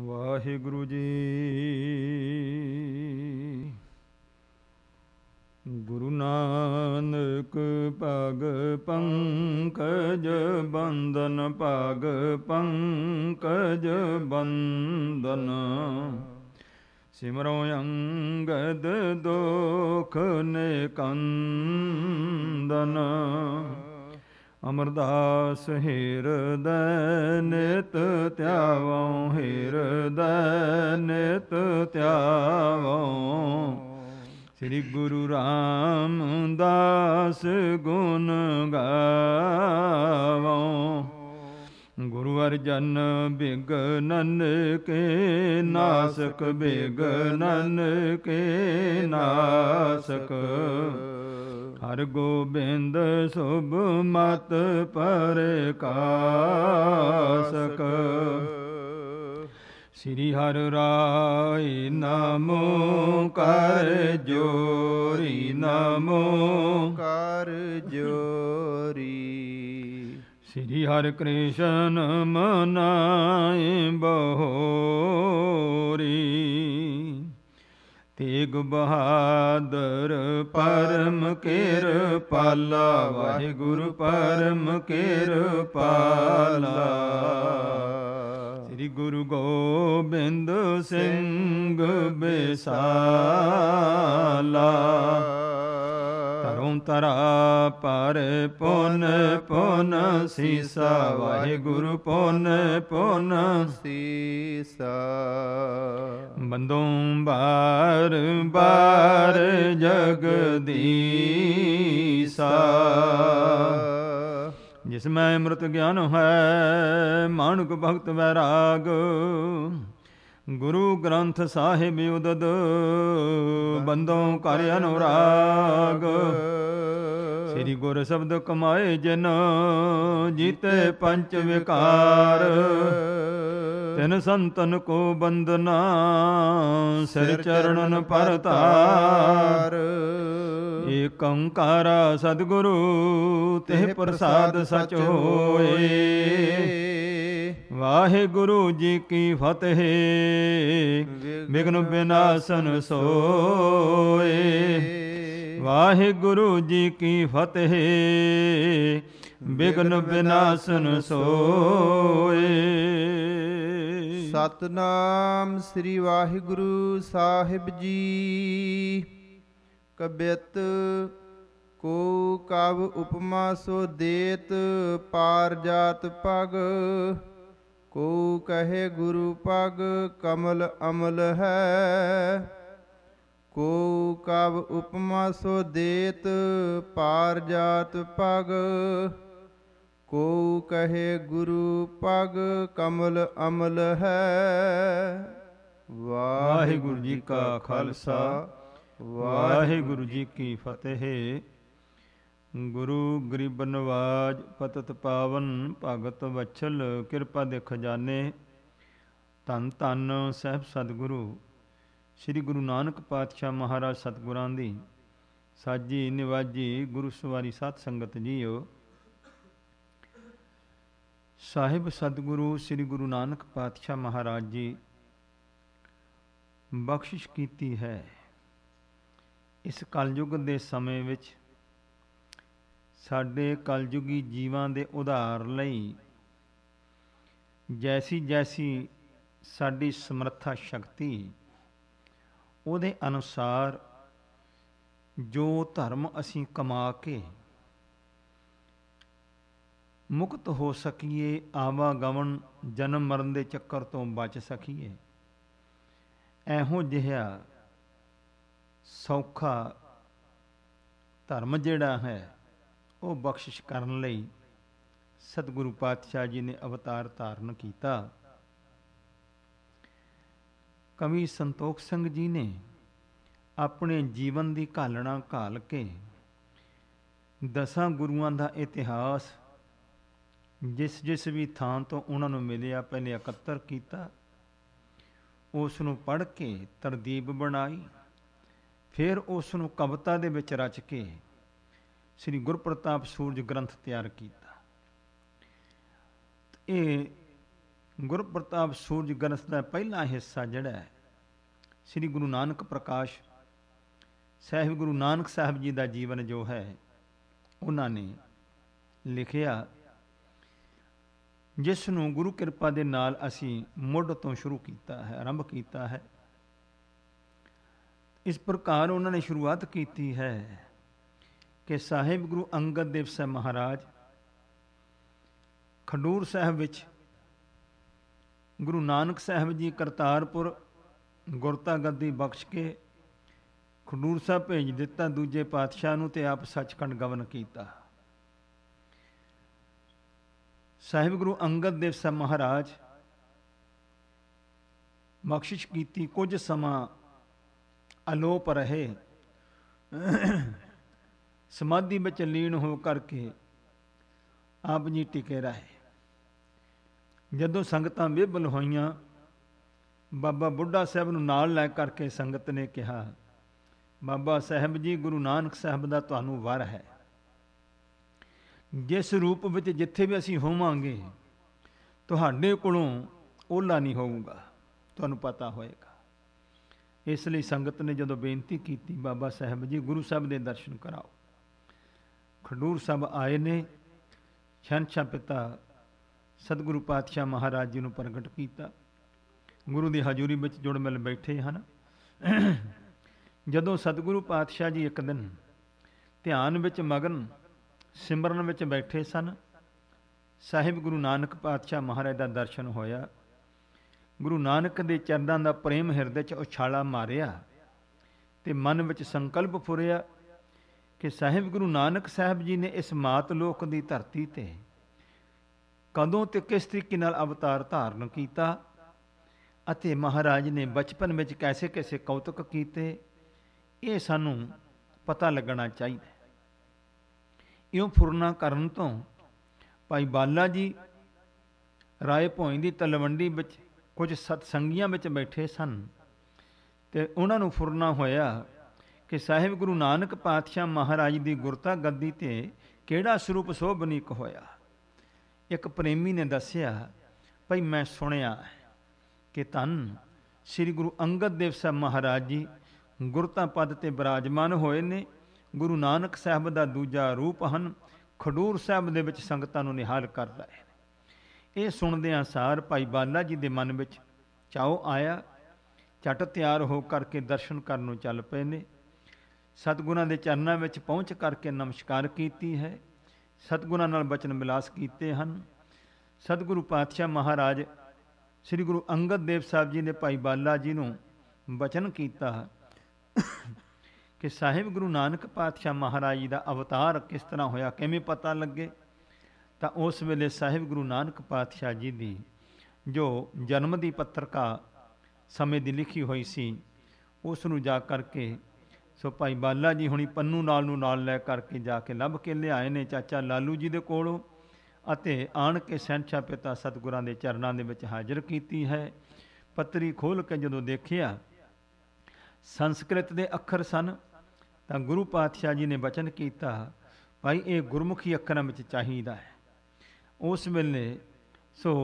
ਵਾਹਿਗੁਰੂ ਜੀ ਗੁਰੂ ਨਾਨਕ ਪਗ ਪੰਕਜ ਬੰਦਨ ਪਗ ਪੰਕਜ ਬੰਦਨ ਸਿਮਰੋ ਅੰਗਦ ਦੁਖ ਨੇ ਕੰ ਅਮਰਦਾਸ ਹਿਰਦੈ ਨਿਤ ਧਿਆਵਉ ਹਿਰਦੈ ਨਿਤ ਧਿਆਵਉ ਸ੍ਰੀ ਗੁਰੂ ਰਾਮਦਾਸ ਗੁਣ ਗਾਵਉ ਗੁਰੂ ਅਰਜਨ ਬਿਗਨਨ ਕੇ ਨਾਸਕ ਬਿਗਨਨ ਕੇ ਨਾਸਕ ਹਰ ਗੋਬਿੰਦ ਸੁਭ ਮਤ ਪਰਕਾਸਕ ਸ੍ਰੀ ਹਰ ਰਾਏ ਨਾਮੋ ਕਰ ਜੋਰੀ ਨਾਮੋ ਕਰ ਜੋਰੀ ਸ੍ਰੀ ਹਰ ਕ੍ਰਿਸ਼ਨ ਮਨਾਏ ਬਹੋਰੀ ਤੇਗ ਬਹਾਦਰ ਪਰਮ ਕੇਰ ਪਾਲਾ ਵਾਹਿਗੁਰੂ ਪਰਮ ਕੇਰ ਪਾਲਾ ਸ੍ਰੀ ਗੁਰੂ ਗੋਬਿੰਦ ਸਿੰਘ ਬੇਸਾਲਾ ਤਰੋਂ ਤਰਾ ਪਰ ਪੁਨ ਪੁਨ ਸੀਸਾ ਵਾਹਿਗੁਰੂ ਪੁਨ ਪੁਨ ਸੀਸਾ ਬੰਦੋਂ ਬਾਰ ਦਰਬਾਰ ਜਗਦੀਸਾ ਜਿਸ ਮੈਂ ਅੰਮ੍ਰਿਤ ਗਿਆਨ ਹੈ ਮਾਨੁਕ ਭਗਤ ਵੈਰਾਗ ਗੁਰੂ ਗ੍ਰੰਥ ਸਾਹਿਬ ਉਦਦ ਬੰਦੋਂ ਕਰ ਅਨੁਰਾਗ ਸ੍ਰੀ ਗੁਰ ਸ਼ਬਦ ਕਮਾਏ ਜਨ ਜੀਤੇ ਪੰਜ ਵਿਕਾਰ ਤਿਨ ਸੰਤਨ ਕੋ ਬੰਦਨਾ ਸਿਰ ਚਰਨਨ ਪਰਤਾਰ ਏਕ ਓੰਕਾਰ ਸਤਿਗੁਰੂ ਤੇ ਪ੍ਰਸਾਦ ਸਚ ਹੋਏ ਵਾਹਿਗੁਰੂ ਜੀ ਕੀ ਫਤਿਹ ਵਿਗਨ ਬਿਨਾਸਨ ਸੋਏ ਵਾਹਿਗੁਰੂ ਜੀ ਕੀ ਫਤਿਹ ਬਿਗਨ ਬਿਨਾਸਨ ਸੋਏ ਸਤਨਾਮ ਸ੍ਰੀ ਵਾਹਿਗੁਰੂ ਸਾਹਿਬ ਜੀ ਕਬਿਤ ਕੋ ਕਵ ਉਪਮਾ ਸੋ ਦੇਤ ਪਾਰ ਜਾਤ ਪਗ ਕੋ ਕਹੇ ਗੁਰੂ ਪਗ ਕਮਲ ਅਮਲ ਹੈ ਕੋ ਕਬ ਉਪਮਾ ਸੋ ਦੇਤ ਪਾਰ ਜਾਤ ਪਗ ਕੋ ਕਹੇ ਗੁਰੂ ਪਗ ਕਮਲ ਅਮਲ ਹੈ ਵਾਹਿਗੁਰੂ ਜੀ ਕਾ ਖਾਲਸਾ ਵਾਹਿਗੁਰੂ ਜੀ ਕੀ ਫਤਿਹ ਗੁਰੂ ਗਰੀਬ ਨਵਾਜ ਪਤਤ ਪਾਵਨ ਭਗਤ ਵਛਲ ਕਿਰਪਾ ਦੇ ਖਜ਼ਾਨੇ ਤਨ ਤਨ ਸਹਿਬ ਸਤਿਗੁਰੂ ਸ੍ਰੀ ਗੁਰੂ ਨਾਨਕ ਪਾਤਸ਼ਾਹ ਮਹਾਰਾਜ ਸਤਿਗੁਰਾਂ ਦੀ ਸਾਜੀ ਨਿਵਾਜੀ ਗੁਰੂ ਸਵਾਰੀ ਸਾਧ ਸੰਗਤ ਜੀਓ ਸਾਹਿਬ ਸਤਿਗੁਰੂ ਸ੍ਰੀ ਗੁਰੂ ਨਾਨਕ ਪਾਤਸ਼ਾਹ ਮਹਾਰਾਜ ਜੀ ਬਖਸ਼ਿਸ਼ ਕੀਤੀ ਹੈ ਇਸ ਕਲਯੁਗ ਦੇ ਸਮੇਂ ਵਿੱਚ ਸਾਡੇ ਕਲਯੁਗੀ ਜੀਵਾਂ ਦੇ ਉਧਾਰ ਲਈ ਜੈਸੀ ਜੈਸੀ ਸਾਡੀ ਸਮਰੱਥਾ ਸ਼ਕਤੀ ਉਹਦੇ ਅਨੁਸਾਰ ਜੋ ਧਰਮ ਅਸੀਂ ਕਮਾ ਕੇ ਮੁਕਤ ਹੋ ਸਕੀਏ ਆਵਾਗਮਨ ਜਨਮ ਮਰਨ ਦੇ ਚੱਕਰ ਤੋਂ ਬਚ ਸਕੀਏ ਐਹੋ ਜਿਹਾ ਸੌਖਾ ਧਰਮ ਜਿਹੜਾ ਹੈ ਉਹ ਬਖਸ਼ਿਸ਼ ਕਰਨ ਲਈ ਸਤਿਗੁਰੂ ਪਾਤਸ਼ਾਹ ਜੀ ਨੇ ਅਵਤਾਰ ਧਾਰਨ ਕੀਤਾ ਕਵੀ ਸੰਤੋਖ ਸਿੰਘ ਜੀ ਨੇ ਆਪਣੇ ਜੀਵਨ ਦੀ ਘਾਲਣਾ ਘਾਲ ਕੇ ਦਸਾਂ ਗੁਰੂਆਂ ਦਾ ਇਤਿਹਾਸ ਜਿਸ ਜਿਸ ਵੀ ਥਾਂ ਤੋਂ ਉਹਨਾਂ ਨੂੰ ਮਿਲਿਆ ਪਹਿਲੇ ਇਕੱਤਰ ਕੀਤਾ ਉਸ ਨੂੰ ਪੜ੍ਹ ਕੇ ਤਰਦੀਬ ਬਣਾਈ ਫਿਰ ਉਸ ਨੂੰ ਕਵਿਤਾ ਦੇ ਵਿੱਚ ਰਚ ਕੇ ਸ੍ਰੀ ਗੁਰਪ੍ਰਤਾਪ ਸੂਰਜ ਗ੍ਰੰਥ ਤਿਆਰ ਕੀਤਾ ਇਹ ਗੁਰਪ੍ਰਤਾਪ ਸੂਰਜ ਗਨਸ ਦਾ ਪਹਿਲਾ ਹਿੱਸਾ ਜਿਹੜਾ ਹੈ ਸ੍ਰੀ ਗੁਰੂ ਨਾਨਕ ਪ੍ਰਕਾਸ਼ ਸਹਿਬ ਗੁਰੂ ਨਾਨਕ ਸਾਹਿਬ ਜੀ ਦਾ ਜੀਵਨ ਜੋ ਹੈ ਉਹਨਾਂ ਨੇ ਲਿਖਿਆ ਜਿਸ ਨੂੰ ਗੁਰੂ ਕਿਰਪਾ ਦੇ ਨਾਲ ਅਸੀਂ ਮੁੱਢ ਤੋਂ ਸ਼ੁਰੂ ਕੀਤਾ ਹੈ ਆਰੰਭ ਕੀਤਾ ਹੈ ਇਸ ਪ੍ਰਕਾਰ ਉਹਨਾਂ ਨੇ ਸ਼ੁਰੂਆਤ ਕੀਤੀ ਹੈ ਕਿ ਸਾਹਿਬ ਗੁਰੂ ਅੰਗਦ ਦੇਵ ਸਾਹਿਬ ਮਹਾਰਾਜ ਖੰਡੂਰ ਸਾਹਿਬ ਵਿੱਚ ਗੁਰੂ ਨਾਨਕ ਸਾਹਿਬ ਜੀ ਕਰਤਾਰਪੁਰ ਗੁਰਤਾ ਗੱਦੀ ਬਖਸ਼ ਕੇ ਖਨੂਰ ਸਾਹਿਬ ਭੇਜ ਦਿੱਤਾ ਦੂਜੇ ਪਾਤਸ਼ਾਹ ਨੂੰ ਤੇ ਆਪ ਸੱਚਖੰਡ ਗਵਨ ਕੀਤਾ ਸਾਹਿਬ ਗੁਰੂ ਅੰਗਦ ਦੇਵ ਸਾਹਿਬ ਮਹਾਰਾਜ ਬਖਸ਼ਿਸ਼ ਕੀਤੀ ਕੁਝ ਸਮਾਂ ਅਲੋਪ ਰਹੇ ਸਮਾਧੀ ਵਿੱਚ ਲੀਨ ਹੋ ਕਰਕੇ ਆਪ ਜੀ ਟਿਕੇ ਰਹੇ ਜਦੋਂ ਸੰਗਤਾਂ ਬੇਬਲ ਹੋਈਆਂ ਬਾਬਾ ਬੁੱਢਾ ਸਾਹਿਬ ਨੂੰ ਨਾਲ ਲੈ ਕਰਕੇ ਸੰਗਤ ਨੇ ਕਿਹਾ ਬਾਬਾ ਸਾਹਿਬ ਜੀ ਗੁਰੂ ਨਾਨਕ ਸਾਹਿਬ ਦਾ ਤੁਹਾਨੂੰ ਵਰ ਹੈ ਜਿਸ ਰੂਪ ਵਿੱਚ ਜਿੱਥੇ ਵੀ ਅਸੀਂ ਹੋਵਾਂਗੇ ਤੁਹਾਡੇ ਕੋਲੋਂ ਓਲਾ ਨਹੀਂ ਹੋਊਗਾ ਤੁਹਾਨੂੰ ਪਤਾ ਹੋਏਗਾ ਇਸ ਲਈ ਸੰਗਤ ਨੇ ਜਦੋਂ ਬੇਨਤੀ ਕੀਤੀ ਬਾਬਾ ਸਾਹਿਬ ਜੀ ਗੁਰੂ ਸਾਹਿਬ ਦੇ ਦਰਸ਼ਨ ਕਰਾਓ ਖਡੂਰ ਸਾਹਿਬ ਆਏ ਨੇ ਛੰਛਾ ਪਿਤਾ ਸਤਿਗੁਰੂ ਪਾਤਸ਼ਾਹ ਮਹਾਰਾਜ ਜੀ ਨੂੰ ਪ੍ਰਗਟ ਕੀਤਾ ਗੁਰੂ ਦੀ ਹਜ਼ੂਰੀ ਵਿੱਚ ਜੁੜ ਮਿਲ ਬੈਠੇ ਹਨ ਜਦੋਂ ਸਤਿਗੁਰੂ ਪਾਤਸ਼ਾਹ ਜੀ ਇੱਕ ਦਿਨ ਧਿਆਨ ਵਿੱਚ ਮਗਨ ਸਿਮਰਨ ਵਿੱਚ ਬੈਠੇ ਸਨ ਸਾਹਿਬ ਗੁਰੂ ਨਾਨਕ ਪਾਤਸ਼ਾਹ ਮਹਾਰਾਜ ਦਾ ਦਰਸ਼ਨ ਹੋਇਆ ਗੁਰੂ ਨਾਨਕ ਦੇ ਚਰਨਾਂ ਦਾ ਪ੍ਰੇਮ ਹਿਰਦੇ 'ਚ ਉਛਾਲਾ ਮਾਰਿਆ ਤੇ ਮਨ ਵਿੱਚ ਸੰਕਲਪ ਫੁਰਿਆ ਕਿ ਸਾਹਿਬ ਗੁਰੂ ਨਾਨਕ ਸਾਹਿਬ ਜੀ ਨੇ ਇਸ ਮਾਤ ਲੋਕ ਦੀ ਧਰਤੀ ਤੇ ਕਦੋਂ ਤੇ ਕਿਸ ਤਰੀਕੇ ਨਾਲ ਅਵਤਾਰ ਧਾਰਨ ਕੀਤਾ ਅਤੇ ਮਹਾਰਾਜ ਨੇ ਬਚਪਨ ਵਿੱਚ ਕੈਸੇ ਕੈਸੇ ਕੌਤਕ ਕੀਤੇ ਇਹ ਸਾਨੂੰ ਪਤਾ ਲੱਗਣਾ ਚਾਹੀਦਾ ਇਉਂ ਫੁਰਨਾ ਕਰਨ ਤੋਂ ਭਾਈ ਬਾਲਾ ਜੀ ਰਾਏ ਭੋਇ ਦੀ ਤਲਵੰਡੀ ਵਿੱਚ ਕੁਝ ਸਤਸੰਗੀਆਂ ਵਿੱਚ ਬੈਠੇ ਸਨ ਤੇ ਉਹਨਾਂ ਨੂੰ ਫੁਰਨਾ ਹੋਇਆ ਕਿ ਸਾਹਿਬ ਗੁਰੂ ਨਾਨਕ ਪਾਤਸ਼ਾਹ ਮਹਾਰਾਜ ਦੀ ਗੁਰਤਾ ਗੱਦੀ ਤੇ ਕਿਹੜਾ ਸਰੂਪ ਸੋਭਨੀਕ ਹੋਇਆ ਇੱਕ ਪ੍ਰੇਮੀ ਨੇ ਦੱਸਿਆ ਭਈ ਮੈਂ ਸੁਣਿਆ ਕਿ ਤਨ ਸ੍ਰੀ ਗੁਰੂ ਅੰਗਦ ਦੇਵ ਸਾਹਿਬ ਮਹਾਰਾਜ ਜੀ ਗੁਰਤਾ ਪਦ ਤੇ ਬਿਰਾਜਮਾਨ ਹੋਏ ਨੇ ਗੁਰੂ ਨਾਨਕ ਸਾਹਿਬ ਦਾ ਦੂਜਾ ਰੂਪ ਹਨ ਖਡੂਰ ਸਾਹਿਬ ਦੇ ਵਿੱਚ ਸੰਗਤਾਂ ਨੂੰ ਨਿਹਾਲ ਕਰਦਾ ਹੈ ਇਹ ਸੁਣਦੇ ਸਾਰ ਭਾਈ ਬਾਲਾ ਜੀ ਦੇ ਮਨ ਵਿੱਚ ਚਾਉ ਆਇਆ ਛੱਟ ਤਿਆਰ ਹੋ ਕਰਕੇ ਦਰਸ਼ਨ ਕਰਨ ਨੂੰ ਚੱਲ ਪਏ ਨੇ ਸਤਗੁਰਾਂ ਦੇ ਚਰਨਾਂ ਵਿੱਚ ਪਹੁੰਚ ਕਰਕੇ ਨਮਸਕਾਰ ਕੀਤੀ ਹੈ ਸਤਗੁਰਾਂ ਨਾਲ ਬਚਨ ਮਿਲਾਸ ਕੀਤੇ ਹਨ ਸਤਗੁਰੂ ਪਾਤਸ਼ਾਹ ਮਹਾਰਾਜ ਸ੍ਰੀ ਗੁਰੂ ਅੰਗਦ ਦੇਵ ਸਾਹਿਬ ਜੀ ਨੇ ਭਾਈ ਬਾਲਾ ਜੀ ਨੂੰ ਬਚਨ ਕੀਤਾ ਕਿ ਸਾਹਿਬ ਗੁਰੂ ਨਾਨਕ ਪਾਤਸ਼ਾਹ ਮਹਾਰਾਜ ਜੀ ਦਾ ਅਵਤਾਰ ਕਿਸ ਤਰ੍ਹਾਂ ਹੋਇਆ ਕਿਵੇਂ ਪਤਾ ਲੱਗੇ ਤਾਂ ਉਸ ਵੇਲੇ ਸਾਹਿਬ ਗੁਰੂ ਨਾਨਕ ਪਾਤਸ਼ਾਹ ਜੀ ਦੀ ਜੋ ਜਨਮ ਦੀ ਪੱਤਰਕਾ ਸਮੇਂ ਦੀ ਲਿਖੀ ਹੋਈ ਸੀ ਉਸ ਨੂੰ ਜਾ ਕਰਕੇ ਸੋ ਭਾਈ ਬਾਲਾ ਜੀ ਹੁਣੀ ਪੰਨੂ ਨਾਲ ਨੂੰ ਨਾਲ ਲੈ ਕਰਕੇ ਜਾ ਕੇ ਲੱਭ ਕੇ ਲਿਆਏ ਨੇ ਚਾਚਾ ਲਾਲੂ ਜੀ ਦੇ ਕੋਲੋਂ ਅਤੇ ਆਣ ਕੇ ਸੈਂਚਾ ਪਿਤਾ ਸਤਗੁਰਾਂ ਦੇ ਚਰਨਾਂ ਦੇ ਵਿੱਚ ਹਾਜ਼ਰ ਕੀਤੀ ਹੈ ਪੱਤਰੀ ਖੋਲ ਕੇ ਜਦੋਂ ਦੇਖਿਆ ਸੰਸਕ੍ਰਿਤ ਦੇ ਅੱਖਰ ਸਨ ਤਾਂ ਗੁਰੂ ਪਾਤਸ਼ਾਹ ਜੀ ਨੇ ਬਚਨ ਕੀਤਾ ਭਾਈ ਇਹ ਗੁਰਮੁਖੀ ਅੱਖਰਾਂ ਵਿੱਚ ਚਾਹੀਦਾ ਹੈ ਉਸ ਵੇਲੇ ਸੋ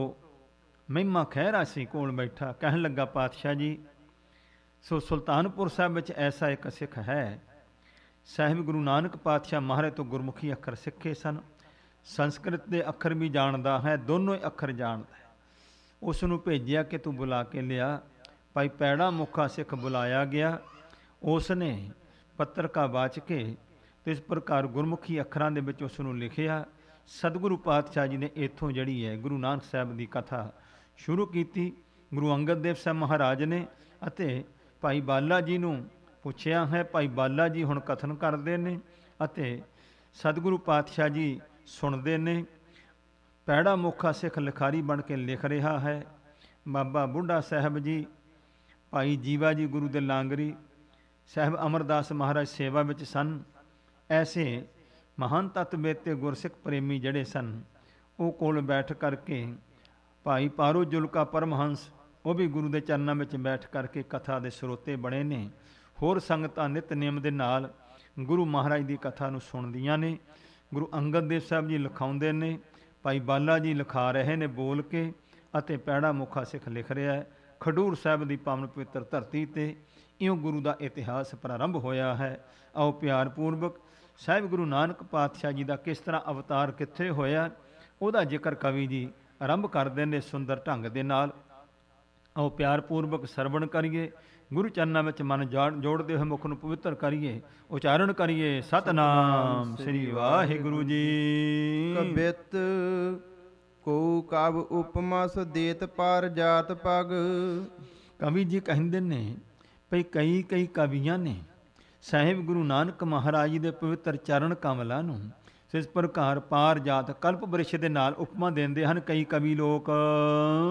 ਮਹਿਮਾ ਖੈਰਾ ਸੀ ਕੋਲ ਬੈਠਾ ਕਹਿਣ ਲੱਗਾ ਪਾਤਸ਼ਾਹ ਜੀ ਸੋ ਸੁਲਤਾਨਪੁਰ ਸਾਹਿਬ ਵਿੱਚ ਐਸਾ ਇੱਕ ਸਿੱਖ ਹੈ ਸਹਿਬ ਗੁਰੂ ਨਾਨਕ ਪਾਤਸ਼ਾਹ ਮਹਾਰਾਜ ਤੋਂ ਗੁਰਮੁਖੀ ਅੱਖਰ ਸਿੱਖੇ ਸਨ ਸੰਸਕ੍ਰਿਤ ਦੇ ਅੱਖਰ ਵੀ ਜਾਣਦਾ ਹੈ ਦੋਨੋਂ ਅੱਖਰ ਜਾਣਦਾ ਹੈ ਉਸ ਨੂੰ ਭੇਜਿਆ ਕਿ ਤੂੰ ਬੁਲਾ ਕੇ ਲਿਆ ਭਾਈ ਪੈੜਾ ਮੁਖਾ ਸਿੱਖ ਬੁਲਾਇਆ ਗਿਆ ਉਸ ਨੇ ਪੱਤਰਕਾ ਬਾਚ ਕੇ ਤੇ ਇਸ ਪ੍ਰਕਾਰ ਗੁਰਮੁਖੀ ਅੱਖਰਾਂ ਦੇ ਵਿੱਚ ਉਸ ਨੂੰ ਲਿਖਿਆ ਸਤਿਗੁਰੂ ਪਾਤਸ਼ਾਹ ਜੀ ਨੇ ਇੱਥੋਂ ਜਿਹੜੀ ਹੈ ਗੁਰੂ ਨਾਨਕ ਸਾਹਿਬ ਦੀ ਕਥਾ ਸ਼ੁਰੂ ਕੀਤੀ ਗੁਰੂ ਅੰਗਦ ਦੇਵ ਸਾਹਿਬ ਮਹਾਰਾਜ ਨੇ ਅਤੇ ਭਾਈ ਬਾਲਾ ਜੀ ਨੂੰ ਪੁੱਛਿਆ ਹੈ ਭਾਈ ਬਾਲਾ ਜੀ ਹੁਣ ਕਥਨ ਕਰਦੇ ਨੇ ਅਤੇ ਸਤਿਗੁਰੂ ਪਾਤਸ਼ਾਹ ਜੀ ਸੁਣਦੇ ਨੇ ਪੈੜਾ ਮੁਖਾ ਸਿੱਖ ਲਿਖਾਰੀ ਬਣ ਕੇ ਲਿਖ ਰਿਹਾ ਹੈ ਬਾਬਾ ਬੁੱਢਾ ਸਾਹਿਬ ਜੀ ਭਾਈ ਜੀਵਾ ਜੀ ਗੁਰੂ ਦੇ ਲਾਂਗਰੀ ਸਾਹਿਬ ਅਮਰਦਾਸ ਮਹਾਰਾਜ ਸੇਵਾ ਵਿੱਚ ਸਨ ਐਸੇ ਮਹਾਨ ਤਤ ਮੇਤੇ ਗੁਰਸਿੱਖ ਪ੍ਰੇਮੀ ਜਿਹੜੇ ਸਨ ਉਹ ਕੋਲ ਬੈਠ ਕਰਕੇ ਭਾਈ ਪਾਰੋ ਜੁਲਕਾ ਪਰਮਹੰਸ ਉਹ ਵੀ ਗੁਰੂ ਦੇ ਚਰਨਾਂ ਵਿੱਚ ਬੈਠ ਕਰਕੇ ਕਥਾ ਦੇ ਸਰੋਤੇ ਬਣੇ ਨੇ ਹੋਰ ਸੰਗਤਾਂ ਨਿਤ ਨਿਯਮ ਦੇ ਨਾਲ ਗੁਰੂ ਮਹਾਰਾਜ ਦੀ ਕਥਾ ਨੂੰ ਸੁਣਦੀਆਂ ਨੇ ਗੁਰੂ ਅੰਗਦ ਦੇਵ ਸਾਹਿਬ ਜੀ ਲਿਖਾਉਂਦੇ ਨੇ ਭਾਈ ਬਾਲਾ ਜੀ ਲਿਖਾ ਰਹੇ ਨੇ ਬੋਲ ਕੇ ਅਤੇ ਪੈੜਾ ਮੁਖਾ ਸਿੱਖ ਲਿਖ ਰਿਹਾ ਹੈ ਖਡੂਰ ਸਾਹਿਬ ਦੀ ਪਾਵਨ ਪਵਿੱਤਰ ਧਰਤੀ ਤੇ ਇਉਂ ਗੁਰੂ ਦਾ ਇਤਿਹਾਸ ਪ੍ਰਾਰੰਭ ਹੋਇਆ ਹੈ ਆਓ ਪਿਆਰ ਪੂਰਵਕ ਸਾਹਿਬ ਗੁਰੂ ਨਾਨਕ ਪਾਤਸ਼ਾਹ ਜੀ ਦਾ ਕਿਸ ਤਰ੍ਹਾਂ ਅਵਤਾਰ ਕਿੱਥੇ ਹੋਇਆ ਉਹਦਾ ਜ਼ਿਕਰ ਕਵੀ ਜੀ ਆਰੰਭ ਕਰਦੇ ਨੇ ਸੁੰਦਰ ਢੰਗ ਦੇ ਨਾਲ ਆਓ ਪਿਆਰ ਪੂਰਵਕ ਸਰਵਣ ਕਰੀਏ ਗੁਰੂ ਚਰਨਾਂ ਵਿੱਚ ਮਨ ਜੋੜਦੇ ਹੋਏ ਮੁਖ ਨੂੰ ਪਵਿੱਤਰ ਕਰੀਏ ਉਚਾਰਨ ਕਰੀਏ ਸਤਨਾਮ ਸ੍ਰੀ ਵਾਹਿਗੁਰੂ ਜੀ ਕਬਿਤ ਕੋ ਕਬ ਉਪਮਾ ਸਦੇਤ ਪਾਰ ਜਾਤ ਪਗ ਕਵੀ ਜੀ ਕਹਿੰਦੇ ਨੇ ਭਈ ਕਈ ਕਈ ਕਵੀਆਂ ਨੇ ਸਾਹਿਬ ਗੁਰੂ ਨਾਨਕ ਮਹਾਰਾਜ ਦੇ ਪਵਿੱਤਰ ਚਰਨ ਕਮਲਾਂ ਨੂੰ ਸਿਸ ਪ੍ਰਕਾਰ ਪਾਰ ਜਾਤ ਕਲਪ ਬ੍ਰਿਸ਼ ਦੇ ਨਾਲ ਉਪਮਾ ਦਿੰਦੇ ਹਨ ਕਈ ਕਵੀ ਲੋਕ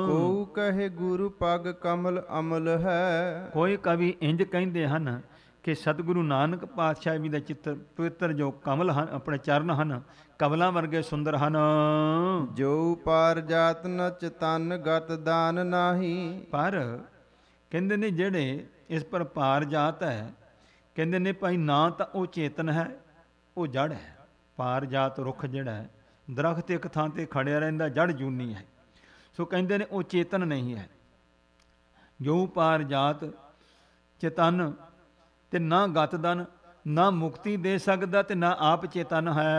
ਕੋ ਕਹੇ ਗੁਰੂ ਪਗ ਕਮਲ ਅਮਲ ਹੈ ਕੋਈ ਕਵੀ ਇੰਜ ਕਹਿੰਦੇ ਹਨ ਕਿ ਸਤਿਗੁਰੂ ਨਾਨਕ ਪਾਤਸ਼ਾਹ ਜੀ ਦਾ ਚਿੱਤਰ ਪਵਿੱਤਰ ਜੋ ਕਮਲ ਹਨ ਆਪਣੇ ਚਰਨ ਹਨ ਕਮਲਾਂ ਵਰਗੇ ਸੁੰਦਰ ਹਨ ਜੋ ਪਾਰ ਜਾਤ ਨ ਚਤਨ ਗਤ ਦਾਨ ਨਾਹੀ ਪਰ ਕਹਿੰਦੇ ਨੇ ਜਿਹੜੇ ਇਸ ਪਰ ਪਾਰ ਜਾਤ ਹੈ ਕਹਿੰਦੇ ਨੇ ਭਾਈ ਨਾ ਤਾਂ ਉਹ ਚੇਤਨ ਹੈ ਉਹ ਜੜ ਹੈ ਪਾਰ ਜਾਤ ਰੁੱਖ ਜਿਹੜਾ ਹੈ ਦਰਖਤ ਇੱਕ ਥਾਂ ਤੇ ਖੜਿਆ ਰਹਿੰਦਾ ਜੜ ਜੂਨੀ ਹੈ ਸੋ ਕਹਿੰਦੇ ਨੇ ਉਹ ਚੇਤਨ ਨਹੀਂ ਹੈ ਜੋ ਪਾਰ ਜਾਤ ਚੇਤਨ ਤੇ ਨਾ ਗਤਦਨ ਨਾ ਮੁਕਤੀ ਦੇ ਸਕਦਾ ਤੇ ਨਾ ਆਪ ਚੇਤਨ ਹੈ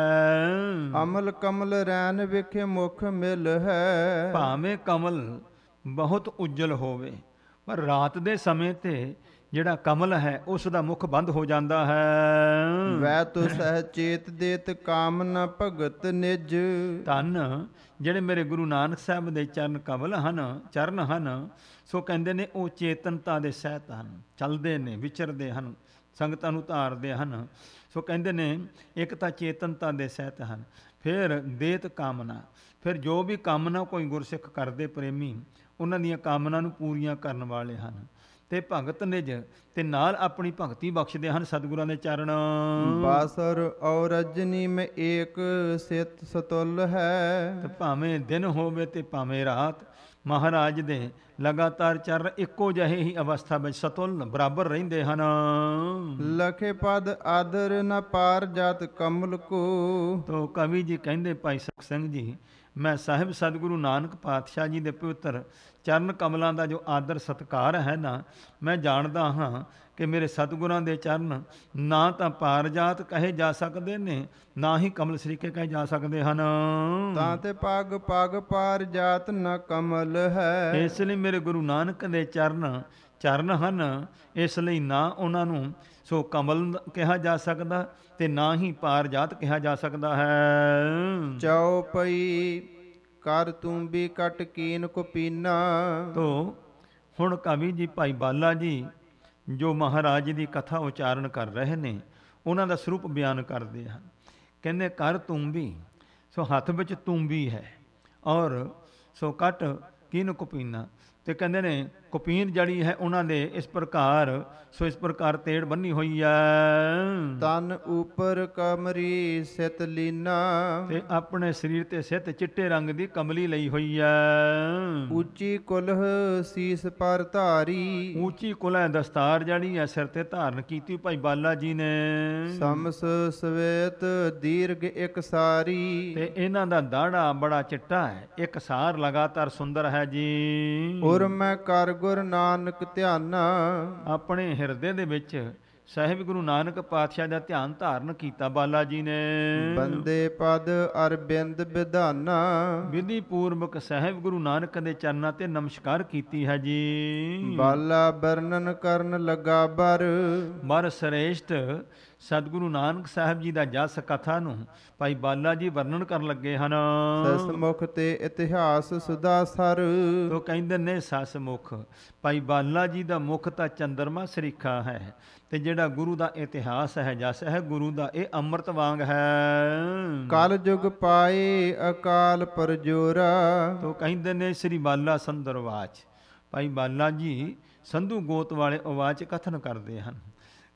ਅਮਲ ਕਮਲ ਰੈਨ ਵਿਖੇ ਮੁਖ ਮਿਲ ਹੈ ਭਾਵੇਂ ਕਮਲ ਬਹੁਤ ਉਜਲ ਹੋਵੇ ਪਰ ਰਾਤ ਦੇ ਸਮੇਂ ਤੇ ਜਿਹੜਾ ਕਮਲ ਹੈ ਉਸ ਦਾ ਮੁਖ ਬੰਦ ਹੋ ਜਾਂਦਾ ਹੈ ਵੈ ਤੁ ਸਹਿ ਚੇਤ ਦੇਤ ਕਾਮਨਾ ਭਗਤ ਨਿਜ ਤਨ ਜਿਹੜੇ ਮੇਰੇ ਗੁਰੂ ਨਾਨਕ ਸਾਹਿਬ ਦੇ ਚਰਨ ਕਮਲ ਹਨ ਚਰਨ ਹਨ ਸੋ ਕਹਿੰਦੇ ਨੇ ਉਹ ਚੇਤਨਤਾ ਦੇ ਸਹਿਤ ਹਨ ਚੱਲਦੇ ਨੇ ਵਿਚਰਦੇ ਹਨ ਸੰਗਤਾਂ ਨੂੰ ਧਾਰਦੇ ਹਨ ਸੋ ਕਹਿੰਦੇ ਨੇ ਇੱਕ ਤਾਂ ਚੇਤਨਤਾ ਦੇ ਸਹਿਤ ਹਨ ਫਿਰ ਦੇਤ ਕਾਮਨਾ ਫਿਰ ਜੋ ਵੀ ਕਾਮਨਾ ਕੋਈ ਗੁਰਸਿੱਖ ਕਰਦੇ ਪ੍ਰੇਮੀ ਉਹਨਾਂ ਦੀਆਂ ਕਾਮਨਾ ਨੂੰ ਪੂਰੀਆਂ ਕਰਨ ਵਾਲੇ ਹਨ ਤੇ ਭਗਤ ਨਿਜ ਤੇ ਨਾਲ ਆਪਣੀ ਭਗਤੀ ਬਖਸ਼ਦੇ ਹਨ ਸਤਿਗੁਰਾਂ ਦੇ ਚਰਨ ਬਾਸਰ ਔਰ ਰਜਨੀ ਮੈਂ ਏਕ ਸਿਤ ਸਤੁਲ ਹੈ ਤੇ ਭਾਵੇਂ ਦਿਨ ਹੋਵੇ ਤੇ ਭਾਵੇਂ ਰਾਤ ਮਹਾਰਾਜ ਦੇ ਲਗਾਤਾਰ ਚਰ ਇੱਕੋ ਜਿਹੇ ਹੀ ਅਵਸਥਾ ਵਿੱਚ ਸਤੁਲ ਬਰਾਬਰ ਰਹਿੰਦੇ ਹਨ ਲਖੇ ਪਦ ਆਦਰ ਨਾ ਪਾਰ ਜਾਤ ਕਮਲ ਕੋ ਤੋ ਕਵੀ ਜੀ ਕਹਿੰਦੇ ਭਾਈ ਸਖ ਸਿੰਘ ਜੀ ਮੈਂ ਸਾਹਿਬ ਸਤਿਗੁਰੂ ਨਾਨਕ ਪਾਤਸ਼ਾਹ ਜੀ ਦੇ ਪਵਿੱਤਰ ਚਰਨ ਕਮਲਾਂ ਦਾ ਜੋ ਆਦਰ ਸਤਕਾਰ ਹੈ ਨਾ ਮੈਂ ਜਾਣਦਾ ਹਾਂ ਕਿ ਮੇਰੇ ਸਤਿਗੁਰਾਂ ਦੇ ਚਰਨ ਨਾ ਤਾਂ ਪਾਰਜਾਤ ਕਹੇ ਜਾ ਸਕਦੇ ਨੇ ਨਾ ਹੀ ਕਮਲ ਸ੍ਰੀਕੇ ਕਹੇ ਜਾ ਸਕਦੇ ਹਨ ਤਾਂ ਤੇ ਪਗ ਪਗ ਪਾਰਜਾਤ ਨਾ ਕਮਲ ਹੈ ਇਸ ਲਈ ਮੇਰੇ ਗੁਰੂ ਨਾਨਕ ਦੇ ਚਰਨ ਚਰਨ ਹਨ ਇਸ ਲਈ ਨਾ ਉਹਨਾਂ ਨੂੰ ਸੋ ਕਮਲ ਕਿਹਾ ਜਾ ਸਕਦਾ ਤੇ ਨਾ ਹੀ ਪਾਰਜਾਤ ਕਿਹਾ ਜਾ ਸਕਦਾ ਹੈ ਚਉਪਈ ਕਰ ਤੂੰ ਵੀ ਕਟ ਕੀਨ ਕੋ ਪੀਨਾ ਤੋ ਹੁਣ ਕਵੀ ਜੀ ਭਾਈ ਬਾਲਾ ਜੀ ਜੋ ਮਹਾਰਾਜ ਦੀ ਕਥਾ ਉਚਾਰਨ ਕਰ ਰਹੇ ਨੇ ਉਹਨਾਂ ਦਾ ਸਰੂਪ ਬਿਆਨ ਕਰਦੇ ਹਨ ਕਹਿੰਦੇ ਕਰ ਤੂੰ ਵੀ ਸੋ ਹੱਥ ਵਿੱਚ ਤੂੰ ਵੀ ਹੈ ਔਰ ਸੋ ਕਟ ਕੀਨ ਕੋ ਪੀਨਾ ਤੇ ਕਹਿੰਦੇ ਨੇ ਕੁਪੀਨ ਜੜੀ ਹੈ ਉਹਨਾਂ ਦੇ ਇਸ ਪ੍ਰਕਾਰ ਸੋ ਇਸ ਪ੍ਰਕਾਰ ਤੇੜ ਬੰਨੀ ਹੋਈ ਹੈ ਤਨ ਉਪਰ ਕਮਰੀ ਸਿਤ ਲੀਨਾ ਤੇ ਆਪਣੇ ਸਰੀਰ ਤੇ ਸਿਤ ਚਿੱਟੇ ਰੰਗ ਦੀ ਕਮਲੀ ਲਈ ਹੋਈ ਹੈ ਉੱਚੀ ਕੁਲਹ ਸੀਸ ਪਰ ਧਾਰੀ ਉੱਚੀ ਕੁਲਹ ਦਸਤਾਰ ਜਾਣੀ ਹੈ ਸਿਰ ਤੇ ਧਾਰਨ ਕੀਤੀ ਭਾਈ ਬਾਲਾ ਜੀ ਨੇ ਸਮਸ ਸਵੇਤ ਦੀਰਘ ਇੱਕ ਸਾਰੀ ਤੇ ਇਹਨਾਂ ਦਾ ਦਾੜਾ ਬੜਾ ਚਿੱਟਾ ਹੈ ਇੱਕ ਸਾਰ ਲਗਾਤਾਰ ਸੁੰਦਰ ਹੈ ਜੀ ਉਰ ਮੈਂ ਕਰ ਗੁਰ ਨਾਨਕ ਧਿਆਨ ਆਪਣੇ ਹਿਰਦੇ ਦੇ ਵਿੱਚ ਸਹਿਬ ਗੁਰੂ ਨਾਨਕ ਪਾਤਸ਼ਾਹ ਦਾ ਧਿਆਨ ਧਾਰਨ ਕੀਤਾ ਬਾਲਾ ਜੀ ਨੇ ਬੰਦੇ ਪਦ ਅਰਬਿੰਦ ਵਿਧਾਨਾ ਵਿਧੀ ਪੂਰਵਕ ਸਹਿਬ ਗੁਰੂ ਨਾਨਕ ਦੇ ਚਰਨਾਂ ਤੇ ਨਮਸਕਾਰ ਕੀਤੀ ਹੈ ਜੀ ਬਾਲਾ ਵਰਣਨ ਕਰਨ ਲੱਗਾ ਬਰ ਮਰ ਸ੍ਰੇਸ਼ਟ ਸਤਿਗੁਰੂ ਨਾਨਕ ਸਾਹਿਬ ਜੀ ਦਾ ਜਸ ਕਥਾ ਨੂੰ ਭਾਈ ਬਾਲਾ ਜੀ ਵਰਣਨ ਕਰਨ ਲੱਗੇ ਹਨ ਸਸਮੁਖ ਤੇ ਇਤਿਹਾਸ ਸੁਦਾ ਸਰ ਉਹ ਕਹਿੰਦੇ ਨੇ ਸਸਮੁਖ ਭਾਈ ਬਾਲਾ ਜੀ ਦਾ ਮੁਖ ਤਾਂ ਚੰਦਰਮਾ ਸਰੀਖਾ ਹੈ ਤੇ ਜਿਹੜਾ ਗੁਰੂ ਦਾ ਇਤਿਹਾਸ ਹੈ ਜਸ ਹੈ ਗੁਰੂ ਦਾ ਇਹ ਅੰਮ੍ਰਿਤ ਵਾਂਗ ਹੈ ਕਲ ਯੁਗ ਪਾਏ ਅਕਾਲ ਪਰਜੋਰਾ ਤੋ ਕਹਿੰਦੇ ਨੇ ਸ੍ਰੀ ਬਾਲਾ ਸੰਦਰਵਾਚ ਭਾਈ ਬਾਲਾ ਜੀ ਸੰਧੂ ਗੋਤ ਵਾਲੇ ਆਵਾਜ਼ ਕਥਨ ਕਰਦੇ ਹਨ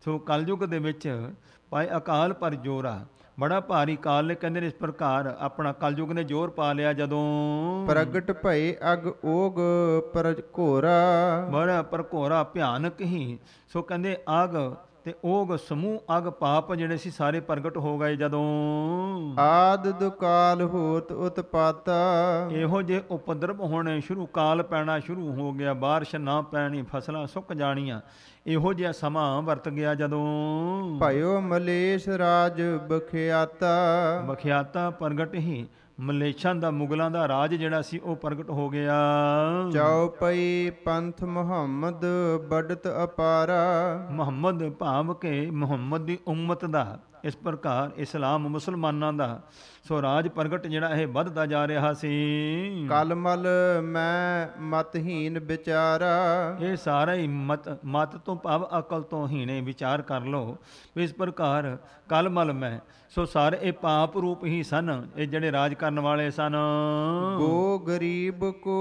ਸੋ ਕਲਯੁਗ ਦੇ ਵਿੱਚ ਪਾਏ ਅਕਾਲ ਪਰ ਜੋਰਾ ਬੜਾ ਭਾਰੀ ਕਾਲ ਨੇ ਕਹਿੰਦੇ ਨੇ ਇਸ ਪ੍ਰਕਾਰ ਆਪਣਾ ਕਲਯੁਗ ਨੇ ਜ਼ੋਰ ਪਾ ਲਿਆ ਜਦੋਂ ਪ੍ਰਗਟ ਭਏ ਅਗ ਓਗ ਪਰ ਘੋਰਾ ਬੜਾ ਪਰ ਘੋਰਾ ਭਿਆਨਕ ਹੀ ਸੋ ਕਹਿੰਦੇ ਅਗ ਤੇ ਉਹ ਸਮੂਹ ਅਗ ਪਾਪ ਜਿਹੜੇ ਸੀ ਸਾਰੇ ਪ੍ਰਗਟ ਹੋ ਗਏ ਜਦੋਂ ਆਦ ਦੁਕਾਲ ਹੋਤ ਉਤਪਤ ਇਹੋ ਜੇ ਉਪਦਰਵ ਹੋਣੇ ਸ਼ੁਰੂ ਕਾਲ ਪੈਣਾ ਸ਼ੁਰੂ ਹੋ ਗਿਆ بارش ਨਾ ਪੈਣੀ ਫਸਲਾਂ ਸੁੱਕ ਜਾਣੀਆਂ ਇਹੋ ਜਿਹਾ ਸਮਾਂ ਵਰਤ ਗਿਆ ਜਦੋਂ ਭਇਓ ਮਲੇਸ਼ ਰਾਜ ਬਖਿਆਤਾ ਬਖਿਆਤਾ ਪ੍ਰਗਟ ਹੀ ਮਲੇਸ਼ਾਂ ਦਾ ਮੁਗਲਾਂ ਦਾ ਰਾਜ ਜਿਹੜਾ ਸੀ ਉਹ ਪ੍ਰਗਟ ਹੋ ਗਿਆ ਚੌਪਈ ਪੰਥ ਮੁਹੰਮਦ ਬੜਤ ਅਪਾਰਾ ਮੁਹੰਮਦ ਭਾਵ ਕੇ ਮੁਹੰਮਦ ਦੀ ਉਮਤ ਦਾ ਇਸ ਪ੍ਰਕਾਰ ਇਸਲਾਮ ਮੁਸਲਮਾਨਾਂ ਦਾ ਸੋ ਰਾਜ ਪ੍ਰਗਟ ਜਿਹੜਾ ਇਹ ਵੱਧਦਾ ਜਾ ਰਿਹਾ ਸੀ ਕਲਮਲ ਮੈਂ ਮਤਹੀਨ ਵਿਚਾਰਾ ਇਹ ਸਾਰਾ ਹੀ ਮਤ ਮਤ ਤੋਂ ਭਾਵ ਅਕਲ ਤੋਂ ਹੀਣੇ ਵਿਚਾਰ ਕਰ ਲੋ ਇਸ ਪ੍ਰਕਾਰ ਕਲਮਲ ਮੈਂ ਸੋ ਸਾਰ ਇਹ ਪਾਪ ਰੂਪ ਹੀ ਸਨ ਇਹ ਜਿਹੜੇ ਰਾਜ ਕਰਨ ਵਾਲੇ ਸਨ ਗੋ ਗਰੀਬ ਕੋ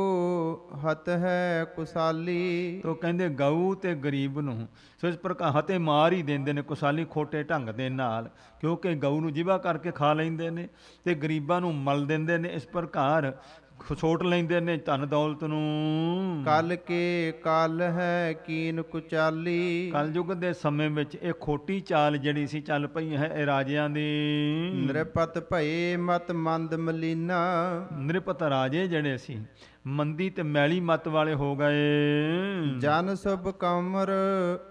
ਹਤ ਹੈ ਕੁਸਾਲੀ ਤੋ ਕਹਿੰਦੇ ਗਊ ਤੇ ਗਰੀਬ ਨੂੰ ਸੋ ਇਸ ਪ੍ਰਕਾਰ ਹਤੇ ਮਾਰ ਹੀ ਦਿੰਦੇ ਨੇ ਕੁਸਾਲੀ ਖੋਟੇ ਢੰਗ ਦੇ ਨਾਲ ਕਿਉਂਕਿ ਗਊ ਨੂੰ ਜਿਵਾ ਕਰਕੇ ਖਾ ਲੈਂਦੇ ਨੇ ਤੇ ਗਰੀਬਾਂ ਨੂੰ ਮਲ ਦਿੰਦੇ ਨੇ ਇਸ ਪ੍ਰਕਾਰ ਖਸੋਟ ਲੈਂਦੇ ਨੇ ਧਨ ਦੌਲਤ ਨੂੰ ਕੱਲ ਕੇ ਕੱਲ ਹੈ ਕੀਨ ਕੁਚਾਲੀ ਕਲਯੁਗ ਦੇ ਸਮੇਂ ਵਿੱਚ ਇਹ ਖੋਟੀ ਚਾਲ ਜਿਹੜੀ ਸੀ ਚੱਲ ਪਈ ਹੈ ਇਹ ਰਾਜਿਆਂ ਦੀ ਨਿਰਪਤ ਭਏ ਮਤ ਮੰਦ ਮਲੀਨਾ ਨਿਰਪਤ ਰਾਜੇ ਜਿਹੜੇ ਸੀ ਮੰਦੀ ਤੇ ਮੈਲੀ ਮਤ ਵਾਲੇ ਹੋ ਗਏ ਜਨ ਸਭ ਕਮਰ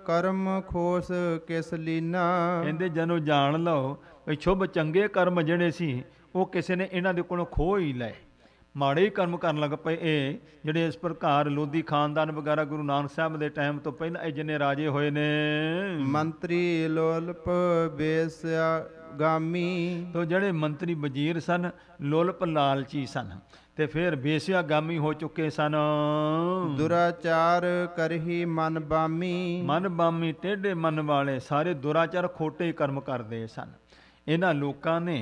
ਕਰਮ ਖੋਸ ਕਿਸ ਲੀਨਾ ਕਹਿੰਦੇ ਜਨੋ ਜਾਣ ਲਓ ਵੀ ਸ਼ੁਭ ਚੰਗੇ ਕਰਮ ਜਿਹੜੇ ਸੀ ਉਹ ਕਿਸੇ ਨੇ ਇਹਨਾਂ ਦੇ ਕੋਲੋਂ ਖੋਹ ਹੀ ਲਏ ਮਾੜੇ ਕਰਮ ਕਰਨ ਲੱਗ ਪਏ ਇਹ ਜਿਹੜੇ ਇਸ ਪ੍ਰਕਾਰ ਲੋਧੀ ਖਾਨਦਾਨ ਵਗੈਰਾ ਗੁਰੂ ਨਾਨਕ ਸਾਹਿਬ ਦੇ ਟਾਈਮ ਤੋਂ ਪਹਿਲਾਂ ਇਹ ਜਿੰਨੇ ਰਾਜੇ ਹੋਏ ਨੇ ਮੰਤਰੀ ਲੋਲਪ ਬੇਸਿਆ ਗਾਮੀ ਤੋਂ ਜਿਹੜੇ ਮੰਤਰੀ ਵਜ਼ੀਰ ਸਨ ਲੋਲਪ ਲਾਲਚੀ ਸਨ ਤੇ ਫਿਰ ਬੇਸਿਆ ਗਾਮੀ ਹੋ ਚੁੱਕੇ ਸਨ ਦੁਰਾਚਾਰ ਕਰਹੀ ਮਨ ਬਾਮੀ ਮਨ ਬਾਮੀ ਟੇਢੇ ਮਨ ਵਾਲੇ ਸਾਰੇ ਦੁਰਾਚਾਰ ਖੋਟੇ ਕਰਮ ਕਰਦੇ ਸਨ ਇਹਨਾਂ ਲੋਕਾਂ ਨੇ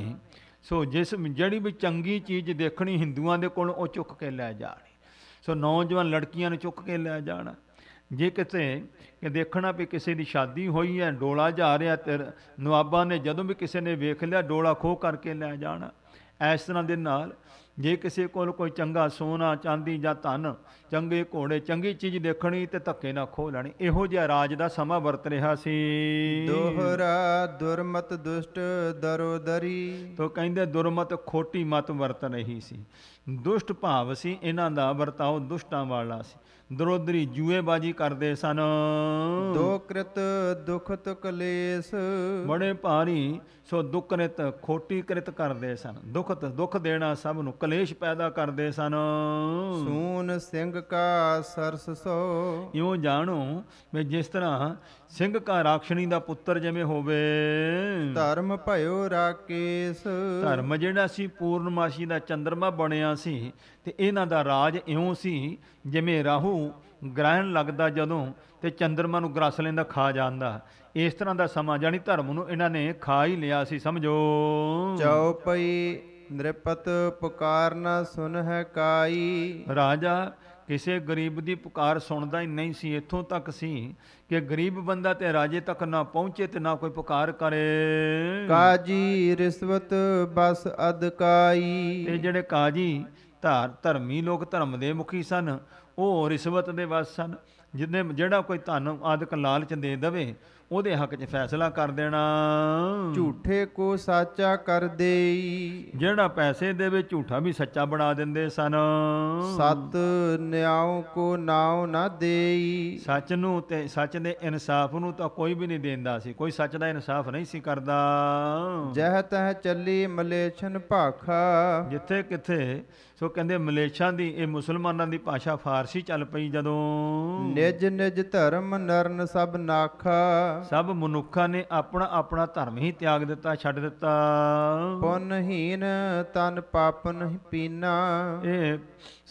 ਸੋ ਜਿਸ ਜਿਹੜੀ ਵੀ ਚੰਗੀ ਚੀਜ਼ ਦੇਖਣੀ ਹਿੰਦੂਆਂ ਦੇ ਕੋਲ ਉਹ ਚੁੱਕ ਕੇ ਲੈ ਜਾਣੀ ਸੋ ਨੌਜਵਾਨ ਲੜਕੀਆਂ ਨੂੰ ਚੁੱਕ ਕੇ ਲੈ ਜਾਣਾ ਜੇ ਕਿਤੇ ਕਿ ਦੇਖਣਾ ਵੀ ਕਿਸੇ ਦੀ ਸ਼ਾਦੀ ਹੋਈ ਹੈ ਡੋਲਾ ਜਾ ਰਿਹਾ ਤੇ ਨਵਾਬਾਂ ਨੇ ਜਦੋਂ ਵੀ ਕਿਸੇ ਨੇ ਵੇਖ ਲਿਆ ਡੋਲਾ ਖੋਹ ਕਰਕੇ ਲੈ ਜਾਣਾ ਇਸ ਤਰ੍ਹਾਂ ਦੇ ਨਾਲ ਜੇ ਕਿਸੇ ਕੋਲ ਕੋਈ ਚੰਗਾ ਸੋਨਾ ਚਾਂਦੀ ਜਾਂ ਧਨ ਚੰਗੇ ਘੋੜੇ ਚੰਗੀ ਚੀਜ਼ ਦੇਖਣੀ ਤੇ ਧੱਕੇ ਨਾ ਖੋ ਲੈਣੀ ਇਹੋ ਜਿਹਾ ਰਾਜ ਦਾ ਸਮਾਂ ਵਰਤ ਰਿਹਾ ਸੀ ਦੋਹਰਾ ਦੁਰਮਤ ਦੁਸ਼ਟ ਦਰੋਦਰੀ ਤੋਂ ਕਹਿੰਦੇ ਦੁਰਮਤ ਖੋਟੀ ਮਤ ਵਰਤ ਨਹੀਂ ਸੀ ਦੁਸ਼ਟ ਭਾਵ ਸੀ ਇਹਨਾਂ ਦਾ ਵਰਤਾਓ ਦੁਸ਼ਟਾਂ ਵਾਲਾ ਸੀ ਦਰੋਦਰੀ ਜੂਏਬਾਜੀ ਕਰਦੇ ਸਨ ਦੋਕ੍ਰਿਤ ਦੁਖਤ ਕਲੇਸ਼ ਬੜੇ ਭਾਰੀ ਸੋ ਦੁਖਨਿਤ ਖੋਟੀ ਕਰਤ ਕਰਦੇ ਸਨ ਦੁਖਤ ਦੁੱਖ ਦੇਣਾ ਸਭ ਨੂੰ ਕਲੇਸ਼ ਪੈਦਾ ਕਰਦੇ ਸਨ ਸੂਨ ਸਿੰਘ ਕਾ ਸਰਸ ਸੋ ਇਉਂ ਜਾਣੋ ਮੈਂ ਜਿਸ ਤਰ੍ਹਾਂ ਸਿੰਘ ਕਾ ਰਾਖਸ਼ਣੀ ਦਾ ਪੁੱਤਰ ਜਿਵੇਂ ਹੋਵੇ ਧਰਮ ਭਇਓ ਰਾਕੇਸ਼ ਧਰਮ ਜਿਹੜਾ ਸੀ ਪੂਰਨਮਾਸ਼ੀ ਦਾ ਚੰਦਰਮਾ ਬਣਿਆ ਸੀ ਤੇ ਇਹਨਾਂ ਦਾ ਰਾਜ ਇਉਂ ਸੀ ਜਿਵੇਂ ਰਾਹੂ ਗ੍ਰਹਿਣ ਲੱਗਦਾ ਜਦੋਂ ਤੇ ਚੰਦਰਮਾ ਨੂੰ ਗ੍ਰਸ ਲੈਂਦਾ ਖਾ ਜਾਂਦਾ ਇਸ ਤਰ੍ਹਾਂ ਦਾ ਸਮਾਂ ਜਾਨੀ ਧਰਮ ਨੂੰ ਇਹਨਾਂ ਨੇ ਖਾ ਹੀ ਲਿਆ ਸੀ ਸਮਝੋ ਚਉਪਈ ਨਿਰਪਤ ਪੁਕਾਰਨਾ ਸੁਨਹਿ ਸੁਨ ਹੈ ਕਾਈ ਰਾਜਾ ਕਿਸੇ ਗਰੀਬ ਦੀ ਪੁਕਾਰ ਸੁਣਦਾ ਹੀ ਨਹੀਂ ਸੀ ਇੱਥੋਂ ਤੱਕ ਸੀ ਕਿ ਗਰੀਬ ਬੰਦਾ ਤੇ ਰਾਜੇ ਤੱਕ ਨਾ ਪਹੁੰਚੇ ਤੇ ਨਾ ਕੋਈ ਪੁਕਾਰ ਕਰੇ ਕਾਜੀ ਰਿਸ਼ਵਤ ਬਸ ਅਦਕਾਈ ਤੇ ਜਿਹੜੇ ਕਾਜੀ ਧਾਰ ਧਰਮੀ ਲੋਕ ਧਰਮ ਦੇ ਮੁਖੀ ਸਨ ਉਹ ਰਿਸ਼ਵਤ ਦੇ ਵਸ ਸਨ ਜਿੰਨੇ ਜਿਹੜਾ ਕੋਈ ਧਨ ਆਦਿਕ ਲਾਲਚ ਦੇ ਦਵੇ ਉਹਦੇ ਹੱਕ 'ਚ ਫੈਸਲਾ ਕਰ ਦੇਣਾ ਝੂਠੇ ਕੋ ਸੱਚਾ ਕਰ ਦੇਈ ਜਿਹੜਾ ਪੈਸੇ ਦੇ ਵਿੱਚ ਝੂਠਾ ਵੀ ਸੱਚਾ ਬਣਾ ਦਿੰਦੇ ਸਨ ਸਤ ਨਿਆਉ ਕੋ ਨਾਉ ਨਾ ਦੇਈ ਸੱਚ ਨੂੰ ਤੇ ਸੱਚ ਦੇ ਇਨਸਾਫ ਨੂੰ ਤਾਂ ਕੋਈ ਵੀ ਨਹੀਂ ਦਿੰਦਾ ਸੀ ਕੋਈ ਸੱਚ ਦਾ ਇਨਸਾਫ ਨਹੀਂ ਸੀ ਕਰਦਾ ਜਹ ਤਹ ਚੱਲੀ ਮਲੇਛਨ ਭਾਖਾ ਜਿੱਥੇ ਕਿਥੇ ਸੋ ਕਹਿੰਦੇ ਮਲੇਸ਼ਾਂ ਦੀ ਇਹ ਮੁਸਲਮਾਨਾਂ ਦੀ ਭਾਸ਼ਾ ਫਾਰਸੀ ਚੱਲ ਪਈ ਜਦੋਂ ਨਿਜ ਨਿਜ ਧਰਮ ਨਰਨ ਸਭ ਨਾਖਾ ਸਭ ਮਨੁੱਖਾਂ ਨੇ ਆਪਣਾ ਆਪਣਾ ਧਰਮ ਹੀ ਤਿਆਗ ਦਿੱਤਾ ਛੱਡ ਦਿੱਤਾ ਪੁੰਨਹੀਨ ਤਨ ਪਾਪਨ ਪੀਨਾ ਇਹ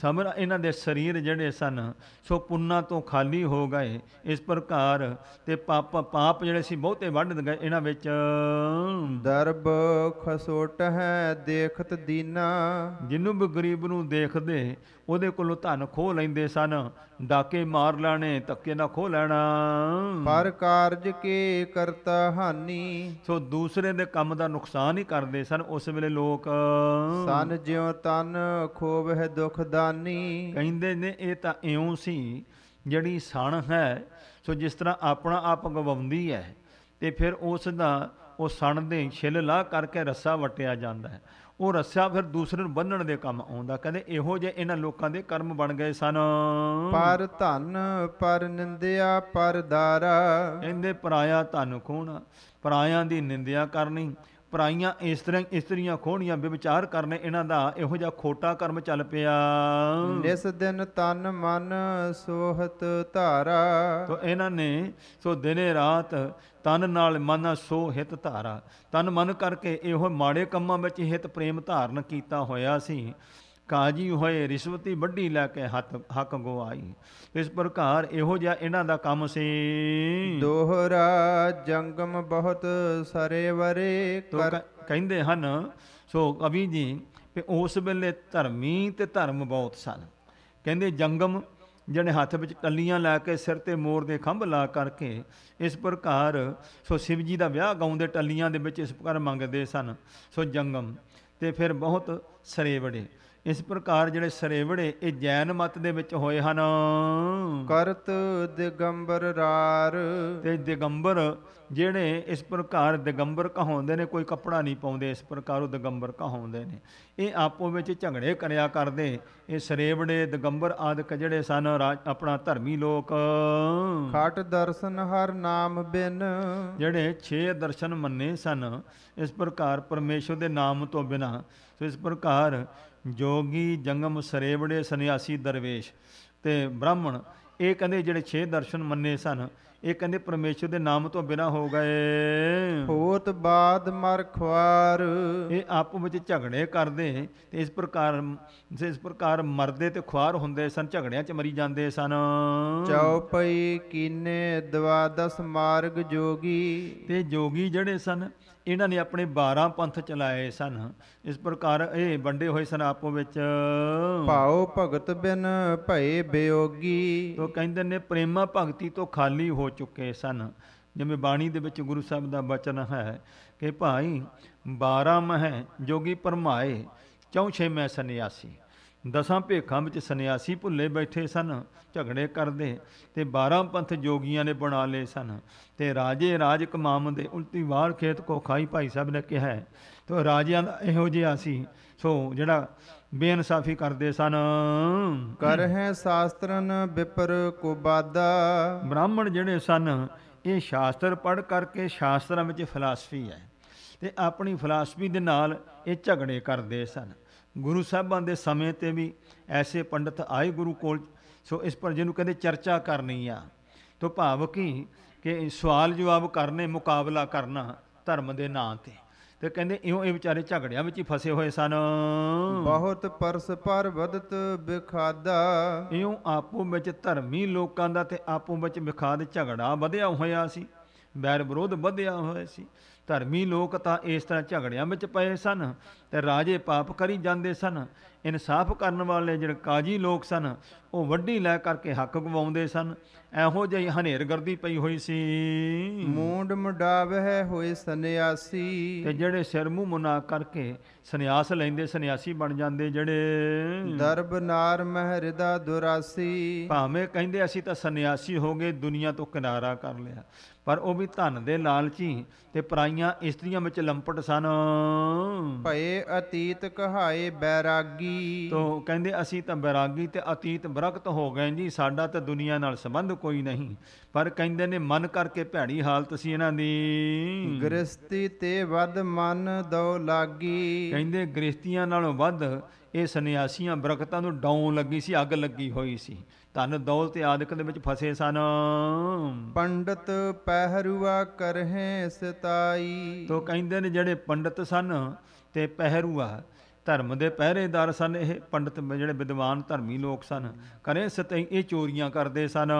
ਸਮਰ ਇਹਨਾਂ ਦੇ ਸਰੀਰ ਜਿਹੜੇ ਸਨ ਸੋ ਪੁੰਨਾ ਤੋਂ ਖਾਲੀ ਹੋ ਗਏ ਇਸ ਪ੍ਰਕਾਰ ਤੇ ਪਾਪ ਪਾਪ ਜਿਹੜੇ ਸੀ ਬਹੁਤੇ ਵੱਢ ਗਏ ਇਹਨਾਂ ਵਿੱਚ ਦਰਬ ਖਸੋਟ ਹੈ ਦੇਖਤ ਦੀਨਾ ਜਿੰਨੂੰ ਵੀ ਗਰੀਬ ਨੂੰ ਦੇਖਦੇ ਉਹਦੇ ਕੋਲੋਂ ਧਨ ਖੋਹ ਲੈਂਦੇ ਸਨ ਡਾਕੇ ਮਾਰ ਲੈਣੇ ਧੱਕੇ ਨਾ ਖੋਹ ਲੈਣਾ ਪਰ ਕਾਰਜ ਕੇ ਕਰਤਾ ਹਾਨੀ ਸੋ ਦੂਸਰੇ ਦੇ ਕੰਮ ਦਾ ਨੁਕਸਾਨ ਹੀ ਕਰਦੇ ਸਨ ਉਸ ਵੇਲੇ ਲੋਕ ਸਨ ਜਿਉ ਤਨ ਖੋਵਹਿ ਦੁਖਦਾਨੀ ਕਹਿੰਦੇ ਨੇ ਇਹ ਤਾਂ ਇਉਂ ਸੀ ਜਿਹੜੀ ਸਣ ਹੈ ਸੋ ਜਿਸ ਤਰ੍ਹਾਂ ਆਪਣਾ ਆਪ ਗਵਾਉਂਦੀ ਹੈ ਤੇ ਫਿਰ ਉਸ ਦਾ ਉਹ ਸਣ ਦੇ ਛਿਲ ਲਾ ਕਰਕੇ ਰੱਸਾ ਵਟਿਆ ਜਾਂਦਾ ਹੈ ਉਹ ਰੱਸਾ ਫਿਰ ਦੂਸਰੇ ਨੂੰ ਬੰਨਣ ਦੇ ਕੰਮ ਆਉਂਦਾ ਕਹਿੰਦੇ ਇਹੋ ਜੇ ਇਹਨਾਂ ਲੋਕਾਂ ਦੇ ਕਰਮ ਬਣ ਗਏ ਸਨ ਪਰ ਧਨ ਪਰ ਨਿੰਦਿਆ ਪਰ ਦਾਰਾ ਇਹਦੇ ਪਰਾਇਆ ਧਨ ਖੋਣਾ ਪਰਾਇਆਂ ਦੀ ਨਿੰਦਿਆ ਕਰਨੀ ਪਰਾਈਆਂ ਇਸਤਰੀਆਂ ਇਸਤਰੀਆਂ ਖੋਣੀਆਂ ਵਿਚਾਰ ਕਰਨੇ ਇਹਨਾਂ ਦਾ ਇਹੋ ਜਿਹਾ ਖੋਟਾ ਕਰਮ ਚੱਲ ਪਿਆ ਇਸ ਦਿਨ ਤਨ ਮਨ ਸੋਹਤ ਧਾਰਾ ਤੋਂ ਇਹਨਾਂ ਨੇ ਸੋ ਦਿਨੇ ਰਾਤ ਤਨ ਨਾਲ ਮਨ ਸੋਹਿਤ ਧਾਰਾ ਤਨ ਮਨ ਕਰਕੇ ਇਹੋ ਮਾੜੇ ਕੰਮਾਂ ਵਿੱਚ ਹਿਤ ਪ੍ਰੇਮ ਧਾਰਨ ਕੀਤਾ ਹੋਇਆ ਸੀ ਕਾਜੀ ਹੋਏ ਰਿਸ਼ਵਤੀ ਵੱਡੀ ਲੈ ਕੇ ਹੱਥ ਹੱਕ ਗਵਾਈ ਇਸ ਪ੍ਰਕਾਰ ਇਹੋ ਜਿਹਾ ਇਹਨਾਂ ਦਾ ਕੰਮ ਸੀ ਦੋਹਰਾ ਜੰਗਮ ਬਹੁਤ ਸਰੇ ਵਰੇ ਕਹਿੰਦੇ ਹਨ ਸੋ ਕਵੀ ਜੀ ਕਿ ਉਸ ਵੇਲੇ ਧਰਮੀ ਤੇ ਧਰਮ ਬਹੁਤ ਸਨ ਕਹਿੰਦੇ ਜੰਗਮ ਜਿਹੜੇ ਹੱਥ ਵਿੱਚ ਟੱਲੀਆਂ ਲਾ ਕੇ ਸਿਰ ਤੇ ਮੋਰ ਦੇ ਖੰਭ ਲਾ ਕਰਕੇ ਇਸ ਪ੍ਰਕਾਰ ਸੋ ਸ਼ਿਵ ਜੀ ਦਾ ਵਿਆਹ ਗਾਉਂਦੇ ਟੱਲੀਆਂ ਦੇ ਵਿੱਚ ਇਸ ਪ੍ਰਕਾਰ ਮੰਗਦੇ ਸਨ ਸੋ ਜੰਗਮ ਤੇ ਫਿਰ ਬਹੁਤ ਸਰੇਵੜੇ ਇਸ ਪ੍ਰਕਾਰ ਜਿਹੜੇ ਸਰੇਵੜੇ ਇਹ ਜੈਨ ਮਤ ਦੇ ਵਿੱਚ ਹੋਏ ਹਨ ਕਰਤ ਦਿਗੰਬਰ ਰਾਰ ਤੇ ਦਿਗੰਬਰ ਜਿਹੜੇ ਇਸ ਪ੍ਰਕਾਰ ਦਿਗੰਬਰ ਕਹਾਉਂਦੇ ਨੇ ਕੋਈ ਕੱਪੜਾ ਨਹੀਂ ਪਾਉਂਦੇ ਇਸ ਪ੍ਰਕਾਰ ਉਹ ਦਿਗੰਬਰ ਕਹਾਉਂਦੇ ਨੇ ਇਹ ਆਪੋ ਵਿੱਚ ਝਗੜੇ ਕਰਿਆ ਕਰਦੇ ਇਹ ਸਰੇਵੜੇ ਦਿਗੰਬਰ ਆਦਿਕ ਜਿਹੜੇ ਸਨ ਆਪਣਾ ਧਰਮੀ ਲੋਕ ਖਾਟ ਦਰਸ਼ਨ ਹਰ ਨਾਮ ਬਿਨ ਜਿਹੜੇ ਛੇ ਦਰਸ਼ਨ ਮੰਨੇ ਸਨ ਇਸ ਪ੍ਰਕਾਰ ਪਰਮੇਸ਼ਰ ਦੇ ਨਾਮ ਤੋਂ ਬਿਨਾ ਸੋ ਇਸ ਪ੍ਰਕਾਰ ਜੋਗੀ ਜੰਗਮ ਸਰੇਵੜੇ ਸੰਨਿਆਸੀ ਦਰਵੇਸ਼ ਤੇ ਬ੍ਰਾਹਮਣ ਇਹ ਕਹਿੰਦੇ ਜਿਹੜੇ ਛੇ ਦਰਸ਼ਨ ਮੰਨੇ ਸਨ ਇਹ ਕਹਿੰਦੇ ਪਰਮੇਸ਼ਰ ਦੇ ਨਾਮ ਤੋਂ ਬਿਨਾ ਹੋ ਗਏ ਹੋਤ ਬਾਦ ਮਰ ਖਵਾਰ ਇਹ ਆਪ ਵਿੱਚ ਝਗੜੇ ਕਰਦੇ ਤੇ ਇਸ ਪ੍ਰਕਾਰ ਇਸ ਪ੍ਰਕਾਰ ਮਰਦੇ ਤੇ ਖੁਆਰ ਹੁੰਦੇ ਸਨ ਝਗੜਿਆਂ 'ਚ ਮਰੀ ਜਾਂਦੇ ਸਨ ਚੌਪਈ ਕੀਨੇ ਦਵਾਦਸ ਮਾਰਗ ਜੋਗੀ ਤੇ ਜੋਗੀ ਜਿਹੜੇ ਸਨ ਇਹਨਾਂ ਨੇ ਆਪਣੇ 12 ਪੰਥ ਚਲਾਏ ਸਨ ਇਸ ਪ੍ਰਕਾਰ ਇਹ ਵੰਡੇ ਹੋਏ ਸਨ ਆਪੋ ਵਿੱਚ ਭਾਉ ਭਗਤ ਬਿਨ ਭਏ ਬਿਯੋਗੀ ਉਹ ਕਹਿੰਦੇ ਨੇ ਪ੍ਰੇਮਾ ਭਗਤੀ ਤੋਂ ਖਾਲੀ ਹੋ ਚੁੱਕੇ ਸਨ ਜਿਵੇਂ ਬਾਣੀ ਦੇ ਵਿੱਚ ਗੁਰੂ ਸਾਹਿਬ ਦਾ ਬਚਨ ਹੈ ਕਿ ਭਾਈ 12 ਮਹਿ ਜੋਗੀ ਪਰਮਾਏ ਚੌਂ ਛੇ ਮੈਂ ਸੰਨਿਆਸੀ ਦਸਾਂ ਭੇਖਾਂ ਵਿੱਚ ਸੰਨਿਆਸੀ ਭੁੱਲੇ ਬੈਠੇ ਸਨ ਝਗੜੇ ਕਰਦੇ ਤੇ 12 ਪੰਥ ਜੋਗੀਆਂ ਨੇ ਬਣਾ ਲਏ ਸਨ ਤੇ ਰਾਜੇ ਰਾਜ ਕਮਾਮ ਦੇ ਉਲਟੀ ਵਾਰ ਖੇਤ ਕੋ ਖਾਈ ਭਾਈ ਸਾਹਿਬ ਨੇ ਕਿਹਾ ਤੋ ਰਾਜਿਆਂ ਦਾ ਇਹੋ ਜਿਹਾ ਸੀ ਸੋ ਜਿਹੜਾ ਬੇਇਨਸਾਫੀ ਕਰਦੇ ਸਨ ਕਰ ਹੈ ਸ਼ਾਸਤਰਨ ਵਿਪਰ ਕੋ ਬਾਦਾ ਬ੍ਰਾਹਮਣ ਜਿਹੜੇ ਸਨ ਇਹ ਸ਼ਾਸਤਰ ਪੜ ਕਰਕੇ ਸ਼ਾਸਤਰਾਂ ਵਿੱਚ ਫਲਸਫੀ ਹੈ ਤੇ ਆਪਣੀ ਫਲਸਫੀ ਦੇ ਨਾਲ ਇਹ ਝਗੜੇ ਕਰਦੇ ਸਨ ਗੁਰੂ ਸਾਹਿਬਾਂ ਦੇ ਸਮੇਂ ਤੇ ਵੀ ਐਸੇ ਪੰਡਤ ਆਏ ਗੁਰੂ ਕੋਲ ਸੋ ਇਸ ਪਰ ਜਿਹਨੂੰ ਕਹਿੰਦੇ ਚਰਚਾ ਕਰਨੀ ਆ ਤੋਂ ਭਾਵ ਕੀ ਕਿ ਸਵਾਲ ਜਵਾਬ ਕਰਨੇ ਮੁਕਾਬਲਾ ਕਰਨਾ ਧਰਮ ਦੇ ਨਾਂ ਤੇ ਤੇ ਕਹਿੰਦੇ ਇਉਂ ਇਹ ਵਿਚਾਰੇ ਝਗੜਿਆਂ ਵਿੱਚ ਹੀ ਫਸੇ ਹੋਏ ਸਨ ਬਹੁਤ ਪਰਸ ਪਰ ਵਦਤ ਵਿਖਾਦਾ ਇਉਂ ਆਪੋ ਵਿੱਚ ਧਰਮੀ ਲੋਕਾਂ ਦਾ ਤੇ ਆਪੋ ਵਿੱਚ ਵਿਖਾਦ ਝਗੜਾ ਵਧਿਆ ਹੋਇਆ ਸੀ ਬੈਰ ਵਿਰੋਧ ਵਧਿਆ ਹੋਇਆ ਸੀ ਧਰਮੀ ਲੋਕ ਤਾਂ ਇਸ ਤਰ੍ਹਾਂ ਝਗੜਿਆਂ ਵਿੱਚ ਪਏ ਸਨ ਤੇ ਰਾਜੇ ਪਾਪ ਕਰੀ ਜਾਂਦੇ ਸਨ ਇਨਸਾਫ ਕਰਨ ਵਾਲੇ ਜਿਹੜੇ ਕਾਜੀ ਲੋਕ ਸਨ ਉਹ ਵੱਡੀ ਲੈ ਕਰਕੇ ਹੱਕ ਗਵਾਉਂਦੇ ਸਨ ਇਹੋ ਜਿਹੀ ਹਨੇਰ ਗਰਦੀ ਪਈ ਹੋਈ ਸੀ ਮੂੰਡ ਮਡਾਵਹਿ ਹੋਏ ਸੰਨਿਆਸੀ ਤੇ ਜਿਹੜੇ ਸਿਰ ਮੂੰਹ ਮੁਨਾ ਕਰਕੇ ਸੰਨਿਆਸ ਲੈਂਦੇ ਸੰਨਿਆਸੀ ਬਣ ਜਾਂਦੇ ਜਿਹੜੇ ਦਰਬ ਨਾਰ ਮਹਿਰਦਾ ਦੁਰਾਸੀ ਭਾਵੇਂ ਕਹਿੰਦੇ ਅਸੀਂ ਤਾਂ ਸੰਨਿਆਸੀ ਹੋ ਗਏ ਦੁਨੀਆ ਤੋਂ ਕਿਨਾਰਾ ਕਰ ਲਿਆ ਪਰ ਉਹ ਵੀ ਧਨ ਦੇ ਲਾਲਚੀ ਤੇ ਪਰਾਈਆਂ ਇਸਤਰੀਆਂ ਵਿੱਚ ਲੰਪਟ ਸਨ ਭਏ ਅਤੀਤ ਕਹਾਏ ਬੈਰਾਗੀ ਤੋਂ ਕਹਿੰਦੇ ਅਸੀਂ ਤਾਂ ਬੈਰਾਗੀ ਤੇ ਅਤੀਤ ਬਰਕਤ ਹੋ ਗਏ ਜੀ ਸਾਡਾ ਤਾਂ ਦੁਨੀਆ ਨਾਲ ਸੰਬੰਧ ਕੋਈ ਨਹੀਂ ਪਰ ਕਹਿੰਦੇ ਨੇ ਮਨ ਕਰਕੇ ਭੈੜੀ ਹਾਲਤ ਸੀ ਇਹਨਾਂ ਦੀ ਗ੍ਰਸਤੀ ਤੇ ਵੱਧ ਮਨ ਦੋ ਲਾਗੀ ਕਹਿੰਦੇ ਗ੍ਰਸਤੀਆਂ ਨਾਲੋਂ ਵੱਧ ਇਹ ਸੰਨਿਆਸੀਆਂ ਬਰਕਤਾਂ ਨੂੰ ਡਾਉਣ ਲੱਗੀ ਸੀ ਅੱਗ ਲੱਗੀ ਹੋਈ ਸੀ ਧਨ ਦੌਲਤ ਆਦਿਕ ਦੇ ਵਿੱਚ ਫਸੇ ਸਨ ਪੰਡਤ ਪਹਿਰੂਆ ਕਰਹਿ ਸਤਾਈ ਤੋਂ ਕਹਿੰਦੇ ਨੇ ਜਿਹੜੇ ਪੰਡਤ ਸਨ ਤੇ ਪਹਿਰੂਆ ਧਰਮ ਦੇ ਪਹਿਰੇਦਾਰ ਸਨ ਇਹ ਪੰਡਤ ਜਿਹੜੇ ਵਿਦਵਾਨ ਧਰਮੀ ਲੋਕ ਸਨ ਕਰੇ ਸਤਈ ਇਹ ਚੋਰੀਆਂ ਕਰਦੇ ਸਨ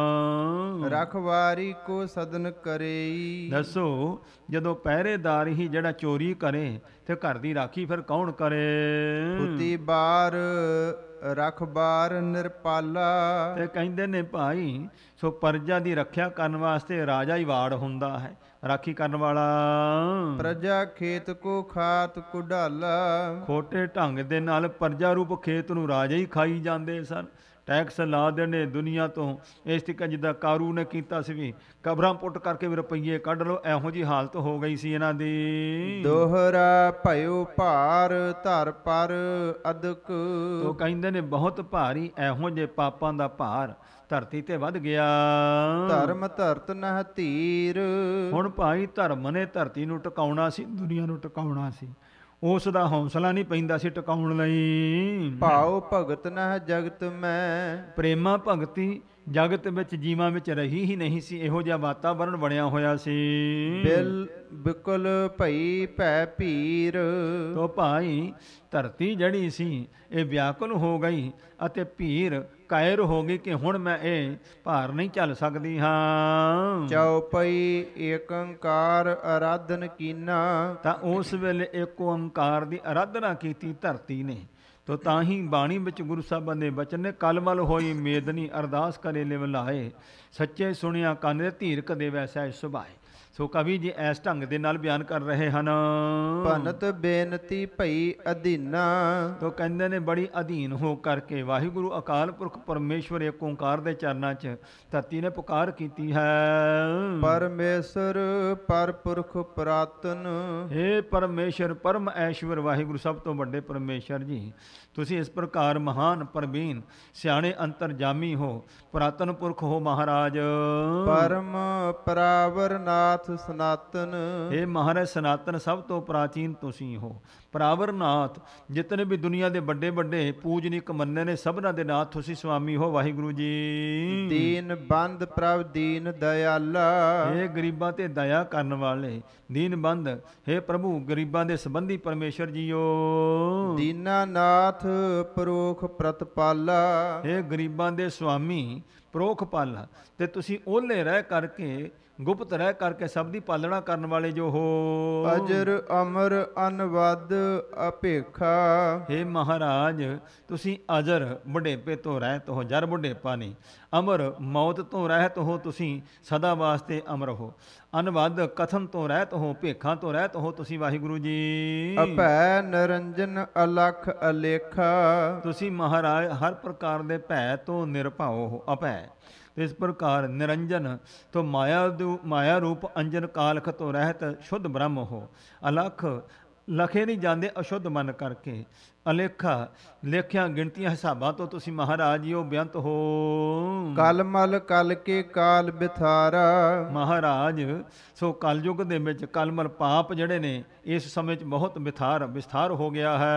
ਰਖਵਾਰੀ ਕੋ ਸਦਨ ਕਰੇਈ ਦੱਸੋ ਜਦੋਂ ਪਹਿਰੇਦਾਰ ਹੀ ਜਿਹੜਾ ਚੋਰੀ ਕਰੇ ਤੇ ਘਰ ਦੀ ਰਾਖੀ ਫਿਰ ਕੌਣ ਕਰੇ ਪੁੱਤੀ ਬਾਰ ਰਖਬਾਰ ਨਿਰਪਾਲਾ ਤੇ ਕਹਿੰਦੇ ਨੇ ਭਾਈ ਸੋ ਪਰਜਾ ਦੀ ਰੱਖਿਆ ਕਰਨ ਵਾਸਤੇ ਰਾਜਾ ਹੀ ਵਾੜ ਹੁੰਦਾ ਹੈ ਰਾਖੀ ਕਰਨ ਵਾਲਾ ਪ੍ਰਜਾ ਖੇਤ ਕੋ ਖਾਤ ਕੁਢਾਲਾ ਖੋਟੇ ਢੰਗ ਦੇ ਨਾਲ ਪ੍ਰਜਾ ਰੂਪ ਖੇਤ ਨੂੰ ਰਾਜੇ ਹੀ ਖਾਈ ਜਾਂਦੇ ਸਨ ਟੈਕਸ ਲਾ ਦੇਣੇ ਦੁਨੀਆ ਤੋਂ ਇਸ ਤੀਕ ਜਿੱਦਾਂ ਕਾਰੂ ਨੇ ਕੀਤਾ ਸੀ ਵੀ ਕਬਰਾਂ ਪੁੱਟ ਕਰਕੇ ਵੀ ਰੁਪਈਏ ਕੱਢ ਲੋ ਐਹੋ ਜੀ ਹਾਲਤ ਹੋ ਗਈ ਸੀ ਇਹਨਾਂ ਦੀ ਦੋਹਰਾ ਭਇਓ ਭਾਰ ਧਰ ਪਰ ਅਦਕ ਉਹ ਕਹਿੰਦੇ ਨੇ ਬਹੁਤ ਭਾਰੀ ਐਹੋ ਜੇ ਪਾਪਾਂ ਦਾ ਭਾਰ ਧਰਤੀ ਤੇ ਵੱਧ ਗਿਆ ਧਰਮ ਧਰਤ ਨਹ ਧੀਰ ਹੁਣ ਭਾਈ ਧਰਮ ਨੇ ਧਰਤੀ ਨੂੰ ਟਿਕਾਉਣਾ ਸੀ ਦੁਨੀਆ ਨੂੰ ਟਿਕਾਉਣਾ ਸੀ ਉਸ ਦਾ ਹੌਸਲਾ ਨਹੀਂ ਪੈਂਦਾ ਸੀ ਟਿਕਾਉਣ ਲਈ ਭਾਉ ਭਗਤ ਨਹ ਜਗਤ ਮੈਂ ਪ੍ਰੇਮਾ ਭਗਤੀ ਜਗਤ ਵਿੱਚ ਜੀਵਾਂ ਵਿੱਚ ਰਹੀ ਹੀ ਨਹੀਂ ਸੀ ਇਹੋ ਜਿਹਾ ਵਾਤਾਵਰਣ ਬਣਿਆ ਹੋਇਆ ਸੀ ਬਿਲ ਬਿਕਲ ਭਈ ਭੈ ਪੀਰ ਤੋ ਭਾਈ ਧਰਤੀ ਜੜੀ ਸੀ ਇਹ ਵਿਆਕੁਲ ਹੋ ਗਈ ਅਤੇ ਭੀਰ ਕਾਇਰ ਹੋ ਗਈ ਕਿ ਹੁਣ ਮੈਂ ਇਹ ਭਾਰ ਨਹੀਂ ਚੱਲ ਸਕਦੀ ਹਾਂ ਚਉਪਈ ਏਕੰਕਾਰ ਅਰਾਧਨ ਕੀਨਾ ਤਾਂ ਉਸ ਵੇਲੇ ਏਕ ਓੰਕਾਰ ਦੀ ਅਰਾਧਨਾ ਕੀਤੀ ਧਰਤੀ ਨੇ ਤੋ ਤਾਂ ਹੀ ਬਾਣੀ ਵਿੱਚ ਗੁਰੂ ਸਾਹਿਬਾਂ ਨੇ ਬਚਨ ਨੇ ਕਲਮਲ ਹੋਈ ਮੇਦਨੀ ਅਰਦਾਸ ਕਰੇ ਲਿਵ ਲਾਏ ਸੱਚੇ ਸੁਣਿਆ ਕੰਨ ਦੇ ਧੀਰਕ ਦੇ ਵੈਸਾ ਸੁਭਾਏ ਸੋ ਕਵੀ ਜੀ ਇਸ ਢੰਗ ਦੇ ਨਾਲ ਬਿਆਨ ਕਰ ਰਹੇ ਹਨ ਭਨਤ ਬੇਨਤੀ ਭਈ ਅਧੀਨਾ ਤੋ ਕਹਿੰਦੇ ਨੇ ਬੜੀ ਅਧੀਨ ਹੋ ਕਰਕੇ ਵਾਹਿਗੁਰੂ ਅਕਾਲ ਪੁਰਖ ਪਰਮੇਸ਼ਵਰ ਏਕ ਓੰਕਾਰ ਦੇ ਚਰਨਾਂ 'ਚ ਧਰਤੀ ਨੇ ਪੁਕਾਰ ਕੀਤੀ ਹੈ ਪਰਮੇਸ਼ਰ ਪਰਪੁਰਖ ਪ੍ਰਾਤਨ ਏ ਪਰਮੇਸ਼ਰ ਪਰਮ ਐਸ਼ਵਰ ਵਾਹਿਗੁਰੂ ਸਭ ਤੋਂ ਵੱਡੇ ਪਰਮੇਸ਼ਰ ਜੀ ਤੁਸੀਂ ਇਸ ਪ੍ਰਕਾਰ ਮਹਾਨ ਪਰਬੀਨ ਸਿਆਣੇ ਅੰਤਰਜਾਮੀ ਹੋ ਪ੍ਰਾਤਨ ਪੁਰਖ ਹੋ ਮਹਾਰਾਜ ਪਰਮ ਪ੍ਰਾਵਰਨਾਥ ਸਨਾਤਨ ਇਹ ਮਹਾਰਾਜ ਸਨਾਤਨ ਸਭ ਤੋਂ ਪ੍ਰਾਚੀਨ ਤੁਸੀਂ ਹੋ ਨਾਥ ਜਿਤਨੇ ਵੀ ਦੁਨੀਆ ਦੇ ਵੱਡੇ ਵੱਡੇ ਪੂਜਨੀਕ ਮੰਨੇ ਨੇ ਸਭਨਾ ਦੇ ਨਾਥ ਤੁਸੀਂ ਸੁਆਮੀ ਹੋ ਵਾਹਿਗੁਰੂ ਜੀ ਦੀਨ ਬੰਦ ਪ੍ਰਭ ਦੀਨ ਦਇਆਲਾ हे ਗਰੀਬਾਂ ਤੇ ਦਇਆ ਕਰਨ ਵਾਲੇ ਦੀਨ ਬੰਦ हे ਪ੍ਰਭੂ ਗਰੀਬਾਂ ਦੇ ਸੰਬੰਧੀ ਪਰਮੇਸ਼ਰ ਜੀਓ ਦੀਨਾ ਨਾਥ ਪਰੋਖ ਪ੍ਰਤਪਾਲਾ हे ਗਰੀਬਾਂ ਦੇ ਸੁਆਮੀ ਪਰੋਖ ਪਾਲਾ ਤੇ ਤੁਸੀਂ ਓਲੇ ਰਹਿ ਕਰਕੇ ਗੁਪਤ ਰਹਿ ਕਰਕੇ ਸਭ ਦੀ ਪਾਲਣਾ ਕਰਨ ਵਾਲੇ ਜੋ ਹੋ ਅਜਰ ਅਮਰ ਅਨਵਦ ਅਪੇਖਾ ਏ ਮਹਾਰਾਜ ਤੁਸੀਂ ਅਜਰ ਬੁਢੇਪੇ ਤੋਂ ਰਹਿਤ ਹੋ ਜਰ ਬੁਢੇਪਾ ਨਹੀਂ ਅਮਰ ਮੌਤ ਤੋਂ ਰਹਿਤ ਹੋ ਤੁਸੀਂ ਸਦਾ ਵਾਸਤੇ ਅਮਰ ਹੋ ਅਨਵਦ ਕਥਨ ਤੋਂ ਰਹਿਤ ਹੋ ਭੇਖਾ ਤੋਂ ਰਹਿਤ ਹੋ ਤੁਸੀਂ ਵਾਹਿਗੁਰੂ ਜੀ ਅਪੈ ਨਰੰਜਨ ਅਲਖ ਅਲੇਖਾ ਤੁਸੀਂ ਮਹਾਰਾਜ ਹਰ ਪ੍ਰਕਾਰ ਦੇ ਭੈ ਤੋਂ ਨਿਰਭਾਉ ਹੋ ਅਪੈ ਇਸ ਪ੍ਰਕਾਰ ਨਿਰੰਜਨ ਤੋ ਮਾਇਆ ਮਾਇਆ ਰੂਪ ਅੰਜਨ ਕਾਲਖ ਤੋਂ ਰਹਿਤ ਸ਼ੁੱਧ ਬ੍ਰਹਮ ਹੋ ਅਲਖ ਲਖੇ ਨਹੀਂ ਜਾਂਦੇ ਅਸ਼ੁੱਧ ਮਨ ਕਰਕੇ ਅਲੇਖਾ ਲੇਖਿਆਂ ਗਿਣਤੀਆਂ ਹਿਸਾਬਾਂ ਤੋਂ ਤੁਸੀਂ ਮਹਾਰਾਜ ਜੀ ਉਹ ਬਿਆੰਤ ਹੋ ਕਲਮਲ ਕਲ ਕੇ ਕਾਲ ਬਿਥਾਰਾ ਮਹਾਰਾਜ ਸੋ ਕਲਯੁਗ ਦੇ ਵਿੱਚ ਕਲਮਲ ਪਾਪ ਜਿਹੜੇ ਨੇ ਇਸ ਸਮੇਂ 'ਚ ਬਹੁਤ ਵਿਥਾਰ ਵਿਸਥਾਰ ਹੋ ਗਿਆ ਹੈ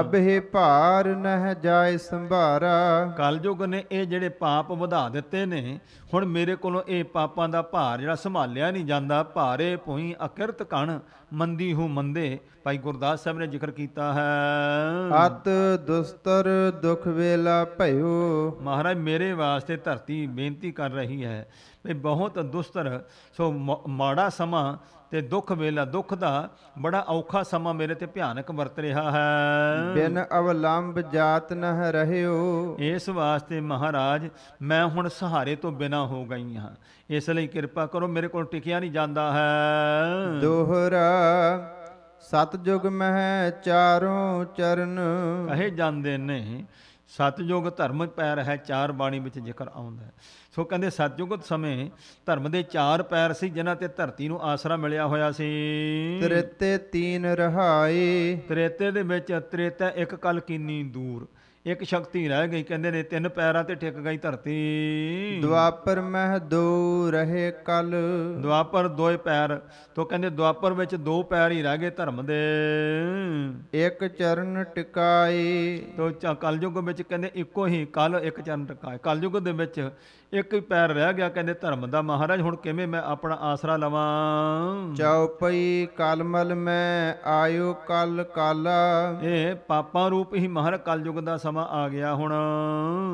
ਅਬਹਿ ਭਾਰ ਨਹ ਜਾਏ ਸੰਭਾਰਾ ਕਲਯੁਗ ਨੇ ਇਹ ਜਿਹੜੇ ਪਾਪ ਵਧਾ ਦਿੱਤੇ ਨੇ ਹੁਣ ਮੇਰੇ ਕੋਲੋਂ ਇਹ ਪਾਪਾਂ ਦਾ ਭਾਰ ਜਿਹੜਾ ਸੰਭਾਲਿਆ ਨਹੀਂ ਜਾਂਦਾ ਭਾਰੇ ਭੁਈ ਅਕਿਰਤ ਕਣ ਮੰਦੀ ਹੂੰ ਮੰਦੇ ਭਾਈ ਗੁਰਦਾਸ ਸਾਹਿਬ ਨੇ ਜ਼ਿਕਰ ਕੀਤਾ ਹੈ ਅਤ ਦੁਸਤਰ ਦੁਖ ਵੇਲਾ ਭਇਓ ਮਹਾਰਾਜ ਮੇਰੇ ਵਾਸਤੇ ਧਰਤੀ ਬੇਨਤੀ ਕਰ ਰਹੀ ਹੈ ਵੀ ਬਹੁਤ ਦੁਸਤਰ ਸੋ ਮਾੜਾ ਸਮਾਂ ਤੇ ਦੁੱਖ ਵੇਲਾ ਦੁੱਖ ਦਾ ਬੜਾ ਔਖਾ ਸਮਾਂ ਮੇਰੇ ਤੇ ਭਿਆਨਕ ਵਰਤ ਰਿਹਾ ਹੈ ਬਿਨ ਅਵਲੰਬ ਜਾਤ ਨਹ ਰਹਿਓ ਇਸ ਵਾਸਤੇ ਮਹਾਰਾਜ ਮੈਂ ਹੁਣ ਸਹਾਰੇ ਤੋਂ ਬਿਨਾ ਹੋ ਗਈ ਹਾਂ ਇਸ ਲਈ ਕਿਰਪਾ ਕਰੋ ਮੇਰੇ ਕੋਲ ਟਿਕਿਆ ਨਹੀਂ ਜਾਂਦਾ ਹੈ ਦੋਹਰਾ ਸਤਜੁਗ ਮਹਿ ਚਾਰੋਂ ਚਰਨ ਕਹੇ ਜਾਂਦੇ ਨੇ ਸਤਜੁਗ ਧਰਮ ਪੈਰ ਹੈ ਚਾਰ ਬਾਣੀ ਵਿੱਚ ਜ਼ਿਕਰ ਆਉਂਦਾ ਸੋ ਕਹਿੰਦੇ ਸਤਜੁਗ ਸਮੇਂ ਧਰਮ ਦੇ ਚਾਰ ਪੈਰ ਸੀ ਜਿਨ੍ਹਾਂ ਤੇ ਧਰਤੀ ਨੂੰ ਆਸਰਾ ਮਿਲਿਆ ਹੋਇਆ ਸੀ ਤ੍ਰੇਤੇ ਤੀਨ ਰਹਾਏ ਤ੍ਰੇਤੇ ਦੇ ਵਿੱਚ ਤ੍ਰੇਤਾ ਇੱਕ ਕਲ ਕਿੰਨੀ ਦੂਰ ਇੱਕ ਸ਼ਕਤੀ ਰਹਿ ਗਈ ਕਹਿੰਦੇ ਨੇ ਤਿੰਨ ਪੈਰਾਂ ਤੇ ਠਿੱਕ ਗਈ ਧਰਤੀ ਦੁਆਪਰ ਮਹ ਦੋ ਰਹੇ ਕਲ ਦੁਆਪਰ ਦੋਏ ਪੈਰ ਤੋਂ ਕਹਿੰਦੇ ਦੁਆਪਰ ਵਿੱਚ ਦੋ ਪੈਰ ਹੀ ਰਹਿ ਗਏ ਧਰਮ ਦੇ ਇੱਕ ਚਰਨ ਟਿਕਾਏ ਤੋਂ ਕਲਯੁਗ ਵਿੱਚ ਕਹਿੰਦੇ ਇੱਕੋ ਹੀ ਕਲ ਇੱਕ ਚਰਨ ਟਿਕਾਏ ਕਲਯੁਗ ਦੇ ਵਿੱਚ ਇੱਕ ਹੀ ਪੈਰ ਰਹਿ ਗਿਆ ਕਹਿੰਦੇ ਧਰਮ ਦਾ ਮਹਾਰਾਜ ਹੁਣ ਕਿਵੇਂ ਮੈਂ ਆਪਣਾ ਆਸਰਾ ਲਵਾਂ ਚਉਪਈ ਕਲਮਲ ਮੈਂ ਆਇਓ ਕਲ ਕਾਲਾ ਇਹ ਪਾਪਾਂ ਰੂਪ ਹੀ ਮਹਾਰਾਜ ਕਲਯੁਗ ਦਾ ਸਮਾਂ ਆ ਗਿਆ ਹੁਣ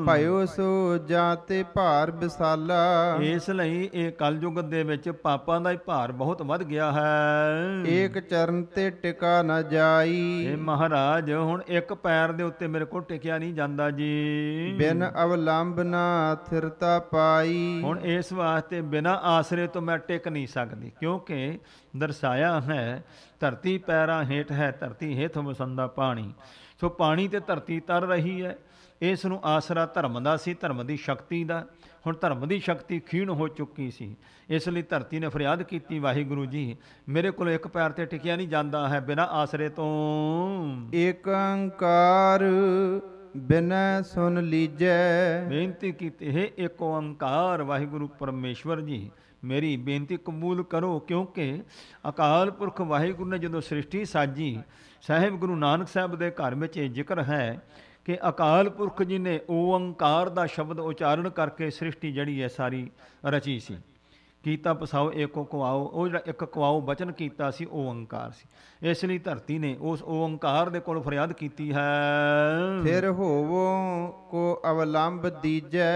ਭਇਓ ਸੋ ਜਾਤੇ ਭਾਰ ਵਿਸਾਲਾ ਇਸ ਲਈ ਇਹ ਕਲਯੁਗ ਦੇ ਵਿੱਚ ਪਾਪਾਂ ਦਾ ਹੀ ਭਾਰ ਬਹੁਤ ਵੱਧ ਗਿਆ ਹੈ ਏਕ ਚਰਨ ਤੇ ਟਿਕਾ ਨਾ ਜਾਈ ਇਹ ਮਹਾਰਾਜ ਹੁਣ ਇੱਕ ਪੈਰ ਦੇ ਉੱਤੇ ਮੇਰੇ ਕੋਲ ਟਿਕਿਆ ਨਹੀਂ ਜਾਂਦਾ ਜੀ ਬਿਨ ਅਵਲੰਬਨਾ ਥਿਰਤਾ ਪਾਈ ਹੁਣ ਇਸ ਵਾਸਤੇ ਬਿਨਾ ਆਸਰੇ ਤੋਂ ਮੈਂ ਟਿਕ ਨਹੀਂ ਸਕਦੀ ਕਿਉਂਕਿ ਦਰਸਾਇਆ ਹੈ ਧਰਤੀ ਪੈਰਾਂ ਹੇਠ ਹੈ ਧਰਤੀ ਹੇਠ ਵਸੰਦਾ ਪਾਣੀ ਸੋ ਪਾਣੀ ਤੇ ਧਰਤੀ ਤਰ ਰਹੀ ਹੈ ਇਸ ਨੂੰ ਆਸਰਾ ਧਰਮ ਦਾ ਸੀ ਧਰਮ ਦੀ ਸ਼ਕਤੀ ਦਾ ਹੁਣ ਧਰਮ ਦੀ ਸ਼ਕਤੀ ਖੀਣ ਹੋ ਚੁੱਕੀ ਸੀ ਇਸ ਲਈ ਧਰਤੀ ਨੇ ਫਰਿਆਦ ਕੀਤੀ ਵਾਹਿਗੁਰੂ ਜੀ ਮੇਰੇ ਕੋਲ ਇੱਕ ਪੈਰ ਤੇ ਟਿਕਿਆ ਨਹੀਂ ਜਾਂਦਾ ਹੈ ਬਿਨਾ ਆਸਰੇ ਤੋਂ ਅੰਕਾਰ ਬਿਨੈ ਸੁਨ ਲੀਜੈ ਬੇਨਤੀ ਕੀਤੀ ਹੈ ਏਕ ਓੰਕਾਰ ਵਾਹਿਗੁਰੂ ਪਰਮੇਸ਼ਵਰ ਜੀ ਮੇਰੀ ਬੇਨਤੀ ਕਬੂਲ ਕਰੋ ਕਿਉਂਕਿ ਅਕਾਲ ਪੁਰਖ ਵਾਹਿਗੁਰੂ ਨੇ ਜਦੋਂ ਸ੍ਰਿਸ਼ਟੀ ਸਾਜੀ ਸਾਹਿਬ ਗੁਰੂ ਨਾਨਕ ਸਾਹਿਬ ਦੇ ਘਰ ਵਿੱਚ ਇਹ ਜ਼ਿਕਰ ਹੈ ਕਿ ਅਕਾਲ ਪੁਰਖ ਜੀ ਨੇ ਓੰਕਾਰ ਦਾ ਸ਼ਬਦ ਉਚਾਰਨ ਕਰਕੇ ਸ੍ਰਿਸ਼ਟੀ ਜਿਹੜੀ ਹੈ ਸਾਰੀ ਰਚੀ ਸੀ ਕੀਤਾ ਪਸਾਓ ਏਕੋ ਕਵਾਓ ਉਹ ਜਿਹੜਾ ਇੱਕ ਕਵਾਓ ਬਚਨ ਕੀਤਾ ਸੀ ਉਹ ਓੰਕਾਰ ਸੀ ਇਸ ਲਈ ਧਰਤੀ ਨੇ ਉਸ ਓੰਕਾਰ ਦੇ ਕੋਲ ਫਰਿਆਦ ਕੀਤੀ ਹੈ ਫਿਰ ਹੋਵੋ ਕੋ ਅਵਲੰਬ ਦੀਜੈ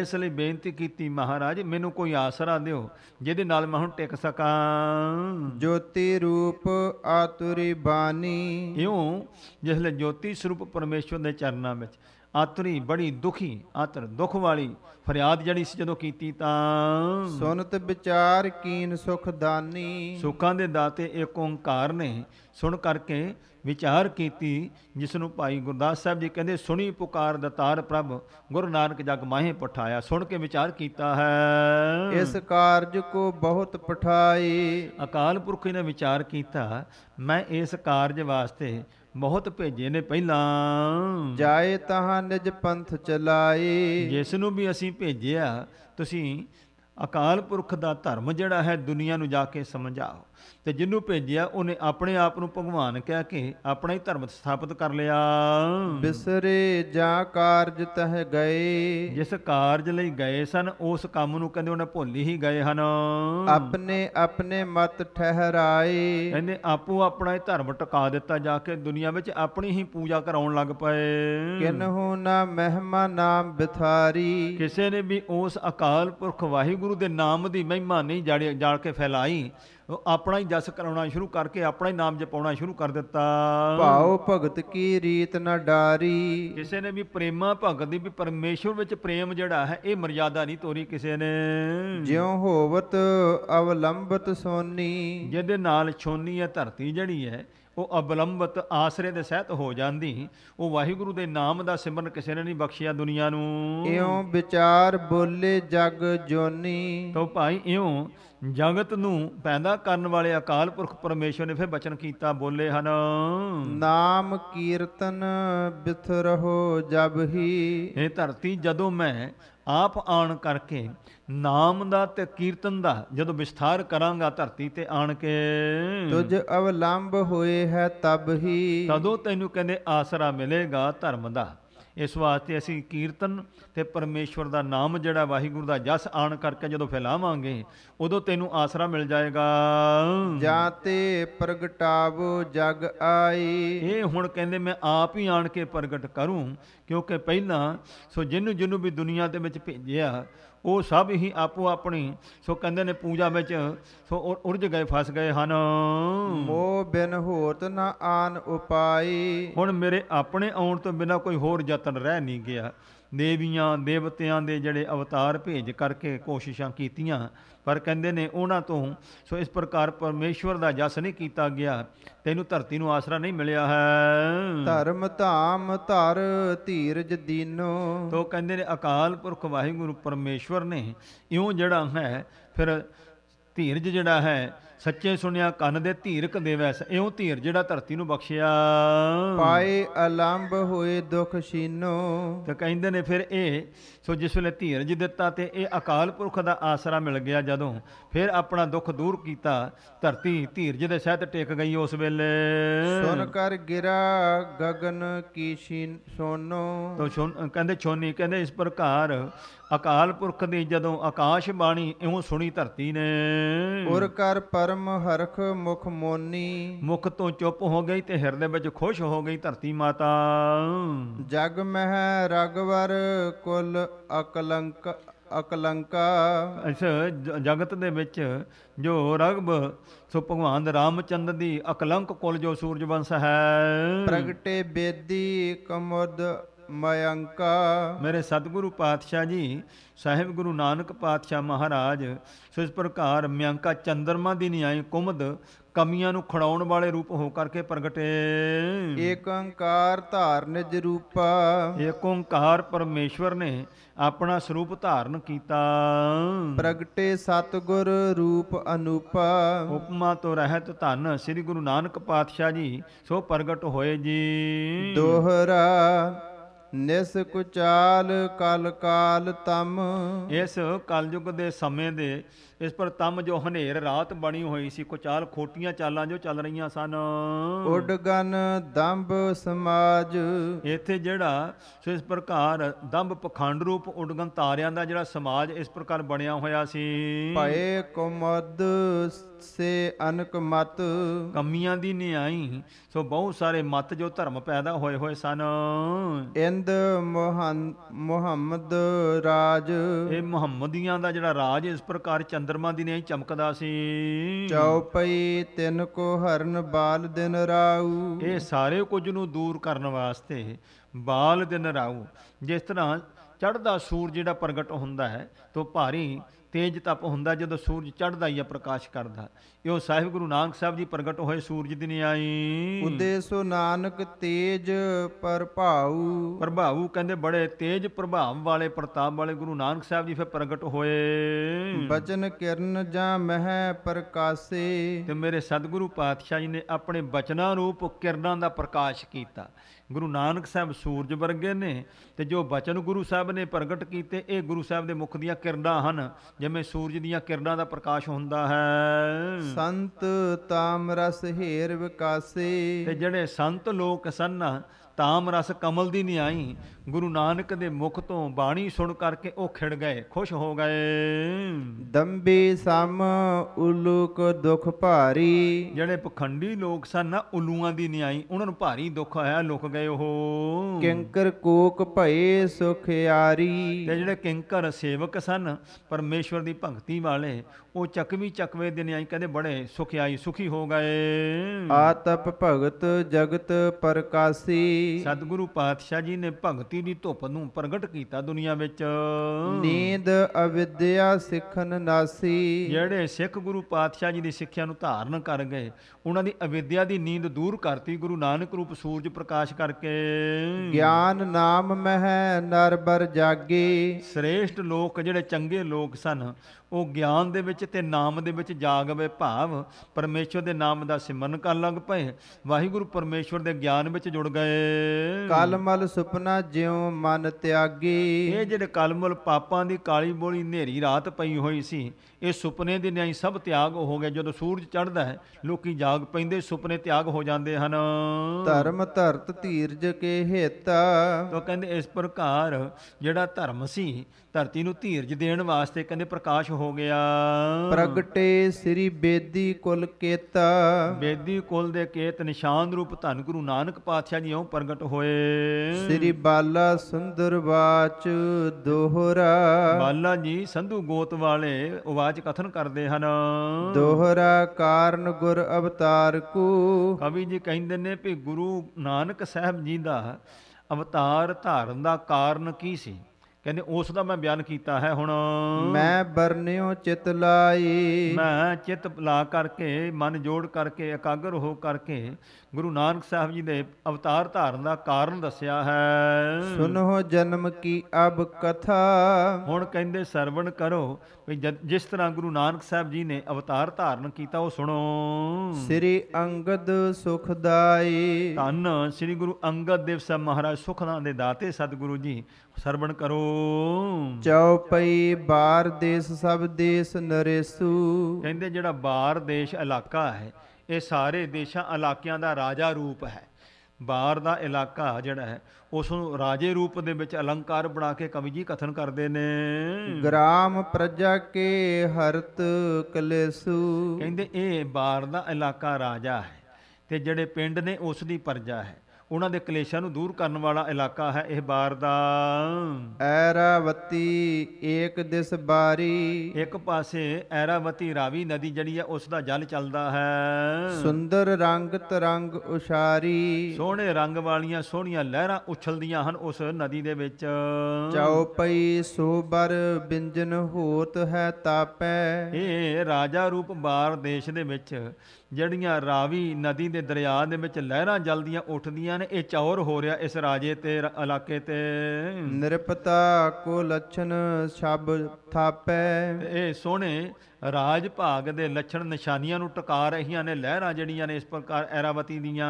ਇਸ ਲਈ ਬੇਨਤੀ ਕੀਤੀ ਮਹਾਰਾਜ ਮੈਨੂੰ ਕੋਈ ਆਸਰਾ ਦਿਓ ਜਿਹਦੇ ਨਾਲ ਮੈਂ ਹੁਣ ਟਿਕ ਸਕਾਂ ਜੋਤੀ ਰੂਪ ਆਤੁਰੀ ਬਾਣੀ ਇਉਂ ਜਿਸ ਲਈ ਜੋਤੀ ਸਰੂਪ ਪਰਮੇਸ਼ਵਰ ਦੇ ਚਰਨਾਂ ਵਿੱਚ ਆਤਰੀ ਬੜੀ ਦੁਖੀ ਆਤਰ ਦੁੱਖ ਵਾਲੀ ਫਰਿਆਦ ਜਿਹੜੀ ਸੀ ਜਦੋਂ ਕੀਤੀ ਤਾਂ ਸੁਨਤ ਵਿਚਾਰ ਕੀਨ ਸੁਖ ਦਾਨੀ ਸੁੱਖਾਂ ਦੇ ਦਾਤੇ ਏਕ ਓੰਕਾਰ ਨੇ ਸੁਣ ਕਰਕੇ ਵਿਚਾਰ ਕੀਤੀ ਜਿਸ ਨੂੰ ਭਾਈ ਗੁਰਦਾਸ ਸਾਹਿਬ ਜੀ ਕਹਿੰਦੇ ਸੁਣੀ ਪੁਕਾਰ ਦਤਾਰ ਪ੍ਰਭ ਗੁਰੂ ਨਾਨਕ ਜਗ ਮਾਹੇ ਪਠਾਇਆ ਸੁਣ ਕੇ ਵਿਚਾਰ ਕੀਤਾ ਹੈ ਇਸ ਕਾਰਜ ਕੋ ਬਹੁਤ ਪਠਾਈ ਅਕਾਲ ਪੁਰਖ ਨੇ ਵਿਚਾਰ ਕੀਤਾ ਮੈਂ ਇਸ ਕਾਰਜ ਵਾਸਤੇ ਬਹੁਤ ਭੇਜੇ ਨੇ ਪਹਿਲਾਂ ਜਾਏ ਤਹਾਂ ਨਿਜ ਪੰਥ ਚਲਾਏ ਜਿਸ ਨੂੰ ਵੀ ਅਸੀਂ ਭੇਜਿਆ ਤੁਸੀਂ ਅਕਾਲ ਪੁਰਖ ਦਾ ਧਰਮ ਜਿਹੜਾ ਹੈ ਦੁਨੀਆ ਨੂੰ ਜਾ ਕੇ ਸਮਝਾਓ ਤੇ ਜਿਹਨੂੰ ਭੇਜਿਆ ਉਹਨੇ ਆਪਣੇ ਆਪ ਨੂੰ ਭਗਵਾਨ ਕਹਿ ਕੇ ਆਪਣਾ ਹੀ ਧਰਮ ਸਥਾਪਿਤ ਕਰ ਲਿਆ ਬਿਸਰੇ ਜਾਂ ਕਾਰਜ ਤਹ ਗਏ ਜਿਸ ਕਾਰਜ ਲਈ ਗਏ ਸਨ ਉਸ ਕੰਮ ਨੂੰ ਕਹਿੰਦੇ ਉਹਨੇ ਭੁੱਲ ਹੀ ਗਏ ਹਨ ਆਪਣੇ ਆਪਣੇ ਮਤ ਠਹਿਰਾਏ ਕਹਿੰਦੇ ਆਪੋ ਆਪਣਾ ਹੀ ਧਰਮ ਟਿਕਾ ਦਿੱਤਾ ਜਾ ਕੇ ਦੁਨੀਆ ਵਿੱਚ ਆਪਣੀ ਹੀ ਪੂਜਾ ਕਰਾਉਣ ਲੱਗ ਪਏ ਕਿਨਹੂ ਨਾ ਮਹਿਮਾ ਨਾਮ ਬਿਥਾਰੀ ਕਿਸੇ ਨੇ ਵੀ ਉਸ ਅਕਾਲ ਪੁਰਖ ਵਾਹਿਗੁਰੂ ਦੇ ਨਾਮ ਦੀ ਮਹਿਮਾ ਨਹੀਂ ਜਾੜ ਕੇ ਫੈਲਾਈ ਆਪਣਾ ਹੀ ਜਸ ਕਰਾਉਣਾ ਸ਼ੁਰੂ ਕਰਕੇ ਆਪਣਾ ਹੀ ਨਾਮ ਜਪਾਉਣਾ ਸ਼ੁਰੂ ਕਰ ਦਿੱਤਾ ਭਾਉ ਭਗਤ ਕੀ ਰੀਤ ਨਾ ਡਾਰੀ ਕਿਸੇ ਨੇ ਵੀ ਪ੍ਰੇਮਾ ਭਗਤ ਦੀ ਵੀ ਪਰਮੇਸ਼ਰ ਵਿੱਚ ਪ੍ਰੇਮ ਜਿਹੜਾ ਹੈ ਇਹ ਮਰਿਆਦਾ ਨਹੀਂ ਤੋਰੀ ਕਿਸੇ ਨੇ ਜਿਉ ਹੋਵਤ ਅਵਲੰਬਤ ਸੋਨੀ ਜਿਹਦੇ ਨਾਲ ਛੋਨੀ ਹੈ ਧਰਤੀ ਜਿਹੜੀ ਹੈ ਉਹ ਅਬਲੰਬਤ ਆਸਰੇ ਦੇ ਸਹਿਤ ਹੋ ਜਾਂਦੀ ਉਹ ਵਾਹਿਗੁਰੂ ਦੇ ਨਾਮ ਦਾ ਸਿਮਰਨ ਕਿਸੇ ਨੇ ਨਹੀਂ ਬਖਸ਼ਿਆ ਦੁਨੀਆ ਨੂੰ ਇਉਂ ਵਿਚਾਰ ਬੋਲੇ ਜਗ ਜੋਨੀ ਤੋ ਭਾਈ ਇਉਂ ਜਗਤ ਨੂੰ ਪੈਦਾ ਕਰਨ ਵਾਲੇ ਅਕਾਲ ਪੁਰਖ ਪਰਮੇਸ਼ਰ ਨੇ ਫਿਰ ਬਚਨ ਕੀਤਾ ਬੋਲੇ ਹਨ ਨਾਮ ਕੀਰਤਨ ਬਿਥ ਰਹੋ ਜਬ ਹੀ ਇਹ ਧਰਤੀ ਜਦੋਂ ਮੈਂ ਆਪ ਆਣ ਕਰਕੇ ਨਾਮ ਦਾ ਤੇ ਕੀਰਤਨ ਦਾ ਜਦੋਂ ਵਿਸਥਾਰ ਕਰਾਂਗਾ ਧਰਤੀ ਤੇ ਆਣ ਕੇ ਤੁਜ ਅਵਲੰਬ ਹੋਏ ਹੈ ਤਬ ਹੀ ਤਦੋਂ ਤੈਨੂੰ ਕਹਿੰਦੇ ਆਸਰਾ ਮਿਲੇਗਾ ਧਰਮ ਦਾ ਇਸ ਵਾਸਤੇ ਅਸੀਂ ਕੀਰਤਨ ਤੇ ਪਰਮੇਸ਼ਵਰ ਦਾ ਨਾਮ ਜਿਹੜਾ ਵਾਹਿਗੁਰੂ ਦਾ ਜਸ ਆਣ ਕਰਕੇ ਜਦੋਂ ਫੈਲਾਵਾਂਗੇ ਉਦੋਂ ਤੈਨੂੰ ਆਸਰਾ ਮਿਲ ਜਾਏਗਾ ਜਾਤੇ ਪ੍ਰਗਟਾਵੋ ਜਗ ਆਈ ਇਹ ਹੁਣ ਕਹਿੰਦੇ ਮੈਂ ਆਪ ਹੀ ਆਣ ਕੇ ਪ੍ਰਗਟ ਕਰੂੰ ਕਿਉਂਕਿ ਪਹਿਲਾਂ ਸੋ ਜਿੰਨੂੰ ਜਿੰਨੂੰ ਵੀ ਦੁਨੀਆ ਦੇ ਵਿੱਚ ਭੇਜਿਆ ਉਹ ਸਭ ਹੀ ਆਪੋ ਆਪਣੀ ਸੋ ਕਹਿੰਦੇ ਨੇ ਪੂਜਾ ਵਿੱਚ ਸੋ ਉਰਜ ਗਏ ਫਸ ਗਏ ਹਨ ਮੋ ਬਿਨ ਹੋਤ ਨਾ ਆਨ ਉਪਾਈ ਹੁਣ ਮੇਰੇ ਆਪਣੇ ਆਉਣ ਤੋਂ ਬਿਨਾ ਕੋਈ ਹੋਰ ਯਤਨ ਰਹਿ ਨਹੀਂ ਗਿਆ ਦੇਵੀਆਂ ਦੇਵਤਿਆਂ ਦੇ ਜਿਹੜੇ ਅਵਤਾਰ ਭੇਜ ਕਰਕੇ ਕੋਸ਼ਿਸ਼ਾਂ ਕੀਤੀਆਂ ਪਰ ਕਹਿੰਦੇ ਨੇ ਉਹਨਾਂ ਤੋਂ ਸੋ ਇਸ ਪ੍ਰਕਾਰ ਪਰਮੇਸ਼ਵਰ ਦਾ ਜਸ ਨਹੀਂ ਕੀਤਾ ਗਿਆ ਤੈਨੂੰ ਧਰਤੀ ਨੂੰ ਆਸਰਾ ਨਹੀਂ ਮਿਲਿਆ ਹੈ ਧਰਮ ਧਾਮ ਧਰ ਧੀਰਜ ਦੀਨੋ ਤੋ ਕਹਿੰਦੇ ਨੇ ਅਕਾਲ ਪੁਰਖ ਵਾਹਿਗੁਰੂ ਪਰਮੇਸ਼ਵਰ ਨੇ ਇਉਂ ਜਿਹੜਾ ਹੈ ਫਿਰ ਧੀਰਜ ਜਿਹੜਾ ਹੈ ਸੱਚੇ ਸੁਣਿਆ ਕੰਨ ਦੇ ਧੀਰ ਕੰਦੇਵੈ ਇਉਂ ਧੀਰ ਜਿਹੜਾ ਧਰਤੀ ਨੂੰ ਬਖਸ਼ਿਆ ਪਾਏ ਅਲੰਭ ਹੋਏ ਦੁਖ ਛੀਨੋ ਤੇ ਕਹਿੰਦੇ ਨੇ ਫਿਰ ਇਹ ਸੋ ਜਿਸ ਵੇਲੇ ਧੀਰਜ ਦਿੱਤਾ ਤੇ ਇਹ ਅਕਾਲ ਪੁਰਖ ਦਾ ਆਸਰਾ ਮਿਲ ਗਿਆ ਜਦੋਂ ਫਿਰ ਆਪਣਾ ਦੁੱਖ ਦੂਰ ਕੀਤਾ ਧਰਤੀ ਧੀਰਜ ਦੇ ਸਹਿਤ ਟਿਕ ਗਈ ਉਸ ਵੇਲੇ ਸੁਨ ਕਰ ਗਿਰਾ ਗगन ਸੀਨ ਸੋਨੋ ਤੋ ਕਹਿੰਦੇ ਛੋਨੀ ਕਹਿੰਦੇ ਇਸ ਪ੍ਰਕਾਰ ਅਕਾਲ ਪੁਰਖ ਦੀ ਜਦੋਂ ਆਕਾਸ਼ ਬਾਣੀ ਇਉਂ ਸੁਣੀ ਧਰਤੀ ਨੇ ਉਰ ਕਰ ਪਰਮ ਹਰਖ ਮੁਖ ਮੋਨੀ ਮੁਖ ਤੋਂ ਚੁੱਪ ਹੋ ਗਈ ਤੇ ਹਿਰਦੇ ਵਿੱਚ ਖੁਸ਼ ਹੋ ਗਈ ਧਰਤੀ ਮਾਤਾ ਜਗ ਮਹਿ ਰਗਵਰ ਕੁਲ ਅਕਲੰਕ ਅਕਲੰਕਾ ਅੱਛਾ ਜਗਤ ਦੇ ਵਿੱਚ ਜੋ ਰਗਬ ਸੋ ਭਗਵਾਨ ਰਾਮਚੰਦ ਦੀ ਅਕਲੰਕ ਕੁਲ ਜੋ ਸੂਰਜ ਵੰਸ ਹੈ ਪ੍ਰਗਟੇ ਬੇਦੀ ਕਮੁਦ ਮਯੰਕਾ ਮੇਰੇ ਸਤਿਗੁਰੂ ਪਾਤਸ਼ਾਹ ਜੀ ਸਾਹਿਬ ਗੁਰੂ ਨਾਨਕ ਪਾਤਸ਼ਾਹ ਮਹਾਰਾਜ ਸਿਸ ਇਸ ਪ੍ਰਕਾਰ ਮਯੰਕਾ ਚੰਦਰਮਾ ਦੀ ਨਿਆਈ ਕੁਮਦ ਕਮੀਆਂ ਨੂੰ ਖੜਾਉਣ ਵਾਲੇ ਰੂਪ ਹੋ ਕਰਕੇ ਪ੍ਰਗਟੇ ਏਕ ਓੰਕਾਰ ਧਾਰਨ ਰੂਪਾ ਏਕ ਓੰਕਾਰ ਪਰਮੇਸ਼ਵਰ ਨੇ ਆਪਣਾ ਸਰੂਪ ਧਾਰਨ ਕੀਤਾ ਪ੍ਰਗਟੇ ਸਤਗੁਰ ਰੂਪ ਅਨੂਪਾ ਉਪਮਾ ਤੋਂ ਰਹਿਤ ਧੰਨ ਸ੍ਰੀ ਗੁਰੂ ਨਾਨਕ ਪਾਤਸ਼ਾਹ ਜੀ ਸੋ ਪ੍ਰਗਟ ਹੋਏ ਜੀ ਦੋਹਰਾ ਨਿਸ ਕੁਚਾਲ ਕਲ ਕਾਲ ਤਮ ਇਸ ਕਲਯੁਗ ਦੇ ਸਮੇਂ ਦੇ ਇਸ ਪਰ ਤਮ ਜੋ ਹਨੇਰ ਰਾਤ ਬਣੀ ਹੋਈ ਸੀ ਕੁਚਾਲ ਖੋਟੀਆਂ ਚਾਲਾਂ ਜੋ ਚੱਲ ਰਹੀਆਂ ਸਨ ਉਡਗਨ ਦੰਭ ਸਮਾਜ ਇੱਥੇ ਜਿਹੜਾ ਸੋ ਇਸ ਪ੍ਰਕਾਰ ਦੰਭ ਪਖੰਡ ਰੂਪ ਉਡਗਨ ਤਾਰਿਆਂ ਦਾ ਜਿਹੜਾ ਸਮਾਜ ਇਸ ਪ੍ਰਕਾਰ ਬਣਿਆ ਹੋਇਆ ਸੀ ਭਏ ਕੁਮਦ ਸੇ ਅਨਕ ਮਤ ਕਮੀਆਂ ਦੀ ਨਿਆਈ ਸੋ ਬਹੁਤ ਸਾਰੇ ਮਤ ਜੋ ਧਰਮ ਪੈਦਾ ਹੋਏ ਹੋਏ ਸਨ ਇੰਦ ਮੁਹੰਮਦ ਰਾਜ ਇਹ ਮੁਹੰਮਦੀਆਂ ਦਾ ਜਿਹੜਾ ਰਾਜ ਇਸ ਪ੍ਰਕਾਰ ਚੰਦ ਚੰਦਰਮਾ ਦੀ ਨਹੀਂ ਚਮਕਦਾ ਸੀ ਚੌਪਈ ਤਿੰਨ ਕੋ ਹਰਨ ਬਾਲ ਦਿਨ ਰਾਉ ਇਹ ਸਾਰੇ ਕੁਝ ਨੂੰ ਦੂਰ ਕਰਨ ਵਾਸਤੇ ਬਾਲ ਦਿਨ ਰਾਉ ਜਿਸ ਤਰ੍ਹਾਂ ਚੜਦਾ ਸੂਰਜ ਜਿਹੜਾ ਪ੍ਰਗਟ ਹੁੰਦਾ ਹੈ ਤੋਂ ਭਾਰੀ ਤੇਜ ਤਪ ਹੁੰਦਾ ਜਦੋਂ ਸੂਰਜ ਚੜ੍ਹਦਾ ਹੀ ਆ ਪ੍ਰਕਾਸ਼ ਕਰਦਾ ਇਹ ਉਹ ਸਾਹਿਬ ਗੁਰੂ ਨਾਨਕ ਸਾਹਿਬ ਜੀ ਪ੍ਰਗਟ ਹੋਏ ਸੂਰਜ ਦੀ ਆਈ ਉਦੇ ਸੋ ਨਾਨਕ ਤੇਜ ਪ੍ਰਭਾਉ ਪ੍ਰਭਾਉ ਕਹਿੰਦੇ ਬੜੇ ਤੇਜ ਪ੍ਰਭਾਵ ਵਾਲੇ ਪ੍ਰਤਾਪ ਵਾਲੇ ਗੁਰੂ ਨਾਨਕ ਸਾਹਿਬ ਜੀ ਫਿਰ ਪ੍ਰਗਟ ਹੋਏ ਬਚਨ ਕਿਰਨ ਜਾਂ ਮਹਿ ਪ੍ਰਕਾਸੇ ਤੇ ਮੇਰੇ ਸਤਿਗੁਰੂ ਪਾਤਸ਼ਾਹ ਜੀ ਨੇ ਆਪਣੇ ਬਚਨਾਂ ਰੂਪ ਕਿਰਨਾਂ ਦਾ ਪ੍ਰਕਾਸ਼ ਕੀਤਾ ਗੁਰੂ ਨਾਨਕ ਸਾਹਿਬ ਸੂਰਜ ਵਰਗੇ ਨੇ ਤੇ ਜੋ ਬਚਨ ਗੁਰੂ ਸਾਹਿਬ ਨੇ ਪ੍ਰਗਟ ਕੀਤੇ ਇਹ ਗੁਰੂ ਸਾਹਿਬ ਦੇ ਮੁਖ ਦੀਆਂ ਕਿਰਨਾਂ ਹਨ ਜਿਵੇਂ ਸੂਰਜ ਦੀਆਂ ਕਿਰਨਾਂ ਦਾ ਪ੍ਰਕਾਸ਼ ਹੁੰਦਾ ਹੈ ਸੰਤ ਤਾਮ ਰਸ ਹੀਰ ਵਿਕਾਸੇ ਤੇ ਜਿਹੜੇ ਸੰਤ ਲੋਕ ਸਨ ਤਾਮ ਰਸ ਕਮਲ ਦੀ ਨਹੀਂ ਆਈ ਗੁਰੂ ਨਾਨਕ ਦੇ ਮੁਖ ਤੋਂ ਬਾਣੀ ਸੁਣ ਕਰਕੇ ਉਹ ਖਿੜ ਗਏ ਖੁਸ਼ ਹੋ ਗਏ ਦੰਬੀ ਸਮ ਉਲੂਕ ਦੁਖ ਭਾਰੀ ਜਿਹੜੇ ਪਖੰਡੀ ਲੋਕ ਸਨ ਨਾ ਉਲੂਆਂ ਦੀ ਨਹੀਂ ਆਈ ਉਹਨਾਂ ਨੂੰ ਭਾਰੀ ਦੁੱਖ ਆਇਆ ਲੁਕ ਗਏ ਉਹ ਕਿੰਕਰ ਕੋਕ ਭਏ ਸੁਖਿਆਰੀ ਤੇ ਜਿਹੜੇ ਕਿੰਕਰ ਸੇਵਕ ਸਨ ਪਰਮੇਸ਼ਵਰ ਦੀ ਭਗਤੀ ਵਾਲੇ ਉਹ ਚੱਕਵੀ ਚੱਕਵੇ ਦਿਨ ਆਈ ਕਹਿੰਦੇ ਬੜੇ ਸੁਖਿਆਈ ਸੁਖੀ ਹੋ ਗਏ ਆਤਪ ਭਗਤ ਜਗਤ ਪ੍ਰਕਾਸੀ ਸਤਿਗੁਰੂ ਪਾਤਸ਼ਾਹ ਜੀ ਨੇ ਭਗਤੀ ਦੀ ਧੁੱਪ ਨੂੰ ਪ੍ਰਗਟ ਕੀਤਾ ਦੁਨੀਆ ਵਿੱਚ ਨੀਂਦ ਅਵਿਦਿਆ ਸਿੱਖਨ ਨਾਸੀ ਜਿਹੜੇ ਸਿੱਖ ਗੁਰੂ ਪਾਤਸ਼ਾਹ ਜੀ ਦੀ ਸਿੱਖਿਆ ਨੂੰ ਧਾਰਨ ਕਰ ਗਏ ਉਹਨਾਂ ਦੀ ਅਵਿਦਿਆ ਦੀ ਨੀਂਦ ਦੂਰ ਕਰਤੀ ਗੁਰੂ ਨਾਨਕ ਰੂਪ ਸੂਰਜ ਪ੍ਰਕਾਸ਼ ਕਰਕੇ ਗਿਆਨ ਨਾਮ ਮਹਿ ਨਰਬਰ ਜਾਗੇ ਸ੍ਰੇਸ਼ਟ ਲੋਕ ਜਿਹੜੇ ਚੰਗੇ ਲੋਕ ਸਨ ਉਹ ਗਿਆਨ ਦੇ ਵਿੱਚ ਤੇ ਨਾਮ ਦੇ ਵਿੱਚ ਜਾਗਵੇ ਭਾਵ ਪਰਮੇਸ਼ਰ ਦੇ ਨਾਮ ਦਾ ਸਿਮਰਨ ਕਰਨ ਲੱਗ ਪਏ ਵਾਹਿਗੁਰੂ ਪਰਮੇਸ਼ਰ ਦੇ ਗਿਆਨ ਵਿੱਚ ਜੁੜ ਗਏ ਕਲਮਲ ਸੁਪਨਾ ਜਿਉ ਮਨ ਤਿਆਗੀ ਇਹ ਜਿਹੜੇ ਕਲਮਲ ਪਾਪਾਂ ਦੀ ਕਾਲੀ ਬੋਲੀ ਹਨੇਰੀ ਰਾਤ ਪਈ ਹੋਈ ਸੀ ਇਹ ਸੁਪਨੇ ਦੇ ਨਿਆਈ ਸਭ ਤਿਆਗ ਹੋ ਗਏ ਜਦੋਂ ਸੂਰਜ ਚੜ੍ਹਦਾ ਹੈ ਲੋਕੀ ਜਾਗ ਪੈਂਦੇ ਸੁਪਨੇ ਤਿਆਗ ਹੋ ਜਾਂਦੇ ਹਨ ਧਰਮ ਧਰਤ ਧੀਰਜ ਕੇ ਹੇਤਾ ਤੋ ਕਹਿੰਦੇ ਇਸ ਪ੍ਰਕਾਰ ਜਿਹੜਾ ਧਰਮ ਸੀ ਧਰਤੀ ਨੂੰ ਧੀਰਜ ਦੇਣ ਵਾਸਤੇ ਕਹਿੰਦੇ ਪ੍ਰਕਾਸ਼ ਹੋ ਗਿਆ ਪ੍ਰਗਟੇ ਸ੍ਰੀ ਬੇਦੀ ਕੁਲ ਕੇਤਾ ਬੇਦੀ ਕੁਲ ਦੇ ਕੇਤ ਨਿਸ਼ਾਨ ਰੂਪ ਧੰਨ ਗੁਰੂ ਨਾਨਕ ਪਾਤਸ਼ਾਹ ਜੀ ਓਂ ਪ੍ਰਗਟ ਹੋਏ ਸ੍ਰੀ ਬਾਲਾ ਸੁੰਦਰ ਬਾਚ ਦੋਹਰਾ ਬਾਲਾ ਜੀ ਸੰਧੂ ਗੋਤ ਵਾਲੇ ਬਾਚ ਕਥਨ ਕਰਦੇ ਹਨ ਦੋਹਰਾ ਕਾਰਨ ਗੁਰ ਅਵਤਾਰ ਕੂ ਕਵੀ ਜੀ ਕਹਿੰਦੇ ਨੇ ਵੀ ਗੁਰੂ ਨਾਨਕ ਸਾਹਿਬ ਜੀ ਦਾ ਅਵਤਾਰ ਧਾਰਨ ਦਾ ਕਾਰਨ ਕੀ ਸੀ ਕਹਿੰਦੇ ਉਸ ਦਾ ਮੈਂ ਬਿਆਨ ਕੀਤਾ ਹੈ ਹੁਣ ਮੈਂ ਬਰਨਿਓ ਚਿਤ ਲਾਈ ਮੈਂ ਚਿਤ ਲਾ ਕਰਕੇ ਮਨ ਜੋੜ ਕਰਕੇ ਇਕਾਗਰ ਹੋ ਕਰਕੇ ਗੁਰੂ ਨਾਨਕ ਸਾਹਿਬ ਜੀ ਨੇ ਅਵਤਾਰ ਧਾਰਨ ਦਾ ਕਾਰਨ ਦੱਸਿਆ ਹੈ ਸੁਨੋ ਜਨਮ ਕੀ ਅਬ ਕਥਾ ਹੁਣ ਕਹਿੰਦੇ ਸਰਵਣ ਕਰੋ ਵੀ ਜਿਸ ਤਰ੍ਹਾਂ ਗੁਰੂ ਨਾਨਕ ਸਾਹਿਬ ਜੀ ਨੇ ਅਵਤਾਰ ਧਾਰਨ ਕੀਤਾ ਉਹ ਸੁਣੋ ਸ੍ਰੀ ਅੰਗਦ ਸੁਖਦਾਈ ਧੰਨ ਸ੍ਰੀ ਗੁਰੂ ਅੰਗਦ ਦੇਵ ਸਾਹਿਬ ਮਹਾਰਾਜ ਸੁਖਨਾ ਦੇ ਦਾਤੇ ਸਤਿਗੁਰੂ ਜੀ ਸਰਵਣ ਕਰੋ ਚੌਪਈ ਬਾਰ ਦੇਸ ਸਭ ਦੇਸ ਨਰੇਸੂ ਕਹਿੰਦੇ ਜਿਹੜਾ ਬਾਰ ਦੇਸ਼ ਇਲਾਕਾ ਹੈ ਇਹ ਸਾਰੇ ਦੇਸ਼ਾਂ ਇਲਾਕਿਆਂ ਦਾ ਰਾਜਾ ਰੂਪ ਹੈ ਬਾਹਰ ਦਾ ਇਲਾਕਾ ਜਿਹੜਾ ਹੈ ਉਸ ਨੂੰ ਰਾਜੇ ਰੂਪ ਦੇ ਵਿੱਚ ਅਲੰਕਾਰ ਬਣਾ ਕੇ ਕਵੀ ਜੀ ਕਥਨ ਕਰਦੇ ਨੇ ਗ੍ਰਾਮ ਪ੍ਰਜਾ ਕੇ ਹਰਤ ਕਲੇਸੂ ਕਹਿੰਦੇ ਇਹ ਬਾਹਰ ਦਾ ਇਲਾਕਾ ਰਾਜਾ ਹੈ ਤੇ ਜਿਹੜੇ ਪਿੰਡ ਨੇ ਉਸ ਦੀ ਪ੍ਰਜਾ ਹੈ ਉਹਨਾਂ ਦੇ ਕਲੇਸ਼ਾਂ ਨੂੰ ਦੂਰ ਕਰਨ ਵਾਲਾ ਇਲਾਕਾ ਹੈ ਇਹ ਬਾਰ ਦਾ ਐਰਾਵਤੀ ਏਕ ਦਿਸ ਬਾਰੀ ਇੱਕ ਪਾਸੇ ਐਰਾਵਤੀ ਰਾਵੀ ਨਦੀ ਜਿਹੜੀ ਹੈ ਉਸ ਦਾ ਜਲ ਚੱਲਦਾ ਹੈ ਸੁੰਦਰ ਰੰਗ ਤਰੰਗ ਉਸ਼ਾਰੀ ਸੋਹਣੇ ਰੰਗ ਵਾਲੀਆਂ ਸੋਹਣੀਆਂ ਲਹਿਰਾਂ ਉਛਲਦੀਆਂ ਹਨ ਉਸ ਨਦੀ ਦੇ ਵਿੱਚ ਚਾਉ ਪਈ ਸੋਬਰ ਬਿੰਜਨ ਹੋਤ ਹੈ ਤਾਪੈ ਇਹ ਰਾਜਾ ਰੂਪ ਬਾਰ ਦੇਸ਼ ਦੇ ਵਿੱਚ ਜਿਹੜੀਆਂ ਰਾਵੀ ਨਦੀ ਦੇ ਦਰਿਆ ਦੇ ਵਿੱਚ ਲਹਿਰਾਂ ਜਲਦੀਆਂ ਉੱਠਦੀਆਂ ਨੇ ਇਹ ਚੌਰ ਹੋ ਰਿਹਾ ਇਸ ਰਾਜੇ ਤੇ ਇਲਾਕੇ ਤੇ ਨਿਰਪਤਾ ਕੋ ਲਛਣ ਸ਼ਬ ਥਾਪੈ ਇਹ ਸੋਹਣੇ ਰਾਜ ਭਾਗ ਦੇ ਲੱਛਣ ਨਿਸ਼ਾਨੀਆਂ ਨੂੰ ਟਿਕਾ ਰਹੀਆਂ ਨੇ ਲਹਿਰਾਂ ਜਿਹੜੀਆਂ ਨੇ ਇਸ ਪ੍ਰਕਾਰ ਐਰਾਵਤੀ ਦੀਆਂ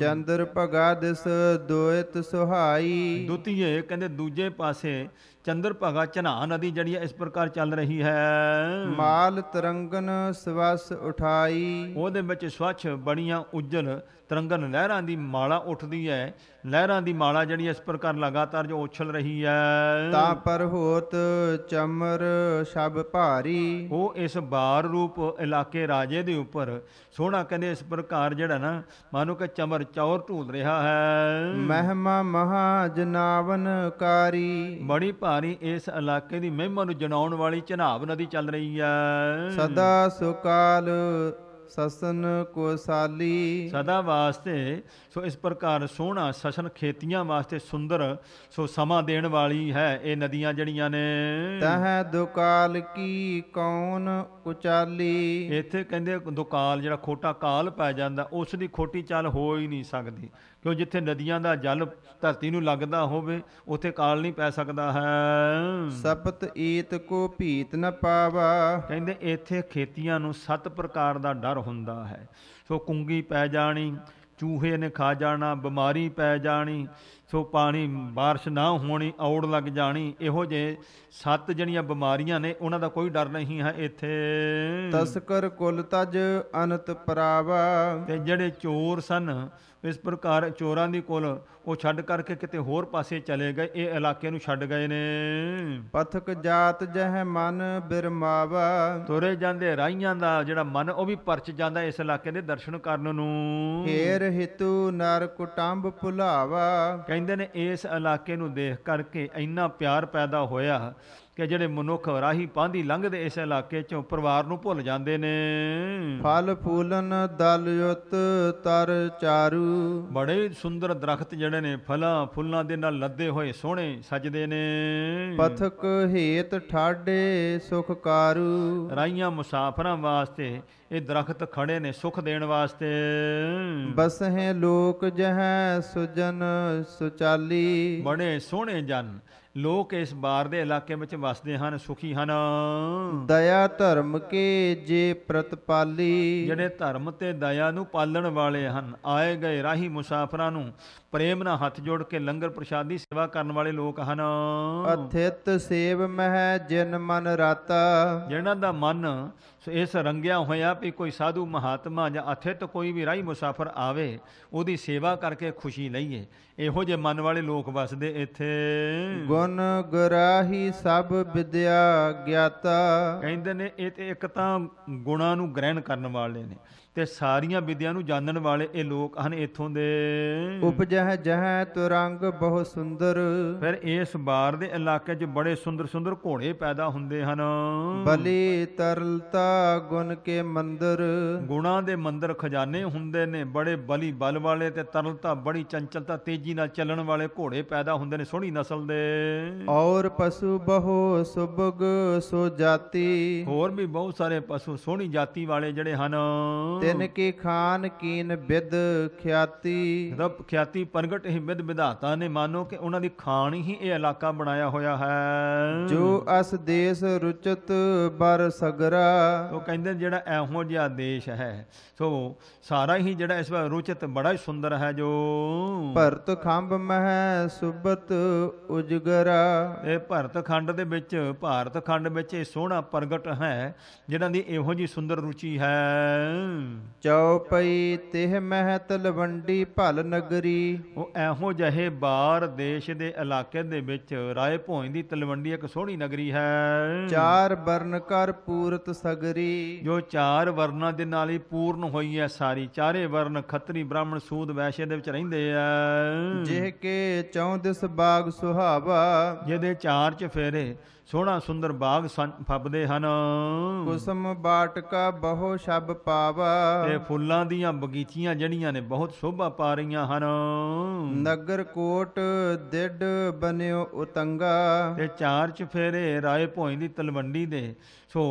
ਚੰਦਰ ਭਗਾ ਦਿਸ ਦੋਇਤ ਸੁਹਾਈ ਦੁਤੀਏ ਕਹਿੰਦੇ ਦੂਜੇ ਪਾਸੇ ਚੰਦਰਭਾਗਾ ਚਨਾ ਨਦੀ ਜਿਹੜੀ ਇਸ ਪ੍ਰਕਾਰ ਚੱਲ ਰਹੀ ਹੈ ਮਾਲ ਤਰੰਗਨ ਸਵਸ ਉਠਾਈ ਉਹਦੇ ਵਿੱਚ ਸਵਛ ਬੜੀਆਂ ਉਜਲ ਤਰੰਗਨ ਲਹਿਰਾਂ ਦੀ ਮਾਲਾ ਉੱਠਦੀ ਹੈ ਲਹਿਰਾਂ ਦੀ ਮਾਲਾ ਜਿਹੜੀ ਇਸ ਪ੍ਰਕਾਰ ਲਗਾਤਾਰ ਜੋ ਉਛਲ ਰਹੀ ਹੈ ਤਾਂ ਪਰ ਹੋਤ ਚਮਰ ਸਭ ਭਾਰੀ ਉਹ ਇਸ ਬਾਰ ਰੂਪ ਇਲਾਕੇ ਰਾਜੇ ਦੇ ਉੱਪਰ ਸੋਹਣਾ ਕਹਿੰਦੇ ਇਸ ਪ੍ਰਕਾਰ ਜਿਹੜਾ ਨਾ ਮਾਨੋ ਕਿ ਚਮਰ ਚੌਰ ਢੂਲ ਰਿਹਾ ਹੈ ਮਹਿਮਾ ਮਹਾ ਜਨਾਵਨ ਕਾਰੀ ਬੜੀ ਭਾ ਧਾਰੀ ਇਸ ਇਲਾਕੇ ਦੀ ਮਹਿਮਾ ਨੂੰ ਜਣਾਉਣ ਵਾਲੀ ਚਨਾਬ ਨਦੀ ਚੱਲ ਰਹੀ ਹੈ ਸਦਾ ਸੁਕਾਲ ਸਸਨ ਕੋਸਾਲੀ ਸਦਾ ਵਾਸਤੇ ਸੋ ਇਸ ਪ੍ਰਕਾਰ ਸੋਹਣਾ ਸਸ਼ਨ ਖੇਤੀਆਂ ਵਾਸਤੇ ਸੁੰਦਰ ਸੋ ਸਮਾਂ ਦੇਣ ਵਾਲੀ ਹੈ ਇਹ ਨਦੀਆਂ ਜਿਹੜੀਆਂ ਨੇ ਤਹ ਦੁਕਾਲ ਕੀ ਕੌਣ ਉਚਾਲੀ ਇੱਥੇ ਕਹਿੰਦੇ ਦੁਕਾਲ ਜਿਹੜਾ ਖੋਟਾ ਕਾਲ ਪੈ ਜਾਂਦਾ ਉਸ ਦੀ ਖੋਟੀ ਚਾਲ ਹੋ ਹੀ ਨਹੀਂ ਸਕਦੀ ਕਿਉਂ ਜਿੱਥੇ ਨਦੀਆਂ ਦਾ ਜਲ ਧਰਤੀ ਨੂੰ ਲੱਗਦਾ ਹੋਵੇ ਉਥੇ ਕਾਲ ਨਹੀਂ ਪੈ ਸਕਦਾ ਹੈ ਸਪਤ ਏਤ ਕੋ ਭੀਤ ਨ ਪਾਵਾ ਕਹਿੰਦੇ ਇੱਥੇ ਖੇਤੀਆਂ ਨੂੰ ਸੱਤ ਪ੍ਰਕਾਰ ਦਾ ਡਰ ਹੁੰਦਾ ਹੈ ਸੋ ਕੁੰਗੀ ਪੈ ਜਾਣੀ ਚੂਹੇ ਨੇ ਖਾ ਜਾਣਾ ਬਿਮਾਰੀ ਪੈ ਜਾਣੀ ਸੋ ਪਾਣੀ بارش ਨਾ ਹੋਣੀ ਔੜ ਲੱਗ ਜਾਣੀ ਇਹੋ ਜੇ ਸੱਤ ਜਣੀਆਂ ਬਿਮਾਰੀਆਂ ਨੇ ਉਹਨਾਂ ਦਾ ਕੋਈ ਡਰ ਨਹੀਂ ਹੈ ਇੱਥੇ ਤਸਕਰ ਕੁਲ ਤਜ ਅਨਤ ਪਰਾਵਾ ਤੇ ਜਿਹੜੇ ਚੋਰ ਸਨ ਇਸ ਪ੍ਰਕਾਰ ਚੋਰਾਂ ਦੀ ਕੁਲ ਉਹ ਛੱਡ ਕਰਕੇ ਕਿਤੇ ਹੋਰ ਪਾਸੇ ਚਲੇ ਗਏ ਇਹ ਇਲਾਕੇ ਨੂੰ ਛੱਡ ਗਏ ਨੇ ਪਥਕ ਜਾਤ ਜਹ ਮਨ ਬਿਰਮਾਵਾ ਤੁਰੇ ਜਾਂਦੇ ਰਾਈਆਂ ਦਾ ਜਿਹੜਾ ਮਨ ਉਹ ਵੀ ਪਰਚ ਜਾਂਦਾ ਇਸ ਇਲਾਕੇ ਦੇ ਦਰਸ਼ਨ ਕਰਨ ਨੂੰ ਫੇਰ ਹਿਤੂ ਨਰ ਕੁਟੰਬ ਭੁਲਾਵਾ ਕਹਿੰਦੇ ਨੇ ਇਸ ਇਲਾਕੇ ਨੂੰ ਦੇਖ ਕਰਕੇ ਇੰਨਾ ਪਿਆਰ ਪੈਦਾ ਹੋਇਆ ਕਿ ਜਿਹੜੇ ਮਨੁੱਖ ਰਾਹੀ ਪਾਂਦੀ ਲੰਘਦੇ ਇਸ ਇਲਾਕੇ ਚੋਂ ਪਰਿਵਾਰ ਨੂੰ ਭੁੱਲ ਜਾਂਦੇ ਨੇ ਫਲ ਫੂਲਨ ਦਲਯੁਤ ਤਰ ਚਾਰੂ ਬੜੇ ਸੁੰਦਰ ਦਰਖਤ ਜਿਹੜੇ ਨੇ ਫਲਾਂ ਫੁੱਲਾਂ ਦੇ ਨਾਲ ਲੱਦੇ ਹੋਏ ਸੋਹਣੇ ਸਜਦੇ ਨੇ ਪਥਕ ਹੇਤ ਠਾਡੇ ਸੁਖਕਾਰੂ ਰਾਈਆਂ ਮੁਸਾਫਰਾਂ ਵਾਸਤੇ ਇਹ ਦਰਖਤ ਖੜੇ ਨੇ ਸੁਖ ਦੇਣ ਵਾਸਤੇ ਬਸ ਹੈ ਲੋਕ ਜਹ ਸੁਜਨ ਸੁਚਾਲੀ ਬੜੇ ਸੋਹਣੇ ਜਨ ਲੋਕ ਇਸ ਬਾਰ ਦੇ ਇਲਾਕੇ ਵਿੱਚ ਵਸਦੇ ਹਨ ਸੁਖੀ ਹਨ ਦਇਆ ਧਰਮ ਕੇ ਜੇ ਪ੍ਰਤਪਾਲੀ ਜਿਹੜੇ ਧਰਮ ਤੇ ਦਇਆ ਨੂੰ ਪਾਲਣ ਵਾਲੇ ਹਨ ਆਏ ਗਏ ਰਾਹੀ ਮੁਸਾਫਰਾਂ ਨੂੰ ਪ੍ਰੇਮ ਨਾਲ ਹੱਥ ਜੋੜ ਕੇ ਲੰਗਰ ਪ੍ਰਸ਼ਾਦ ਦੀ ਸੇਵਾ ਕਰਨ ਵਾਲੇ ਲੋਕ ਹਨ ਅਥਿਤ ਸੇਵ ਮਹਿ ਜਿਨ ਮਨ ਰਤ ਜਿਹਨਾਂ ਦਾ ਮਨ ਇਸ ਰੰਗਿਆ ਹੋਇਆ ਵੀ ਕੋਈ ਸਾਧੂ ਮਹਾਤਮਾ ਜਾਂ ਅਥਿਤ ਕੋਈ ਵੀ ਰਾਹੀ ਮੁਸਾਫਰ ਆਵੇ ਉਹਦੀ ਸੇਵਾ ਕਰਕੇ ਖੁਸ਼ੀ ਲਈਏ ਇਹੋ ਜੇ ਮਨ ਵਾਲੇ ਲੋਕ ਵਸਦੇ ਇੱਥੇ ਗੁਣ ਗਰਾਹੀ ਸਭ ਵਿਦਿਆ ਗਿਆਤਾ ਕਹਿੰਦੇ ਨੇ ਇਹ ਤੇ ਇੱਕ ਤਾਂ ਗੁਣਾਂ ਨੂੰ ਗ੍ਰਹਿਣ ਕਰਨ ਵਾਲੇ ਨੇ ਤੇ ਸਾਰੀਆਂ ਵਿਦਿਆ ਨੂੰ ਜਾਣਨ ਵਾਲੇ ਇਹ ਲੋਕ ਹਨ ਇਥੋਂ ਦੇ ਉਪਜਹ ਜਹ ਤੁਰੰਗ ਬਹੁ ਸੁੰਦਰ ਫਿਰ ਇਸ ਬਾਰ ਦੇ ਇਲਾਕੇ 'ਚ ਬੜੇ ਸੁੰਦਰ ਸੁੰਦਰ ਘੋੜੇ ਪੈਦਾ ਹੁੰਦੇ ਹਨ ਬਲੀ ਤਰਲਤਾ ਗੁਣ ਕੇ ਮੰਦਰ ਗੁਣਾ ਦੇ ਮੰਦਰ ਖਜ਼ਾਨੇ ਹੁੰਦੇ ਨੇ ਬੜੇ ਬਲੀ ਬਲ ਵਾਲੇ ਤੇ ਤਰਲਤਾ ਬੜੀ ਚੰਚਲਤਾ ਤੇਜ਼ੀ ਨਾਲ ਚੱਲਣ ਵਾਲੇ ਘੋੜੇ ਪੈਦਾ ਹੁੰਦੇ ਨੇ ਸੋਹਣੀ ਨਸਲ ਦੇ ਔਰ ਪਸ਼ੂ ਬਹੁ ਸੁਭਗ ਸੋ ਜਾਤੀ ਹੋਰ ਵੀ ਬਹੁਤ ਸਾਰੇ ਪਸ਼ੂ ਸੋਹਣੀ ਜਾਤੀ ਵਾਲੇ ਜਿਹੜੇ ਹਨ ਤਿਨ ਕੇ ਖਾਨ ਕੀਨ ਵਿਦ ਖਿਆਤੀ ਰਬ ਖਿਆਤੀ ਪ੍ਰਗਟ ਹੀ ਵਿਦ ਵਿਧਾਤਾ ਨੇ ਮਾਨੋ ਕਿ ਉਹਨਾਂ ਦੀ ਖਾਨ ਹੀ ਇਹ ਇਲਾਕਾ ਬਣਾਇਆ ਹੋਇਆ ਹੈ ਜੋ ਅਸ ਦੇਸ ਰੁਚਤ ਬਰ ਸਗਰਾ ਉਹ ਕਹਿੰਦੇ ਜਿਹੜਾ ਐਹੋ ਜਿਹਾ ਦੇਸ਼ ਹੈ ਸੋ ਸਾਰਾ ਹੀ ਜਿਹੜਾ ਇਸ ਵਾਰ ਰੁਚਤ ਬੜਾ ਹੀ ਸੁੰਦਰ ਹੈ ਜੋ ਭਰਤ ਖੰਭ ਮਹਿ ਸੁਬਤ ਉਜਗਰਾ ਇਹ ਭਰਤ ਖੰਡ ਦੇ ਵਿੱਚ ਭਾਰਤ ਖੰਡ ਵਿੱਚ ਇਹ ਸੋਹਣਾ ਪ੍ਰਗਟ ਹੈ ਜਿਹਨਾਂ ਦੀ ਇਹੋ ਜੀ ਸੁੰਦਰ ਰੁਚੀ ਹੈ ਚੌਪਈ ਤਿਹ ਮਹਿ ਤਲਵੰਡੀ ਭਲ ਨਗਰੀ ਉਹ ਐਹੋ ਜਹੇ ਬਾਰ ਦੇਸ਼ ਦੇ ਇਲਾਕੇ ਦੇ ਵਿੱਚ ਰਾਏ ਭੋਇ ਦੀ ਤਲਵੰਡੀ ਇੱਕ ਸੋਹਣੀ ਨਗਰੀ ਹੈ ਚਾਰ ਵਰਨ ਕਰ ਪੂਰਤ ਸਗਰੀ ਜੋ ਚਾਰ ਵਰਨਾਂ ਦੇ ਨਾਲ ਹੀ ਪੂਰਨ ਹੋਈ ਹੈ ਸਾਰੀ ਚਾਰੇ ਵਰਨ ਖੱਤਰੀ ਬ੍ਰਾਹਮਣ ਸੂਦ ਵੈਸ਼ੇ ਦੇ ਵਿੱਚ ਰਹਿੰਦੇ ਆ ਜਿਹ ਕੇ ਚੌਂ ਦਿਸ ਬਾਗ ਸੁਹਾਵਾ ਜਿਹਦੇ ਚਾਰ ਚ ਫੇਰੇ ਸੋਹਣਾ ਸੁੰਦਰ ਬਾਗ ਫੱਬਦੇ ਹਨ ਕੁਸਮ ਬਾਟਕਾ ਬਹੁ ਸ਼ਬ ਪਾਵਾ ਤੇ ਫੁੱਲਾਂ ਦੀਆਂ ਬਗੀਚੀਆਂ ਜਿਹੜੀਆਂ ਨੇ ਬਹੁਤ ਸ਼ੋਭਾ ਪਾ ਰਹੀਆਂ ਹਨ ਨਗਰ ਕੋਟ ਡਿੱਡ ਬਨਿਓ ਉਤੰਗਾ ਤੇ ਚਾਰ ਚਫੇਰੇ ਰਾਏ ਭੋਇ ਦੀ ਤਲਵੰਡੀ ਦੇ ਸੋ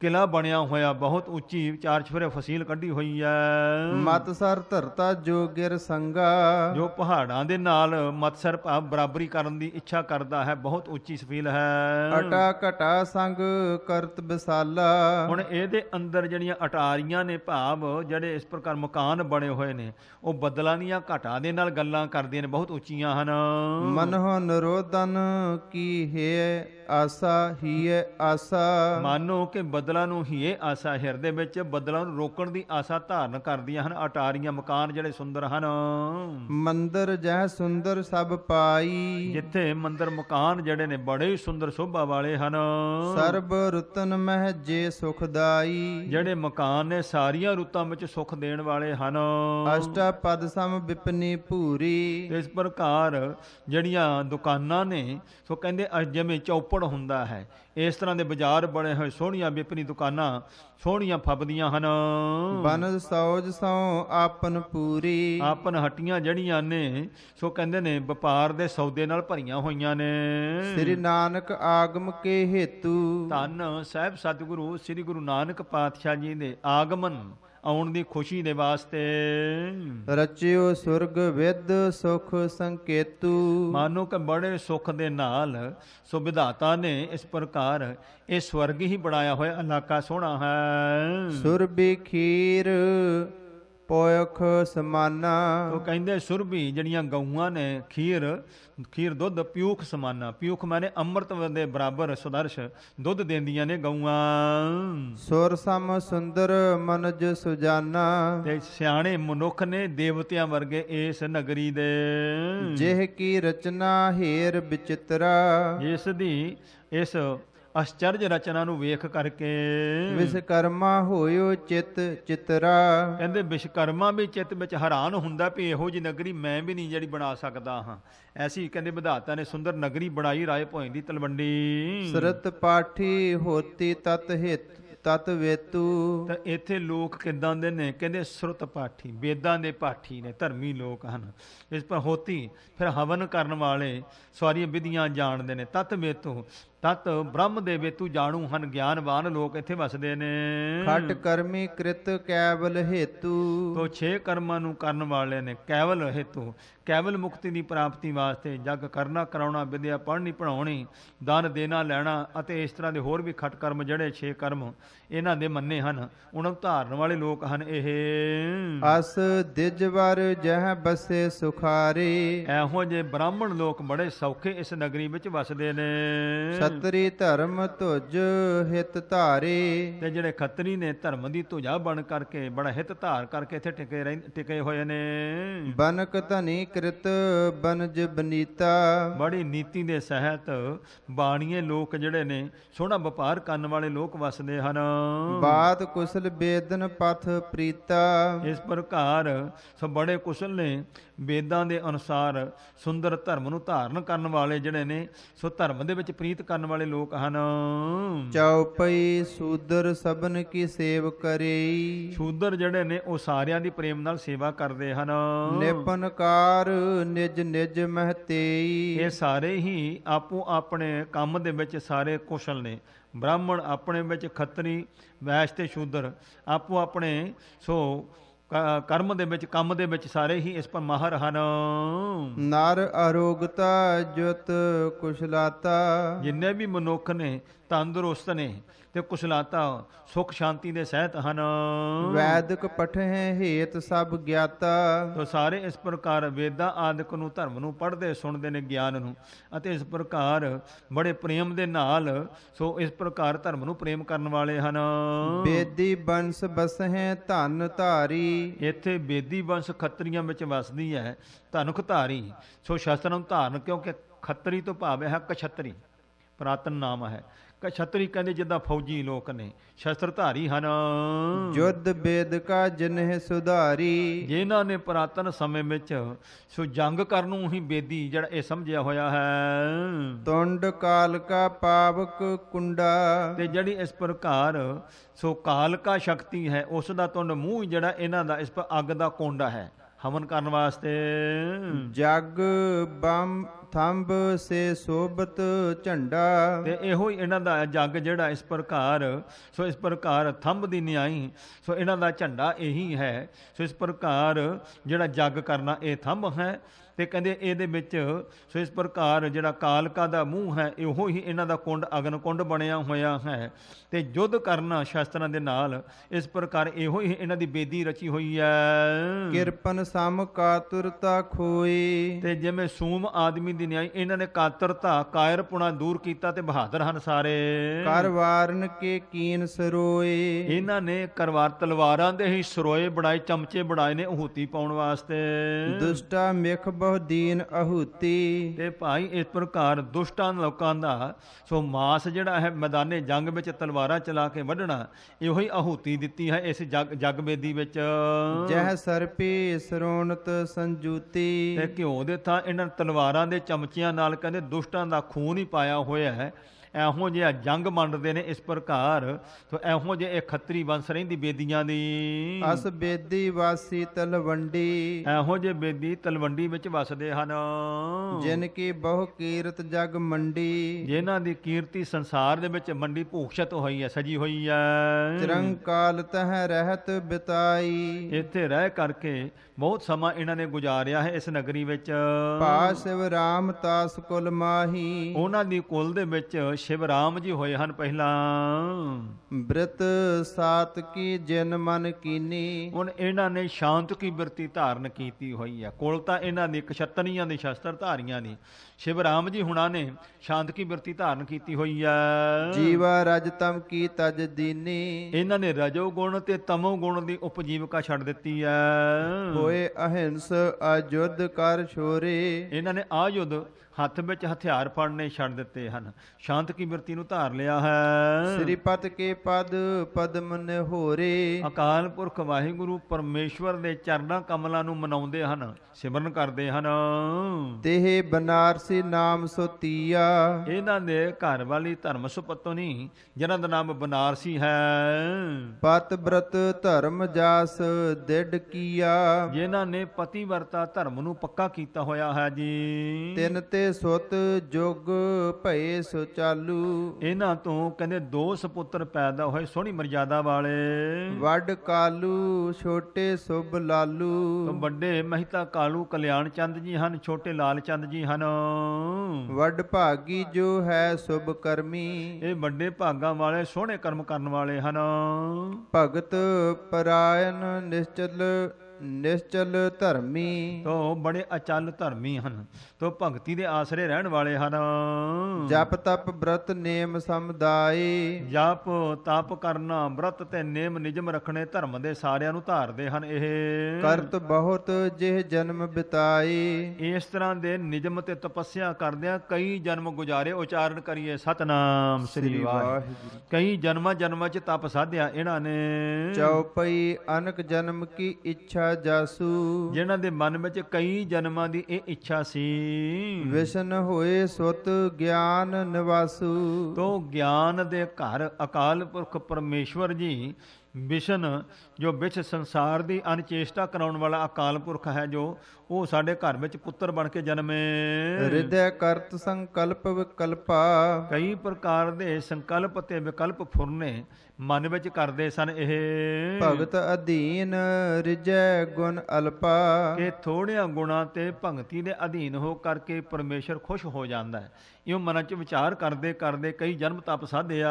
ਕਿਲਾ ਬਣਿਆ ਹੋਇਆ ਬਹੁਤ ਉੱਚੀ ਚਾਰ ਛਫਰੇ ਫਸੀਲ ਕੱਢੀ ਹੋਈ ਹੈ ਮਤਸਰ ਧਰਤਾ ਜੋਗਿਰ ਸੰਗਾ ਜੋ ਪਹਾੜਾਂ ਦੇ ਨਾਲ ਮਤਸਰ ਬਰਾਬਰੀ ਕਰਨ ਦੀ ਇੱਛਾ ਕਰਦਾ ਹੈ ਬਹੁਤ ਉੱਚੀ ਸਫੀਲ ਹੈ ਅਟਾ ਘਟਾ ਸੰਗ ਕਰਤ ਵਿਸਾਲਾ ਹੁਣ ਇਹਦੇ ਅੰਦਰ ਜਿਹੜੀਆਂ ਅਟਾਰੀਆਂ ਨੇ ਭਾਵ ਜਿਹੜੇ ਇਸ ਪ੍ਰਕਾਰ ਮਕਾਨ ਬਣੇ ਹੋਏ ਨੇ ਉਹ ਬਦਲਾਂ ਦੀਆਂ ਘਟਾਂ ਦੇ ਨਾਲ ਗੱਲਾਂ ਕਰਦੀਆਂ ਨੇ ਬਹੁਤ ਉੱਚੀਆਂ ਹਨ ਮਨਹੁ ਨਿਰੋਧਨ ਕੀ ਹੈ ਆਸਾ ਹੀਏ ਆਸਾ ਮਾਨੋ ਕਿ ਬਦਲਾਂ ਨੂੰ ਹੀਏ ਆਸਾ ਹਿਰਦੇ ਵਿੱਚ ਬਦਲਾਂ ਨੂੰ ਰੋਕਣ ਦੀ ਆਸਾ ਧਾਰਨ ਕਰਦੀਆਂ ਹਨ ਅਟਾਰੀਆਂ ਮਕਾਨ ਜਿਹੜੇ ਸੁੰਦਰ ਹਨ ਮੰਦਰ ਜਹ ਸੁੰਦਰ ਸਭ ਪਾਈ ਜਿੱਥੇ ਮੰਦਰ ਮਕਾਨ ਜਿਹੜੇ ਨੇ ਬੜੇ ਸੁੰਦਰ ਸ਼ੋਭਾ ਵਾਲੇ ਹਨ ਸਰਬ ਰਤਨ ਮਹਿ ਜੇ ਸੁਖਦਾਈ ਜਿਹੜੇ ਮਕਾਨ ਨੇ ਸਾਰੀਆਂ ਰੁੱਤਾਂ ਵਿੱਚ ਸੁਖ ਦੇਣ ਵਾਲੇ ਹਨ ਅਸ਼ਟਾ ਪਦ ਸਮ ਵਿਪਨੀ ਪੂਰੀ ਇਸ ਪ੍ਰਕਾਰ ਜਿਹੜੀਆਂ ਦੁਕਾਨਾਂ ਨੇ ਸੋ ਕਹਿੰਦੇ ਜਿਵੇਂ ਚੌਪ ਰੋਪੜ ਹੁੰਦਾ ਹੈ ਇਸ ਤਰ੍ਹਾਂ ਦੇ ਬਾਜ਼ਾਰ ਬਣੇ ਹੋਏ ਸੋਹਣੀਆਂ ਵਿਪਨੀ ਦੁਕਾਨਾਂ ਸੋਹਣੀਆਂ ਫੱਬਦੀਆਂ ਹਨ ਬਨਦ ਸੌਜ ਸੌ ਆਪਨ ਪੂਰੀ ਆਪਨ ਹਟੀਆਂ ਜਿਹੜੀਆਂ ਨੇ ਸੋ ਕਹਿੰਦੇ ਨੇ ਵਪਾਰ ਦੇ ਸੌਦੇ ਨਾਲ ਭਰੀਆਂ ਹੋਈਆਂ ਨੇ ਸ੍ਰੀ ਨਾਨਕ ਆਗਮ ਕੇ ਹੇਤੂ ਧੰਨ ਸਾਹਿਬ ਸਤਿਗੁਰੂ ਸ੍ਰੀ ਗੁਰੂ ਨਾਨਕ ਪਾਤਸ਼ਾਹ ਜੀ ਦੇ ਆਗਮਨ ਆਉਣ ਦੀ ਖੁਸ਼ੀ ਦੇ ਵਾਸਤੇ ਰਚਿਓ ਸੁਰਗ ਵਿਦ ਸੁਖ ਸੰਕੇਤੂ ਮਾਨੋ ਕਿ ਬੜੇ ਸੁਖ ਦੇ ਨਾਲ ਸੋ ਵਿਧਾਤਾ ਨੇ ਇਸ ਪ੍ਰਕਾਰ ਇਹ ਸਵਰਗ ਹੀ ਬਣਾਇਆ ਹੋਇਆ ਇਲਾਕਾ ਸੋਹਣਾ ਹੈ ਸੁਰਬੀ ਖੀਰ ਪੋਇਖ ਸਮਾਨਾ ਉਹ ਕਹਿੰਦੇ ਸੁਰਭੀ ਜਿਹੜੀਆਂ ਗਊਆਂ ਨੇ ਖੀਰ ਖੀਰ ਦੁੱਧ ਪਿਉਖ ਸਮਾਨਾ ਪਿਉਖ ਮਾਨੇ ਅੰਮ੍ਰਿਤ ਦੇ ਬਰਾਬਰ ਸੁਦਰਸ਼ ਦੁੱਧ ਦਿੰਦੀਆਂ ਨੇ ਗਊਆਂ ਸੁਰ ਸਮ ਸੁੰਦਰ ਮਨਜ ਸੁਜਾਨਾ ਤੇ ਸਿਆਣੇ ਮਨੁੱਖ ਨੇ ਦੇਵਤਿਆਂ ਵਰਗੇ ਇਸ ਨਗਰੀ ਦੇ ਜਿਹ ਕੀ ਰਚਨਾ ਹੀਰ ਵਿਚਿਤਰਾ ਇਸ ਦੀ ਇਸ ਅਚਰਜ ਰਚਨਾ ਨੂੰ ਵੇਖ ਕਰਕੇ ਵਿਸ਼ਕਰਮਾ ਹੋਇਓ ਚਿਤ ਚਿਤਰਾ ਕਹਿੰਦੇ ਵਿਸ਼ਕਰਮਾ ਵੀ ਚਿਤ ਵਿੱਚ ਹੈਰਾਨ ਹੁੰਦਾ ਵੀ ਇਹੋ ਜੀ ਨਗਰੀ ਮੈਂ ਵੀ ਨਹੀਂ ਜਿਹੜੀ ਬਣਾ ਸਕਦਾ ਹਾਂ ਐਸੀ ਕਹਿੰਦੇ ਵਿਧਾਤਾ ਨੇ ਸੁੰਦਰ ਨਗਰੀ ਬਣਾਈ ਰਾਏ ਭੋਇੰ ਦੀ ਤਲਵੰਡੀ ਸਰਤ ਪਾਠੀ ਹੋਤੀ ਤਤ ਹਿਤ ਤਤ ਵੇਤੂ ਤਾਂ ਇੱਥੇ ਲੋਕ ਕਿਦਾਂ ਦੇ ਨੇ ਕਹਿੰਦੇ ਸਰਤ ਪਾਠੀ ਵੇਦਾਂ ਦੇ ਪਾਠੀ ਨੇ ਧਰਮੀ ਲੋਕ ਹਨ ਇਸ ਪਰ ਹੋਤੀ ਫਿਰ ਹਵਨ ਕਰਨ ਵਾਲੇ ਸਾਰੀਆਂ ਵਿਧੀਆਂ ਜਾਣਦੇ ਨੇ ਤਤ ਵੇਤੂ ਤਤ ਬ੍ਰਹਮ ਦੇ ਤੂੰ ਜਾਣੂ ਹਨ ਗਿਆਨਵਾਨ ਲੋਕ ਇੱਥੇ ਵਸਦੇ ਨੇ ਖਟ ਕਰਮੀ ਕ੍ਰਿਤ ਕੈਵਲ ਹੇਤੂ ਤੋ ਛੇ ਕਰਮਾਂ ਨੂੰ ਕਰਨ ਵਾਲੇ ਨੇ ਕੈਵਲ ਹੇਤੂ ਕੈਵਲ ਮੁਕਤੀ ਦੀ ਪ੍ਰਾਪਤੀ ਵਾਸਤੇ ਜਗ ਕਰਨਾ ਕਰਾਉਣਾ ਵਿਦਿਆ ਪੜ੍ਹਨੀ ਪੜਾਉਣੀ ਦਾਨ ਦੇਣਾ ਲੈਣਾ ਅਤੇ ਇਸ ਤਰ੍ਹਾਂ ਦੇ ਹੋਰ ਵੀ ਖਟ ਕਰਮ ਜਿਹੜੇ ਛੇ ਕਰਮ ਇਹਨਾਂ ਦੇ ਮੰਨੇ ਹਨ ਉਹਨਾਂ ਨੂੰ ਧਾਰਨ ਵਾਲੇ ਲੋਕ ਹਨ ਇਹ ਅਸ ਦਿਜਵਰ ਜਹ ਬਸੇ ਸੁਖਾਰੇ ਐਹੋ ਜੇ ਬ੍ਰਾਹਮਣ ਲੋਕ ਬੜੇ ਸੌਖੇ ਇਸ ਨਗਰੀ ਵਿੱਚ ਵਸਦੇ ਨੇ ਖੱਤਰੀ ਧਰਮ ਤੁਜ ਹਿਤ ਧਾਰੇ ਤੇ ਜਿਹੜੇ ਖੱਤਰੀ ਨੇ ਧਰਮ ਦੀ ਤੁਜਾ ਬਣ ਕਰਕੇ ਬੜਾ ਹਿਤ ਧਾਰ ਕਰਕੇ ਇੱਥੇ ਟਿਕੇ ਰਹਿੰਦੇ ਟਿਕੇ ਹੋਏ ਨੇ ਬਨਕ ਧਨੀ ਕ੍ਰਿਤ ਬਨਜ ਬਨੀਤਾ ਬੜੀ ਨੀਤੀ ਦੇ ਸਹਿਤ ਬਾਣੀਏ ਲੋਕ ਜਿਹੜੇ ਨੇ ਸੋਹਣਾ ਵਪਾਰ ਕਰਨ ਵਾਲੇ ਲੋਕ ਵਸਦੇ ਹਨ ਬਾਤ ਕੁਸ਼ਲ ਬੇਦਨ ਪਥ ਪ੍ਰੀਤਾ ਇਸ ਪ੍ਰਕਾਰ ਸਭ ਬੜੇ ਕੁਸ਼ਲ ਨੇ ਵੇਦਾਂ ਦੇ ਅਨੁਸਾਰ ਸੁੰਦਰ ਧਰਮ ਨੂੰ ਧਾਰਨ ਕਰਨ ਵਾਲੇ ਜਿਹੜੇ ਨੇ ਸੋ ਧਰਮ ਦੇ ਵਿੱਚ ਪ੍ਰੀਤ ਕਰਨ ਵਾਲੇ ਲੋਕ ਹਨ ਚਉਪਈ ਸੂਦਰ ਸਭਨ ਕੀ ਸੇਵ ਕਰੇ ਸੂਦਰ ਜਿਹੜੇ ਨੇ ਉਹ ਸਾਰਿਆਂ ਦੀ ਪ੍ਰੇਮ ਨਾਲ ਸੇਵਾ ਕਰਦੇ ਹਨ ਨਿਪਨਕਾਰ ਨਿਜ ਨਿਜ ਮਹਤੇਈ ਇਹ ਸਾਰੇ ਹੀ ਆਪੋ ਆਪਣੇ ਕੰਮ ਦੇ ਵਿੱਚ ਸਾਰੇ ਕੁਸ਼ਲ ਨੇ ਬ੍ਰਾਹਮਣ ਆਪਣੇ ਵਿੱਚ ਖੱਤਰੀ ਵੈਸ਼ ਤੇ ਸ਼ੂਦਰ ਆਪੋ ਆਪਣੇ ਸੋ ਕਰਮ ਦੇ ਵਿੱਚ ਕੰਮ ਦੇ ਵਿੱਚ ਸਾਰੇ ਹੀ ਇਸ ਪਰ ਮਾਹਰ ਹਨ ਨਰ ਅਰੋਗਤਾ ਜੁਤ ਕੁਸ਼ਲਤਾ ਜਿੰਨੇ ਵੀ ਮਨੁੱਖ ਨੇ ਤੰਦਰੁਸਤ ਨੇ ਤੇ ਕੁਸ਼ਲਾਤਾ ਸੁਖ ਸ਼ਾਂਤੀ ਦੇ ਸਹਿਤ ਹਨ ਵੈਦਿਕ ਹੈ ਹੇਤ ਸਭ ਗਿਆਤਾ ਤੋ ਸਾਰੇ ਇਸ ਪ੍ਰਕਾਰ ਵੇਦਾਂ ਆਦਿਕ ਨੂੰ ਧਰਮ ਨੂੰ ਪੜ੍ਹਦੇ ਸੁਣਦੇ ਨੇ ਗਿਆਨ ਨੂੰ ਅਤੇ ਇਸ ਪ੍ਰਕਾਰ ਬੜੇ ਪ੍ਰੇਮ ਦੇ ਨਾਲ ਸੋ ਇਸ ਪ੍ਰਕਾਰ ਧਰਮ ਨੂੰ ਪ੍ਰੇਮ ਕਰਨ ਵਾਲੇ ਹਨ ਬੇਦੀ ਬੰਸ ਬਸਹਿ ਧਨ ਧਾਰੀ ਇੱਥੇ ਬੇਦੀ ਬੰਸ ਖੱਤਰੀਆਂ ਵਿੱਚ ਵਸਦੀ ਹੈ ਧਨੁਖ ਧਾਰੀ ਸੋ ਸ਼ਸਤਰ ਨੂੰ ਧਾਰਨ ਕਿਉਂਕਿ ਖੱਤਰੀ ਤੋਂ ਭਾਵ ਹੈ ਕਛਤਰੀ ਪ੍ਰਾਤਨ ਨਾਮ ਹੈ ਛਤਰੀ ਕਹਿੰਦੇ ਜਿੱਦਾਂ ਫੌਜੀ ਲੋਕ ਨੇ ਸ਼ਸਤਰਧਾਰੀ ਹਨ ਜੁੱਧ ਬੇਦ ਕਾ ਜਿਨਹ ਸੁਧਾਰੀ ਜਿਨ੍ਹਾਂ ਨੇ ਪ੍ਰਾਤਨ ਸਮੇਂ ਵਿੱਚ ਸੋ ਜੰਗ ਕਰਨ ਨੂੰ ਹੀ ਬੇਦੀ ਜਿਹੜਾ ਇਹ ਸਮਝਿਆ ਹੋਇਆ ਹੈ ਤੁੰਡ ਕਾਲ ਕਾ ਪਾਵਕ ਕੁੰਡਾ ਤੇ ਜਿਹੜੀ ਇਸ ਪ੍ਰਕਾਰ ਸੋ ਕਾਲ ਕਾ ਸ਼ਕਤੀ ਹੈ ਉਸ ਦਾ ਤੁੰਡ ਮੂੰਹ ਜਿਹੜਾ ਇਹਨਾਂ ਦਾ ਇਸ ਪਰ ਅੱਗ ਦਾ ਕੁੰਡਾ ਹੈ ਹਵਨ ਕਰਨ ਵਾਸਤੇ ਜਗ ਬੰਮ ਥੰਬ ਸੇ ਸੋਬਤ ਝੰਡਾ ਤੇ ਇਹੋ ਹੀ ਇਹਨਾਂ ਦਾ ਜੱਗ ਜਿਹੜਾ ਇਸ ਪ੍ਰਕਾਰ ਸੋ ਇਸ ਪ੍ਰਕਾਰ ਥੰਬ ਦੀ ਨਿਆਈ ਸੋ ਇਹਨਾਂ ਦਾ ਝੰਡਾ ਇਹੀ ਹੈ ਸੋ ਇਸ ਪ੍ਰਕਾਰ ਜਿਹੜਾ ਜੱਗ ਕਰਨਾ ਇਹ ਥੰਬ ਹੈ ਤੇ ਕਹਿੰਦੇ ਇਹਦੇ ਵਿੱਚ ਸੋ ਇਸ ਪ੍ਰਕਾਰ ਜਿਹੜਾ ਕਾਲਕਾ ਦਾ ਮੂੰਹ ਹੈ ਇਹੋ ਹੀ ਇਹਨਾਂ ਦਾ ਕੁੰਡ ਅਗਨ ਕੁੰਡ ਬਣਿਆ ਹੋਇਆ ਹੈ ਤੇ ਯੁੱਧ ਕਰਨਾ ਸ਼ਸਤਰਾਂ ਦੇ ਨਾਲ ਇਸ ਪ੍ਰਕਾਰ ਇਹੋ ਹੀ ਇਹਨਾਂ ਦੀ ਬੇਦੀ ਰਚੀ ਹੋਈ ਹੈ ਕਿਰਪਨ ਸਮ ਕਾਤੁਰਤਾ ਖੋਈ ਤੇ ਜਿਵੇਂ ਸੂਮ ਆਦਮੀ ਦੀ ਨਿਆਈ ਇਹਨਾਂ ਨੇ ਕਾਤਰਤਾ ਕਾਇਰਪੁਣਾ ਦੂਰ ਕੀਤਾ ਤੇ ਬਹਾਦਰ ਹਨ ਸਾਰੇ ਕਰਵਾਰਨ ਕੇ ਕੀਨ ਸਰੋਏ ਇਹਨਾਂ ਨੇ ਕਰਵਾਰ ਤਲਵਾਰਾਂ ਦੇ ਹੀ ਸਰੋਏ ਬਣਾਏ ਚਮਚੇ ਬਣਾਏ ਨੇ ਹੂਤੀ ਪਾਉਣ ਵਾਸਤੇ ਦੁਸ਼ਟਾ ਮਿਖ ਬਹੁ ਦੀਨ ਅਹੂਤੀ ਤੇ ਭਾਈ ਇਸ ਪ੍ਰਕਾਰ ਦੁਸ਼ਟਾਂ ਲੋਕਾਂ ਦਾ ਸੋ ਮਾਸ ਜਿਹੜਾ ਹੈ ਮੈਦਾਨੇ ਜੰਗ ਵਿੱਚ ਤਲਵਾਰਾਂ ਚਲਾ ਕੇ ਵੱਢਣਾ ਇਹੋ ਹੀ ਅਹੂਤੀ ਦਿੱਤੀ ਹੈ ਇਸ ਜਗ ਜਗ ਬੇਦੀ ਵਿੱਚ ਜਹ ਸਰਪੀ ਸਰੋਣਤ ਸੰਜੂਤੀ ਤੇ ਕਿਉਂ ਦੇ ਥਾਂ ਇਹਨਾਂ ਤਲਵਾਰਾਂ ਦੇ ਚਮਚਿਆਂ ਨਾਲ ਕਹਿੰਦੇ ਦੁਸ਼ਟਾਂ ਦਾ ਖੂਨ ਹੀ ਪਾਇਆ ਹੋਇਆ ਹੈ ਐਹੋ ਜਿਹਾ ਜੰਗ ਮੰਡਦੇ ਨੇ ਇਸ ਪ੍ਰਕਾਰ ਤੋ ਐਹੋ ਜੇ ਇਹ ਖੱਤਰੀ ਵੰਸ ਰਹਿੰਦੀ ਬੇਦੀਆਂ ਦੀ ਅਸ ਬੇਦੀ ਵਾਸੀ ਤਲਵੰਡੀ ਐਹੋ ਜੇ ਬੇਦੀ ਤਲਵੰਡੀ ਵਿੱਚ ਵਸਦੇ ਹਨ ਜਿਨ ਕੀ ਬਹੁ ਕੀਰਤ ਜਗ ਮੰਡੀ ਜਿਨ੍ਹਾਂ ਦੀ ਕੀਰਤੀ ਸੰਸਾਰ ਦੇ ਵਿੱਚ ਮੰਡੀ ਭੂਖਸ਼ਤ ਹੋਈ ਹੈ ਸਜੀ ਹੋਈ ਹੈ ਤਿਰੰਕਾਲ ਤਹ ਰਹਿਤ ਬਿਤਾਈ ਇੱਥੇ ਰਹਿ ਕਰਕੇ ਬਹੁਤ ਸਮਾਂ ਇਹਨਾਂ ਨੇ ਗੁਜ਼ਾਰਿਆ ਹੈ ਇਸ ਨਗਰੀ ਵਿੱਚ ਪਾ ਸਿਵ ਰਾਮ ਤਾਸ ਕੁਲ ਮਾਹੀ ਉਹਨਾਂ ਦੀ ਕੁਲ ਦੇ ਵਿੱਚ ਸ਼ਿਵ ਰਾਮ ਜੀ ਹੋਏ ਹਨ ਪਹਿਲਾਂ ਬ੍ਰਿਤ ਸਾਤ ਕੀ ਜਨ ਮਨ ਕੀਨੀ ਹੁਣ ਇਹਨਾਂ ਨੇ ਸ਼ਾਂਤ ਕੀ ਬਿਰਤੀ ਧਾਰਨ ਕੀਤੀ ਹੋਈ ਆ ਕੋਲ ਤਾਂ ਇਹਨਾਂ ਦੀ ਕਸ਼ਤਨੀਆਂ ਦੇ ਸ਼ਸਤਰ ਧਾਰੀਆਂ ਨੇ ਸ਼ਿਵ ਰਾਮ ਜੀ ਹੁਣਾਂ ਨੇ ਸ਼ਾਂਤ ਕੀ ਬਿਰਤੀ ਧਾਰਨ ਕੀਤੀ ਹੋਈ ਆ ਜੀਵਾ ਰਜ ਤਮ ਕੀ ਤਜ ਦੀਨੀ ਇਹਨਾਂ ਨੇ ਰਜੋ ਗੁਣ ਤੇ ਤਮੋ ਗੁਣ ਦੀ ਉਪਜੀਵਕਾ ਛੱਡ ਦਿੱਤੀ ਆ ਹੋਏ ਅਹਿੰਸ ਅਯੁੱਧ ਕਰ ਛੋਰੇ ਇਹਨਾਂ ਨੇ ਆਯੁੱਧ ਹੱਥ ਵਿੱਚ ਹਥਿਆਰ ਫੜਨੇ ਛੱਡ ਦਿੱਤੇ ਹਨ ਸ਼ਾਂਤ ਕੀ ਮਰਤੀ ਨੂੰ ਧਾਰ ਲਿਆ ਹੈ ਸ੍ਰੀ ਪਤ ਕੇ ਪਦ ਪਦਮ ਨਹੋਰੇ ਅਕਾਲ ਪੁਰਖ ਵਾਹਿਗੁਰੂ ਪਰਮੇਸ਼ਵਰ ਦੇ ਚਰਨਾਂ ਕਮਲਾਂ ਨੂੰ ਮਨਾਉਂਦੇ ਹਨ ਸਿਮਰਨ ਕਰਦੇ ਹਨ ਤੇਹ ਬਨਾਰਸੀ ਨਾਮ ਸੁਤੀਆ ਇਹਨਾਂ ਦੇ ਘਰ ਵਾਲੀ ਧਰਮ ਸੁਪਤਨੀ ਜਿਹਨਾਂ ਦਾ ਨਾਮ ਬਨਾਰਸੀ ਹੈ ਪਤ ਬ੍ਰਤ ਧਰਮ ਜਾਸ ਡਿਡ ਕੀਆ ਜਿਨ੍ਹਾਂ ਨੇ ਪਤੀ ਵਰਤਾ ਧਰਮ ਨੂੰ ਪੱਕਾ ਕੀਤਾ ਹੋਇਆ ਹੈ ਜੀ ਤਿੰਨ ਤੇ ਸੁਤ ਜੁਗ ਭਏ ਸੁਚਾਲੂ ਇਹਨਾਂ ਤੋਂ ਕਹਿੰਦੇ ਦੋ ਸੁਪੁੱਤਰ ਪੈਦਾ ਹੋਏ ਸੋਹਣੀ ਮਰਜ਼ਾਦਾ ਵਾਲੇ ਵੱਡ ਕਾਲੂ ਛੋਟੇ ਸੁਭ ਲਾਲੂ ਵੱਡੇ ਮਹਿਤਾ ਕਾਲੂ ਕਲਿਆਣ ਚੰਦ ਜੀ ਹਨ ਛੋਟੇ ਲਾਲ ਚੰਦ ਜੀ ਹਨ ਵੱਡ ਭਾਗੀ ਜੋ ਹੈ ਸੁਭ ਕਰਮੀ ਇਹ ਵੱਡੇ ਭਾਗਾਂ ਵਾਲੇ ਸੋਹਣੇ ਕਰਮ ਕਰਨ ਵਾਲੇ ਹਨ ਭਗਤ ਪਰਾਇਣ ਨਿਸ਼ਚਲ ਨਿਸ਼ਚਲ ਧਰਮੀ ਤੋ ਬੜੇ ਅਚਲ ਧਰਮੀ ਹਨ ਤੋ ਭਗਤੀ ਦੇ ਆਸਰੇ ਰਹਿਣ ਵਾਲੇ ਹਨ ਜਪ ਤਪ ਬ੍ਰਤ ਨੇਮ ਸਮਦਾਈ ਜਪ ਤਪ ਕਰਨਾ ਬ੍ਰਤ ਤੇ ਨੇਮ ਨਿਜਮ ਰੱਖਣੇ ਧਰਮ ਦੇ ਸਾਰਿਆਂ ਨੂੰ ਧਾਰਦੇ ਹਨ ਇਹ ਕਰਤ ਬਹੁਤ ਜਿਹ ਜਨਮ ਬਿਤਾਈ ਇਸ ਤਰ੍ਹਾਂ ਦੇ ਨਿਜਮ ਤੇ ਤਪੱਸਿਆ ਕਰਦਿਆਂ ਕਈ ਜਨਮ ਗੁਜ਼ਾਰੇ ਉਚਾਰਨ ਕਰੀਏ ਸਤਨਾਮ ਸ੍ਰੀ ਵਾਹਿਗੁਰੂ ਕਈ ਜਨਮ ਜਨਮ ਚ ਤਪ ਸਾਧਿਆ ਇਹਨਾਂ ਨੇ ਚਉਪਈ ਅਨਕ ਜਨਮ ਕੀ ਇੱਛਾ ਜਾਸੂ ਜਿਨ੍ਹਾਂ ਦੇ ਮਨ ਵਿੱਚ ਕਈ ਜਨਮਾਂ ਦੀ ਇਹ ਇੱਛਾ ਸੀ ਵਿਸ਼ਨ ਹੋਏ ਸੁਤ ਗਿਆਨ ਨਿਵਾਸੂ ਤੋ ਗਿਆਨ ਦੇ ਘਰ ਅਕਾਲ ਪੁਰਖ ਪਰਮੇਸ਼ਵਰ ਜੀ ਵਿਸ਼ਨ ਜੋ ਵਿੱਚ ਸੰਸਾਰ ਦੀ ਅਨਚੇਸ਼ਟਾ ਕਰਾਉਣ ਵਾਲਾ ਅਕਾਲ ਪੁਰਖ ਹੈ ਜੋ ਉਹ ਸਾਡੇ ਘਰ ਵਿੱਚ ਪੁੱਤਰ ਬਣ ਕੇ ਜਨਮੇ ਹਿਰਦੈ ਕਰਤ ਸੰਕਲਪ ਵਿਕਲਪਾ ਕਈ ਪ੍ਰਕਾਰ ਦੇ ਸੰਕਲਪ ਤੇ ਵਿਕਲਪ ਫੁਰਨੇ ਮਨ ਵਿੱਚ ਕਰਦੇ ਸਨ ਇਹ ਭਗਤ ਅਧੀਨ ਰਿਜੈ ਗੁਣ ਅਲਪਾ ਕਿ ਥੋੜਿਆਂ ਗੁਣਾ ਤੇ ਭਗਤੀ ਦੇ ਅਧੀਨ ਹੋ ਕਰਕੇ ਪਰਮੇਸ਼ਰ ਖੁਸ਼ ਹੋ ਜਾਂਦਾ ਹੈ ਇਉਂ ਮਨ ਚ ਵਿਚਾਰ ਕਰਦੇ ਕਰਦੇ ਕਈ ਜਨਮ ਤਪ ਸਾਧਿਆ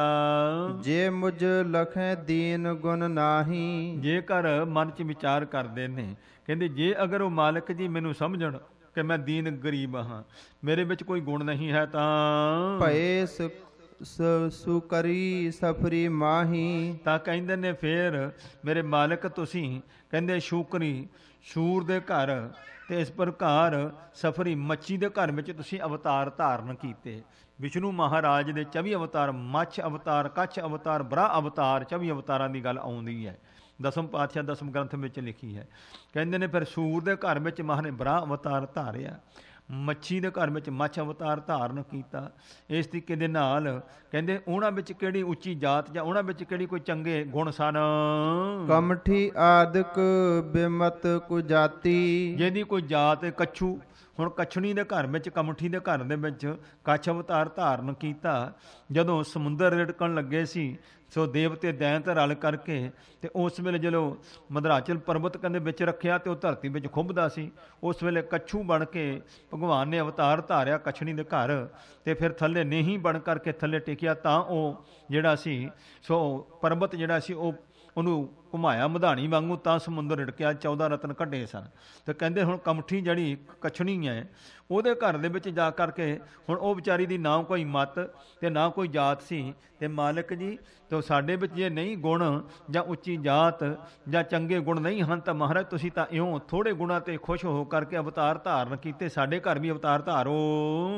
ਜੇ ਮੁਝ ਲਖੈ ਦੀਨ ਗੁਣ ਨਾਹੀ ਜੇਕਰ ਮਨ ਚ ਵਿਚਾਰ ਕਰਦੇ ਨੇ ਕਹਿੰਦੇ ਜੇ ਅਗਰ ਉਹ ਮਾਲਕ ਜੀ ਮੈਨੂੰ ਸਮਝਣ ਕਿ ਮੈਂ ਦੀਨ ਗਰੀਬ ਹਾਂ ਮੇਰੇ ਵਿੱਚ ਕੋਈ ਗੁਣ ਨਹੀਂ ਹੈ ਤਾਂ ਭਏ ਸੁਕਰੀ ਸਫਰੀ ਮਾਹੀ ਤਾਂ ਕਹਿੰਦੇ ਨੇ ਫੇਰ ਮੇਰੇ ਮਾਲਕ ਤੁਸੀਂ ਕਹਿੰਦੇ ਸ਼ੂਕਰੀ ਸ਼ੂਰ ਦੇ ਘਰ ਤੇ ਇਸ ਪ੍ਰਕਾਰ ਸਫਰੀ ਮੱਛੀ ਦੇ ਘਰ ਵਿੱਚ ਤੁਸੀਂ ਅਵਤਾਰ ਧਾਰਨ ਕੀਤੇ ਵਿਸ਼ਨੂੰ ਮਹਾਰਾਜ ਦੇ 24 ਅਵਤਾਰ ਮੱਛ ਅਵਤਾਰ ਕੱਛ ਅਵਤਾਰ ਬ੍ਰਾਹ ਅਵਤਾਰ 24 ਅਵਤਾਰਾਂ ਦੀ ਗੱਲ ਆਉਂਦੀ ਹੈ ਦਸਮ ਪਾਤਸ਼ਾਹ ਦਸਮ ਗ੍ਰੰਥ ਵਿੱਚ ਲਿਖੀ ਹੈ ਕਹਿੰਦੇ ਨੇ ਫਿਰ ਸੂਰ ਦੇ ਘਰ ਵਿੱਚ ਮਹਾਨੇ ਬ੍ਰਾਹ ਅਵਤਾਰ ਧਾਰਿਆ ਮੱਛੀ ਦੇ ਘਰ ਵਿੱਚ ਮੱਛ ਅਵਤਾਰ ਧਾਰਨ ਕੀਤਾ ਇਸ ਤਰੀਕੇ ਦੇ ਨਾਲ ਕਹਿੰਦੇ ਉਹਨਾਂ ਵਿੱਚ ਕਿਹੜੀ ਉੱਚੀ ਜਾਤ ਜਾਂ ਉਹਨਾਂ ਵਿੱਚ ਕਿਹੜੀ ਕੋਈ ਚੰਗੇ ਗੁਣ ਸਨ ਕਮਠੀ ਆਦਿਕ ਬਿਮਤ ਕੁ ਜਾਤੀ ਜਿਹਦੀ ਕੋਈ ਜਾਤ ਕੱਛੂ ਹੁਣ ਕਛਣੀ ਦੇ ਘਰ ਵਿੱਚ ਕਮਠੀ ਦੇ ਘਰ ਦੇ ਵਿੱਚ ਕਛ ਅਵਤਾਰ ਧਾਰਨ ਕੀਤਾ ਜਦੋਂ ਸਮੁੰਦਰ ਰੜਕਣ ਲੱਗੇ ਸੀ ਸੋ ਦੇਵਤੇ ਦੈਂਤ ਰਲ ਕਰਕੇ ਤੇ ਉਸ ਵੇਲੇ ਜਦੋਂ ਮਦਰਾਚਲ ਪਰਬਤ ਕੰਦੇ ਵਿੱਚ ਰੱਖਿਆ ਤੇ ਉਹ ਧਰਤੀ ਵਿੱਚ ਖੁੰਭਦਾ ਸੀ ਉਸ ਵੇਲੇ ਕਛੂ ਬਣ ਕੇ ਭਗਵਾਨ ਨੇ ਅਵਤਾਰ ਧਾਰਿਆ ਕਛਣੀ ਦੇ ਘਰ ਤੇ ਫਿਰ ਥੱਲੇ ਨਹੀਂ ਬਣ ਕਰਕੇ ਥੱਲੇ ਟਿਕਿਆ ਤਾਂ ਉਹ ਜਿਹੜਾ ਸੀ ਸੋ ਪਰਬਤ ਜਿਹੜਾ ਸੀ ਉਹ ਉਹਨੂੰ ਘੁਮਾਇਆ ਮਧਾਣੀ ਵਾਂਗੂ ਤਾਂ ਸਮੁੰਦਰ ਢਟਕਿਆ 14 ਰਤਨ ਕੱਢੇ ਸਨ ਤੇ ਕਹਿੰਦੇ ਹੁਣ ਕਮਠੀ ਜਿਹੜੀ ਕਛਣੀ ਹੈ ਉਹਦੇ ਘਰ ਦੇ ਵਿੱਚ ਜਾ ਕਰਕੇ ਹੁਣ ਉਹ ਵਿਚਾਰੀ ਦੀ ਨਾ ਕੋਈ ਮਤ ਤੇ ਨਾ ਕੋਈ ਜਾਤ ਸੀ ਤੇ ਮਾਲਕ ਜੀ ਤੋ ਸਾਡੇ ਵਿੱਚ ਜੇ ਨਹੀਂ ਗੁਣ ਜਾਂ ਉੱਚੀ ਜਾਤ ਜਾਂ ਚੰਗੇ ਗੁਣ ਨਹੀਂ ਹਨ ਤਾਂ ਮਹਾਰਾਜ ਤੁਸੀਂ ਤਾਂ ਇਉਂ ਥੋੜੇ ਗੁਣਾ ਤੇ ਖੁਸ਼ ਹੋ ਕਰਕੇ ਅਵਤਾਰ ਧਾਰਨ ਕੀਤੇ ਸਾਡੇ ਘਰ ਵੀ ਅਵਤਾਰ ਧਾਰੋ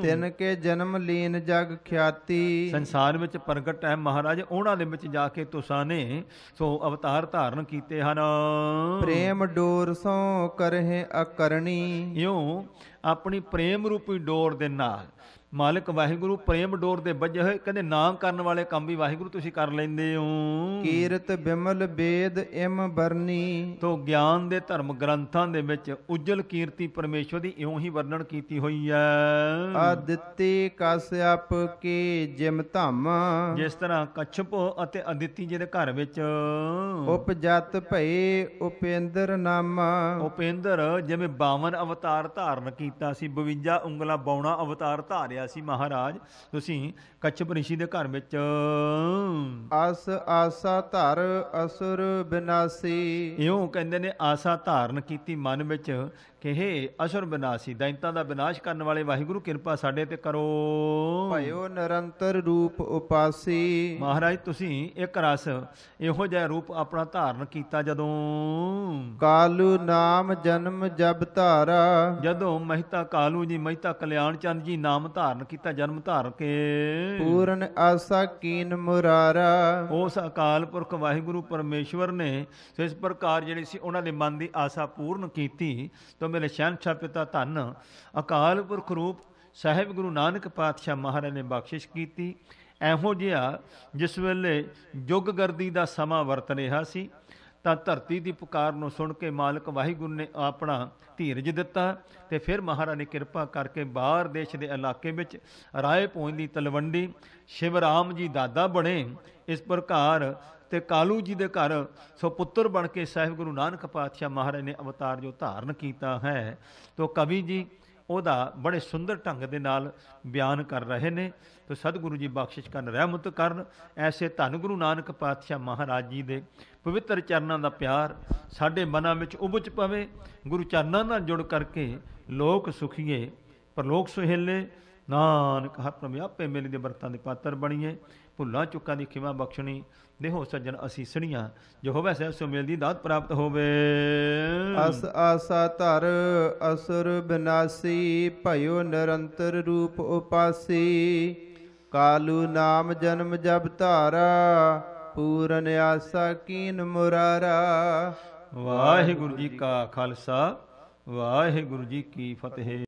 ਤਿੰਨ ਕੇ ਜਨਮ ਲੀਨ ਜਗ ਖਿਆਤੀ ਸੰਸਾਰ ਵਿੱਚ ਪ੍ਰਗਟ ਹੈ ਮਹਾਰਾਜ ਉਹਨਾਂ ਦੇ ਵਿੱਚ ਜਾ ਕੇ ਤੁਸਾਂ ਨੇ ਸੋ ਅਵਤਾਰ ਧਾਰ ਧਾਰਨ ਕੀਤੇ ਹਨ ਪ੍ਰੇਮ ਡੋਰ ਸੋ ਕਰਹਿ ਅਕਰਣੀ ਇਉਂ ਆਪਣੀ ਪ੍ਰੇਮ ਰੂਪੀ ਡੋਰ ਦੇ ਨਾਲ ਮਾਲਕ ਵਾਹਿਗੁਰੂ ਪ੍ਰੇਮ ਡੋਰ ਦੇ ਵੱਜੇ ਹੋਏ ਕਹਿੰਦੇ ਨਾਮ ਕਰਨ ਵਾਲੇ ਕੰਮ ਵੀ ਵਾਹਿਗੁਰੂ ਤੁਸੀਂ ਕਰ ਲੈਂਦੇ ਹੋ ਕੀਰਤ ਬਿਮਲ ਬੇਦ ਇਮ ਬਰਨੀ ਤੋਂ ਗਿਆਨ ਦੇ ਧਰਮ ਗ੍ਰੰਥਾਂ ਦੇ ਵਿੱਚ ਉਜਲ ਕੀਰਤੀ ਪਰਮੇਸ਼ਵਰ ਦੀ ਇਉਂ ਹੀ ਵਰਣਨ ਕੀਤੀ ਹੋਈ ਹੈ ਅਦਿੱਤੀ ਕਸ਼ਯਪ ਕੀ ਜਿਮ ਧਮ ਜਿਸ ਤਰ੍ਹਾਂ ਕਛਪ ਅਤੇ ਅਦਿੱਤੀ ਜੀ ਦੇ ਘਰ ਵਿੱਚ ਉਪਜਤ ਭਏ ਉਪੇਂਦਰ ਨਾਮ ਉਪੇਂਦਰ ਜਿਵੇਂ 52 ਅਵਤਾਰ ਧਾਰਨ ਕੀਤਾ ਸੀ 52 ਉਂਗਲਾ ਬਾਉਣਾ ਅਵਤਾਰ ਧਾਰਿਆ ਰਿਹਾ ਸੀ ਮਹਾਰਾਜ ਤੁਸੀਂ ਕਛਪ ਰਿਸ਼ੀ ਦੇ ਘਰ ਵਿੱਚ ਅਸ ਆਸਾ ਧਰ ਅਸੁਰ ਬਿਨਾਸੀ ਇਉਂ ਕਹਿੰਦੇ ਨੇ ਆਸਾ ਧਾਰਨ ਕੀਤੀ ਮਨ ਵਿੱਚ ਕਿ ਹੇ ਅਸੁਰ ਬਿਨਾਸੀ ਦੈਂਤਾਂ ਦਾ ਵਿਨਾਸ਼ ਕਰਨ ਵਾਲੇ ਵਾਹਿਗੁਰੂ ਕਿਰਪਾ ਸਾਡੇ ਤੇ ਕਰੋ ਭਇਓ ਨਿਰੰਤਰ ਰੂਪ ਉਪਾਸੀ ਮਹਾਰਾਜ ਤੁਸੀਂ ਇੱਕ ਰਸ ਇਹੋ ਜਿਹਾ ਰੂਪ ਆਪਣਾ ਧਾਰਨ ਕੀਤਾ ਜਦੋਂ ਕਾਲੂ ਨਾਮ ਜਨਮ ਜਬ ਧਾਰਾ ਜਦੋਂ ਮਹਿਤਾ ਕਾਲੂ ਜੀ ਮਹਿਤਾ ਕਲਿਆਣ ਚੰਦ ਜੀ ਨਾਮ ਧਾਰਨ ਕੀਤਾ ਜਨਮ ਧਾਰ ਕੇ ਪੂਰਨ ਆਸਾ ਕੀਨ ਮੁਰਾਰਾ ਉਸ ਅਕਾਲ ਪੁਰਖ ਵਾਹਿਗੁਰੂ ਪਰਮੇਸ਼ਵਰ ਨੇ ਇਸ ਪ੍ਰਕਾਰ ਜਿਹੜੀ ਸੀ ਉਹਨਾਂ ਦੇ ਮਨ ਦੀ ਆਸਾ ਪੂਰਨ ਕੀਤੀ ਤਾਂ ਮੇਰੇ ਸ਼ਾਨਸ਼ਾਹ ਪਿਤਾ ਧੰਨ ਅਕਾਲ ਪੁਰਖ ਰੂਪ ਸਾਹਿਬ ਗੁਰੂ ਨਾਨਕ ਪਾਤਸ਼ਾਹ ਮਹਾਰਾਜ ਨੇ ਬਖਸ਼ਿਸ਼ ਕੀਤੀ ਐਹੋ ਜਿਹਾ ਜਿਸ ਵੇਲੇ ਜੁਗ ਗਰਦੀ ਦਾ ਸਮਾਂ ਵਰਤ ਰਿਹਾ ਸੀ ਤਾਂ ਧਰਤੀ ਦੀ ਪੁਕਾਰ ਨੂੰ ਸੁਣ ਕੇ ਮਾਲਕ ਵਾਹਿਗੁਰੂ ਨੇ ਆਪਣਾ ਧੀਰਜ ਦਿੱਤਾ ਤੇ ਫਿਰ ਮਹਾਰਾਜ ਨੇ ਕਿਰਪਾ ਕਰਕੇ ਬਾਹਰ ਦੇਸ਼ ਦੇ ਇਲਾਕੇ ਵਿੱਚ ਰਾਏ ਪਹੁੰਚ ਦੀ ਤਲਵੰਡੀ ਸ਼ਿਵਰਾਮ ਜੀ ਦਾਦਾ ਬਣੇ ਇਸ ਪ੍ਰਕਾਰ ਤੇ ਕਾਲੂ ਜੀ ਦੇ ਘਰ ਸੋ ਪੁੱਤਰ ਬਣ ਕੇ ਸਾਹਿਬ ਗੁਰੂ ਨਾਨਕ ਪਾਤਸ਼ਾਹ ਮਹਾਰਾਜ ਨੇ ਅਵਤਾਰ ਜੋ ਧਾਰਨ ਕੀਤਾ ਹੈ ਤੋ ਕਵੀ ਜੀ ਉਹਦਾ ਬੜੇ ਸੁੰਦਰ ਢੰਗ ਦੇ ਨਾਲ ਬਿਆਨ ਕਰ ਰਹੇ ਨੇ ਤੇ ਸਤਿਗੁਰੂ ਜੀ ਬਖਸ਼ਿਸ਼ ਕਰਨ ਰਹਿਮਤ ਕਰਨ ਐਸੇ ਧੰਨ ਗੁਰੂ ਨਾਨਕ ਪਾਤਸ਼ਾਹ ਮਹਾਰਾਜ ਜੀ ਦੇ ਪਵਿੱਤਰ ਚਰਨਾਂ ਦਾ ਪਿਆਰ ਸਾਡੇ ਮਨਾਂ ਵਿੱਚ ਉਪਜ ਪਵੇ ਗੁਰੂ ਚਰਨਾਂ ਨਾਲ ਜੁੜ ਕਰਕੇ ਲੋਕ ਸੁਖੀਏ ਪਰਲੋਕ ਸੁਹੇਲੇ ਨਾਨਕ ਹਰ ਪ੍ਰਮਿਆਪੇ ਮੇਲੇ ਦੇ ਵਰਤਾਂ ਦੇ ਪਾਤਰ ਬਣੀਏ ਭੁੱਲਾਂ ਚੁੱਕਾਂ ਦੀ ਖਿਮਾ ਬਖਸ਼ਣੀ ਦੇਹੋ ਸੱਜਣ ਅਸੀਂ ਸਣੀਆਂ ਜੋ ਹੋਵੇ ਸਹਿਬ ਸੋ ਮਿਲਦੀ ਦਾਤ ਪ੍ਰਾਪਤ ਹੋਵੇ ਅਸ ਆਸਾ ਧਰ ਅਸੁਰ ਬਿਨਾਸੀ ਭਇਓ ਨਿਰੰਤਰ ਰੂਪ ਉਪਾਸੀ ਕਾਲੂ ਨਾਮ ਜਨਮ ਜਬ ਧਾਰਾ ਪੂਰਨ ਆਸਾ ਕੀਨ ਮੁਰਾਰਾ ਵਾਹਿਗੁਰੂ ਜੀ ਕਾ ਖਾਲਸਾ ਵਾਹਿਗੁਰੂ ਜੀ ਕੀ ਫਤਿਹ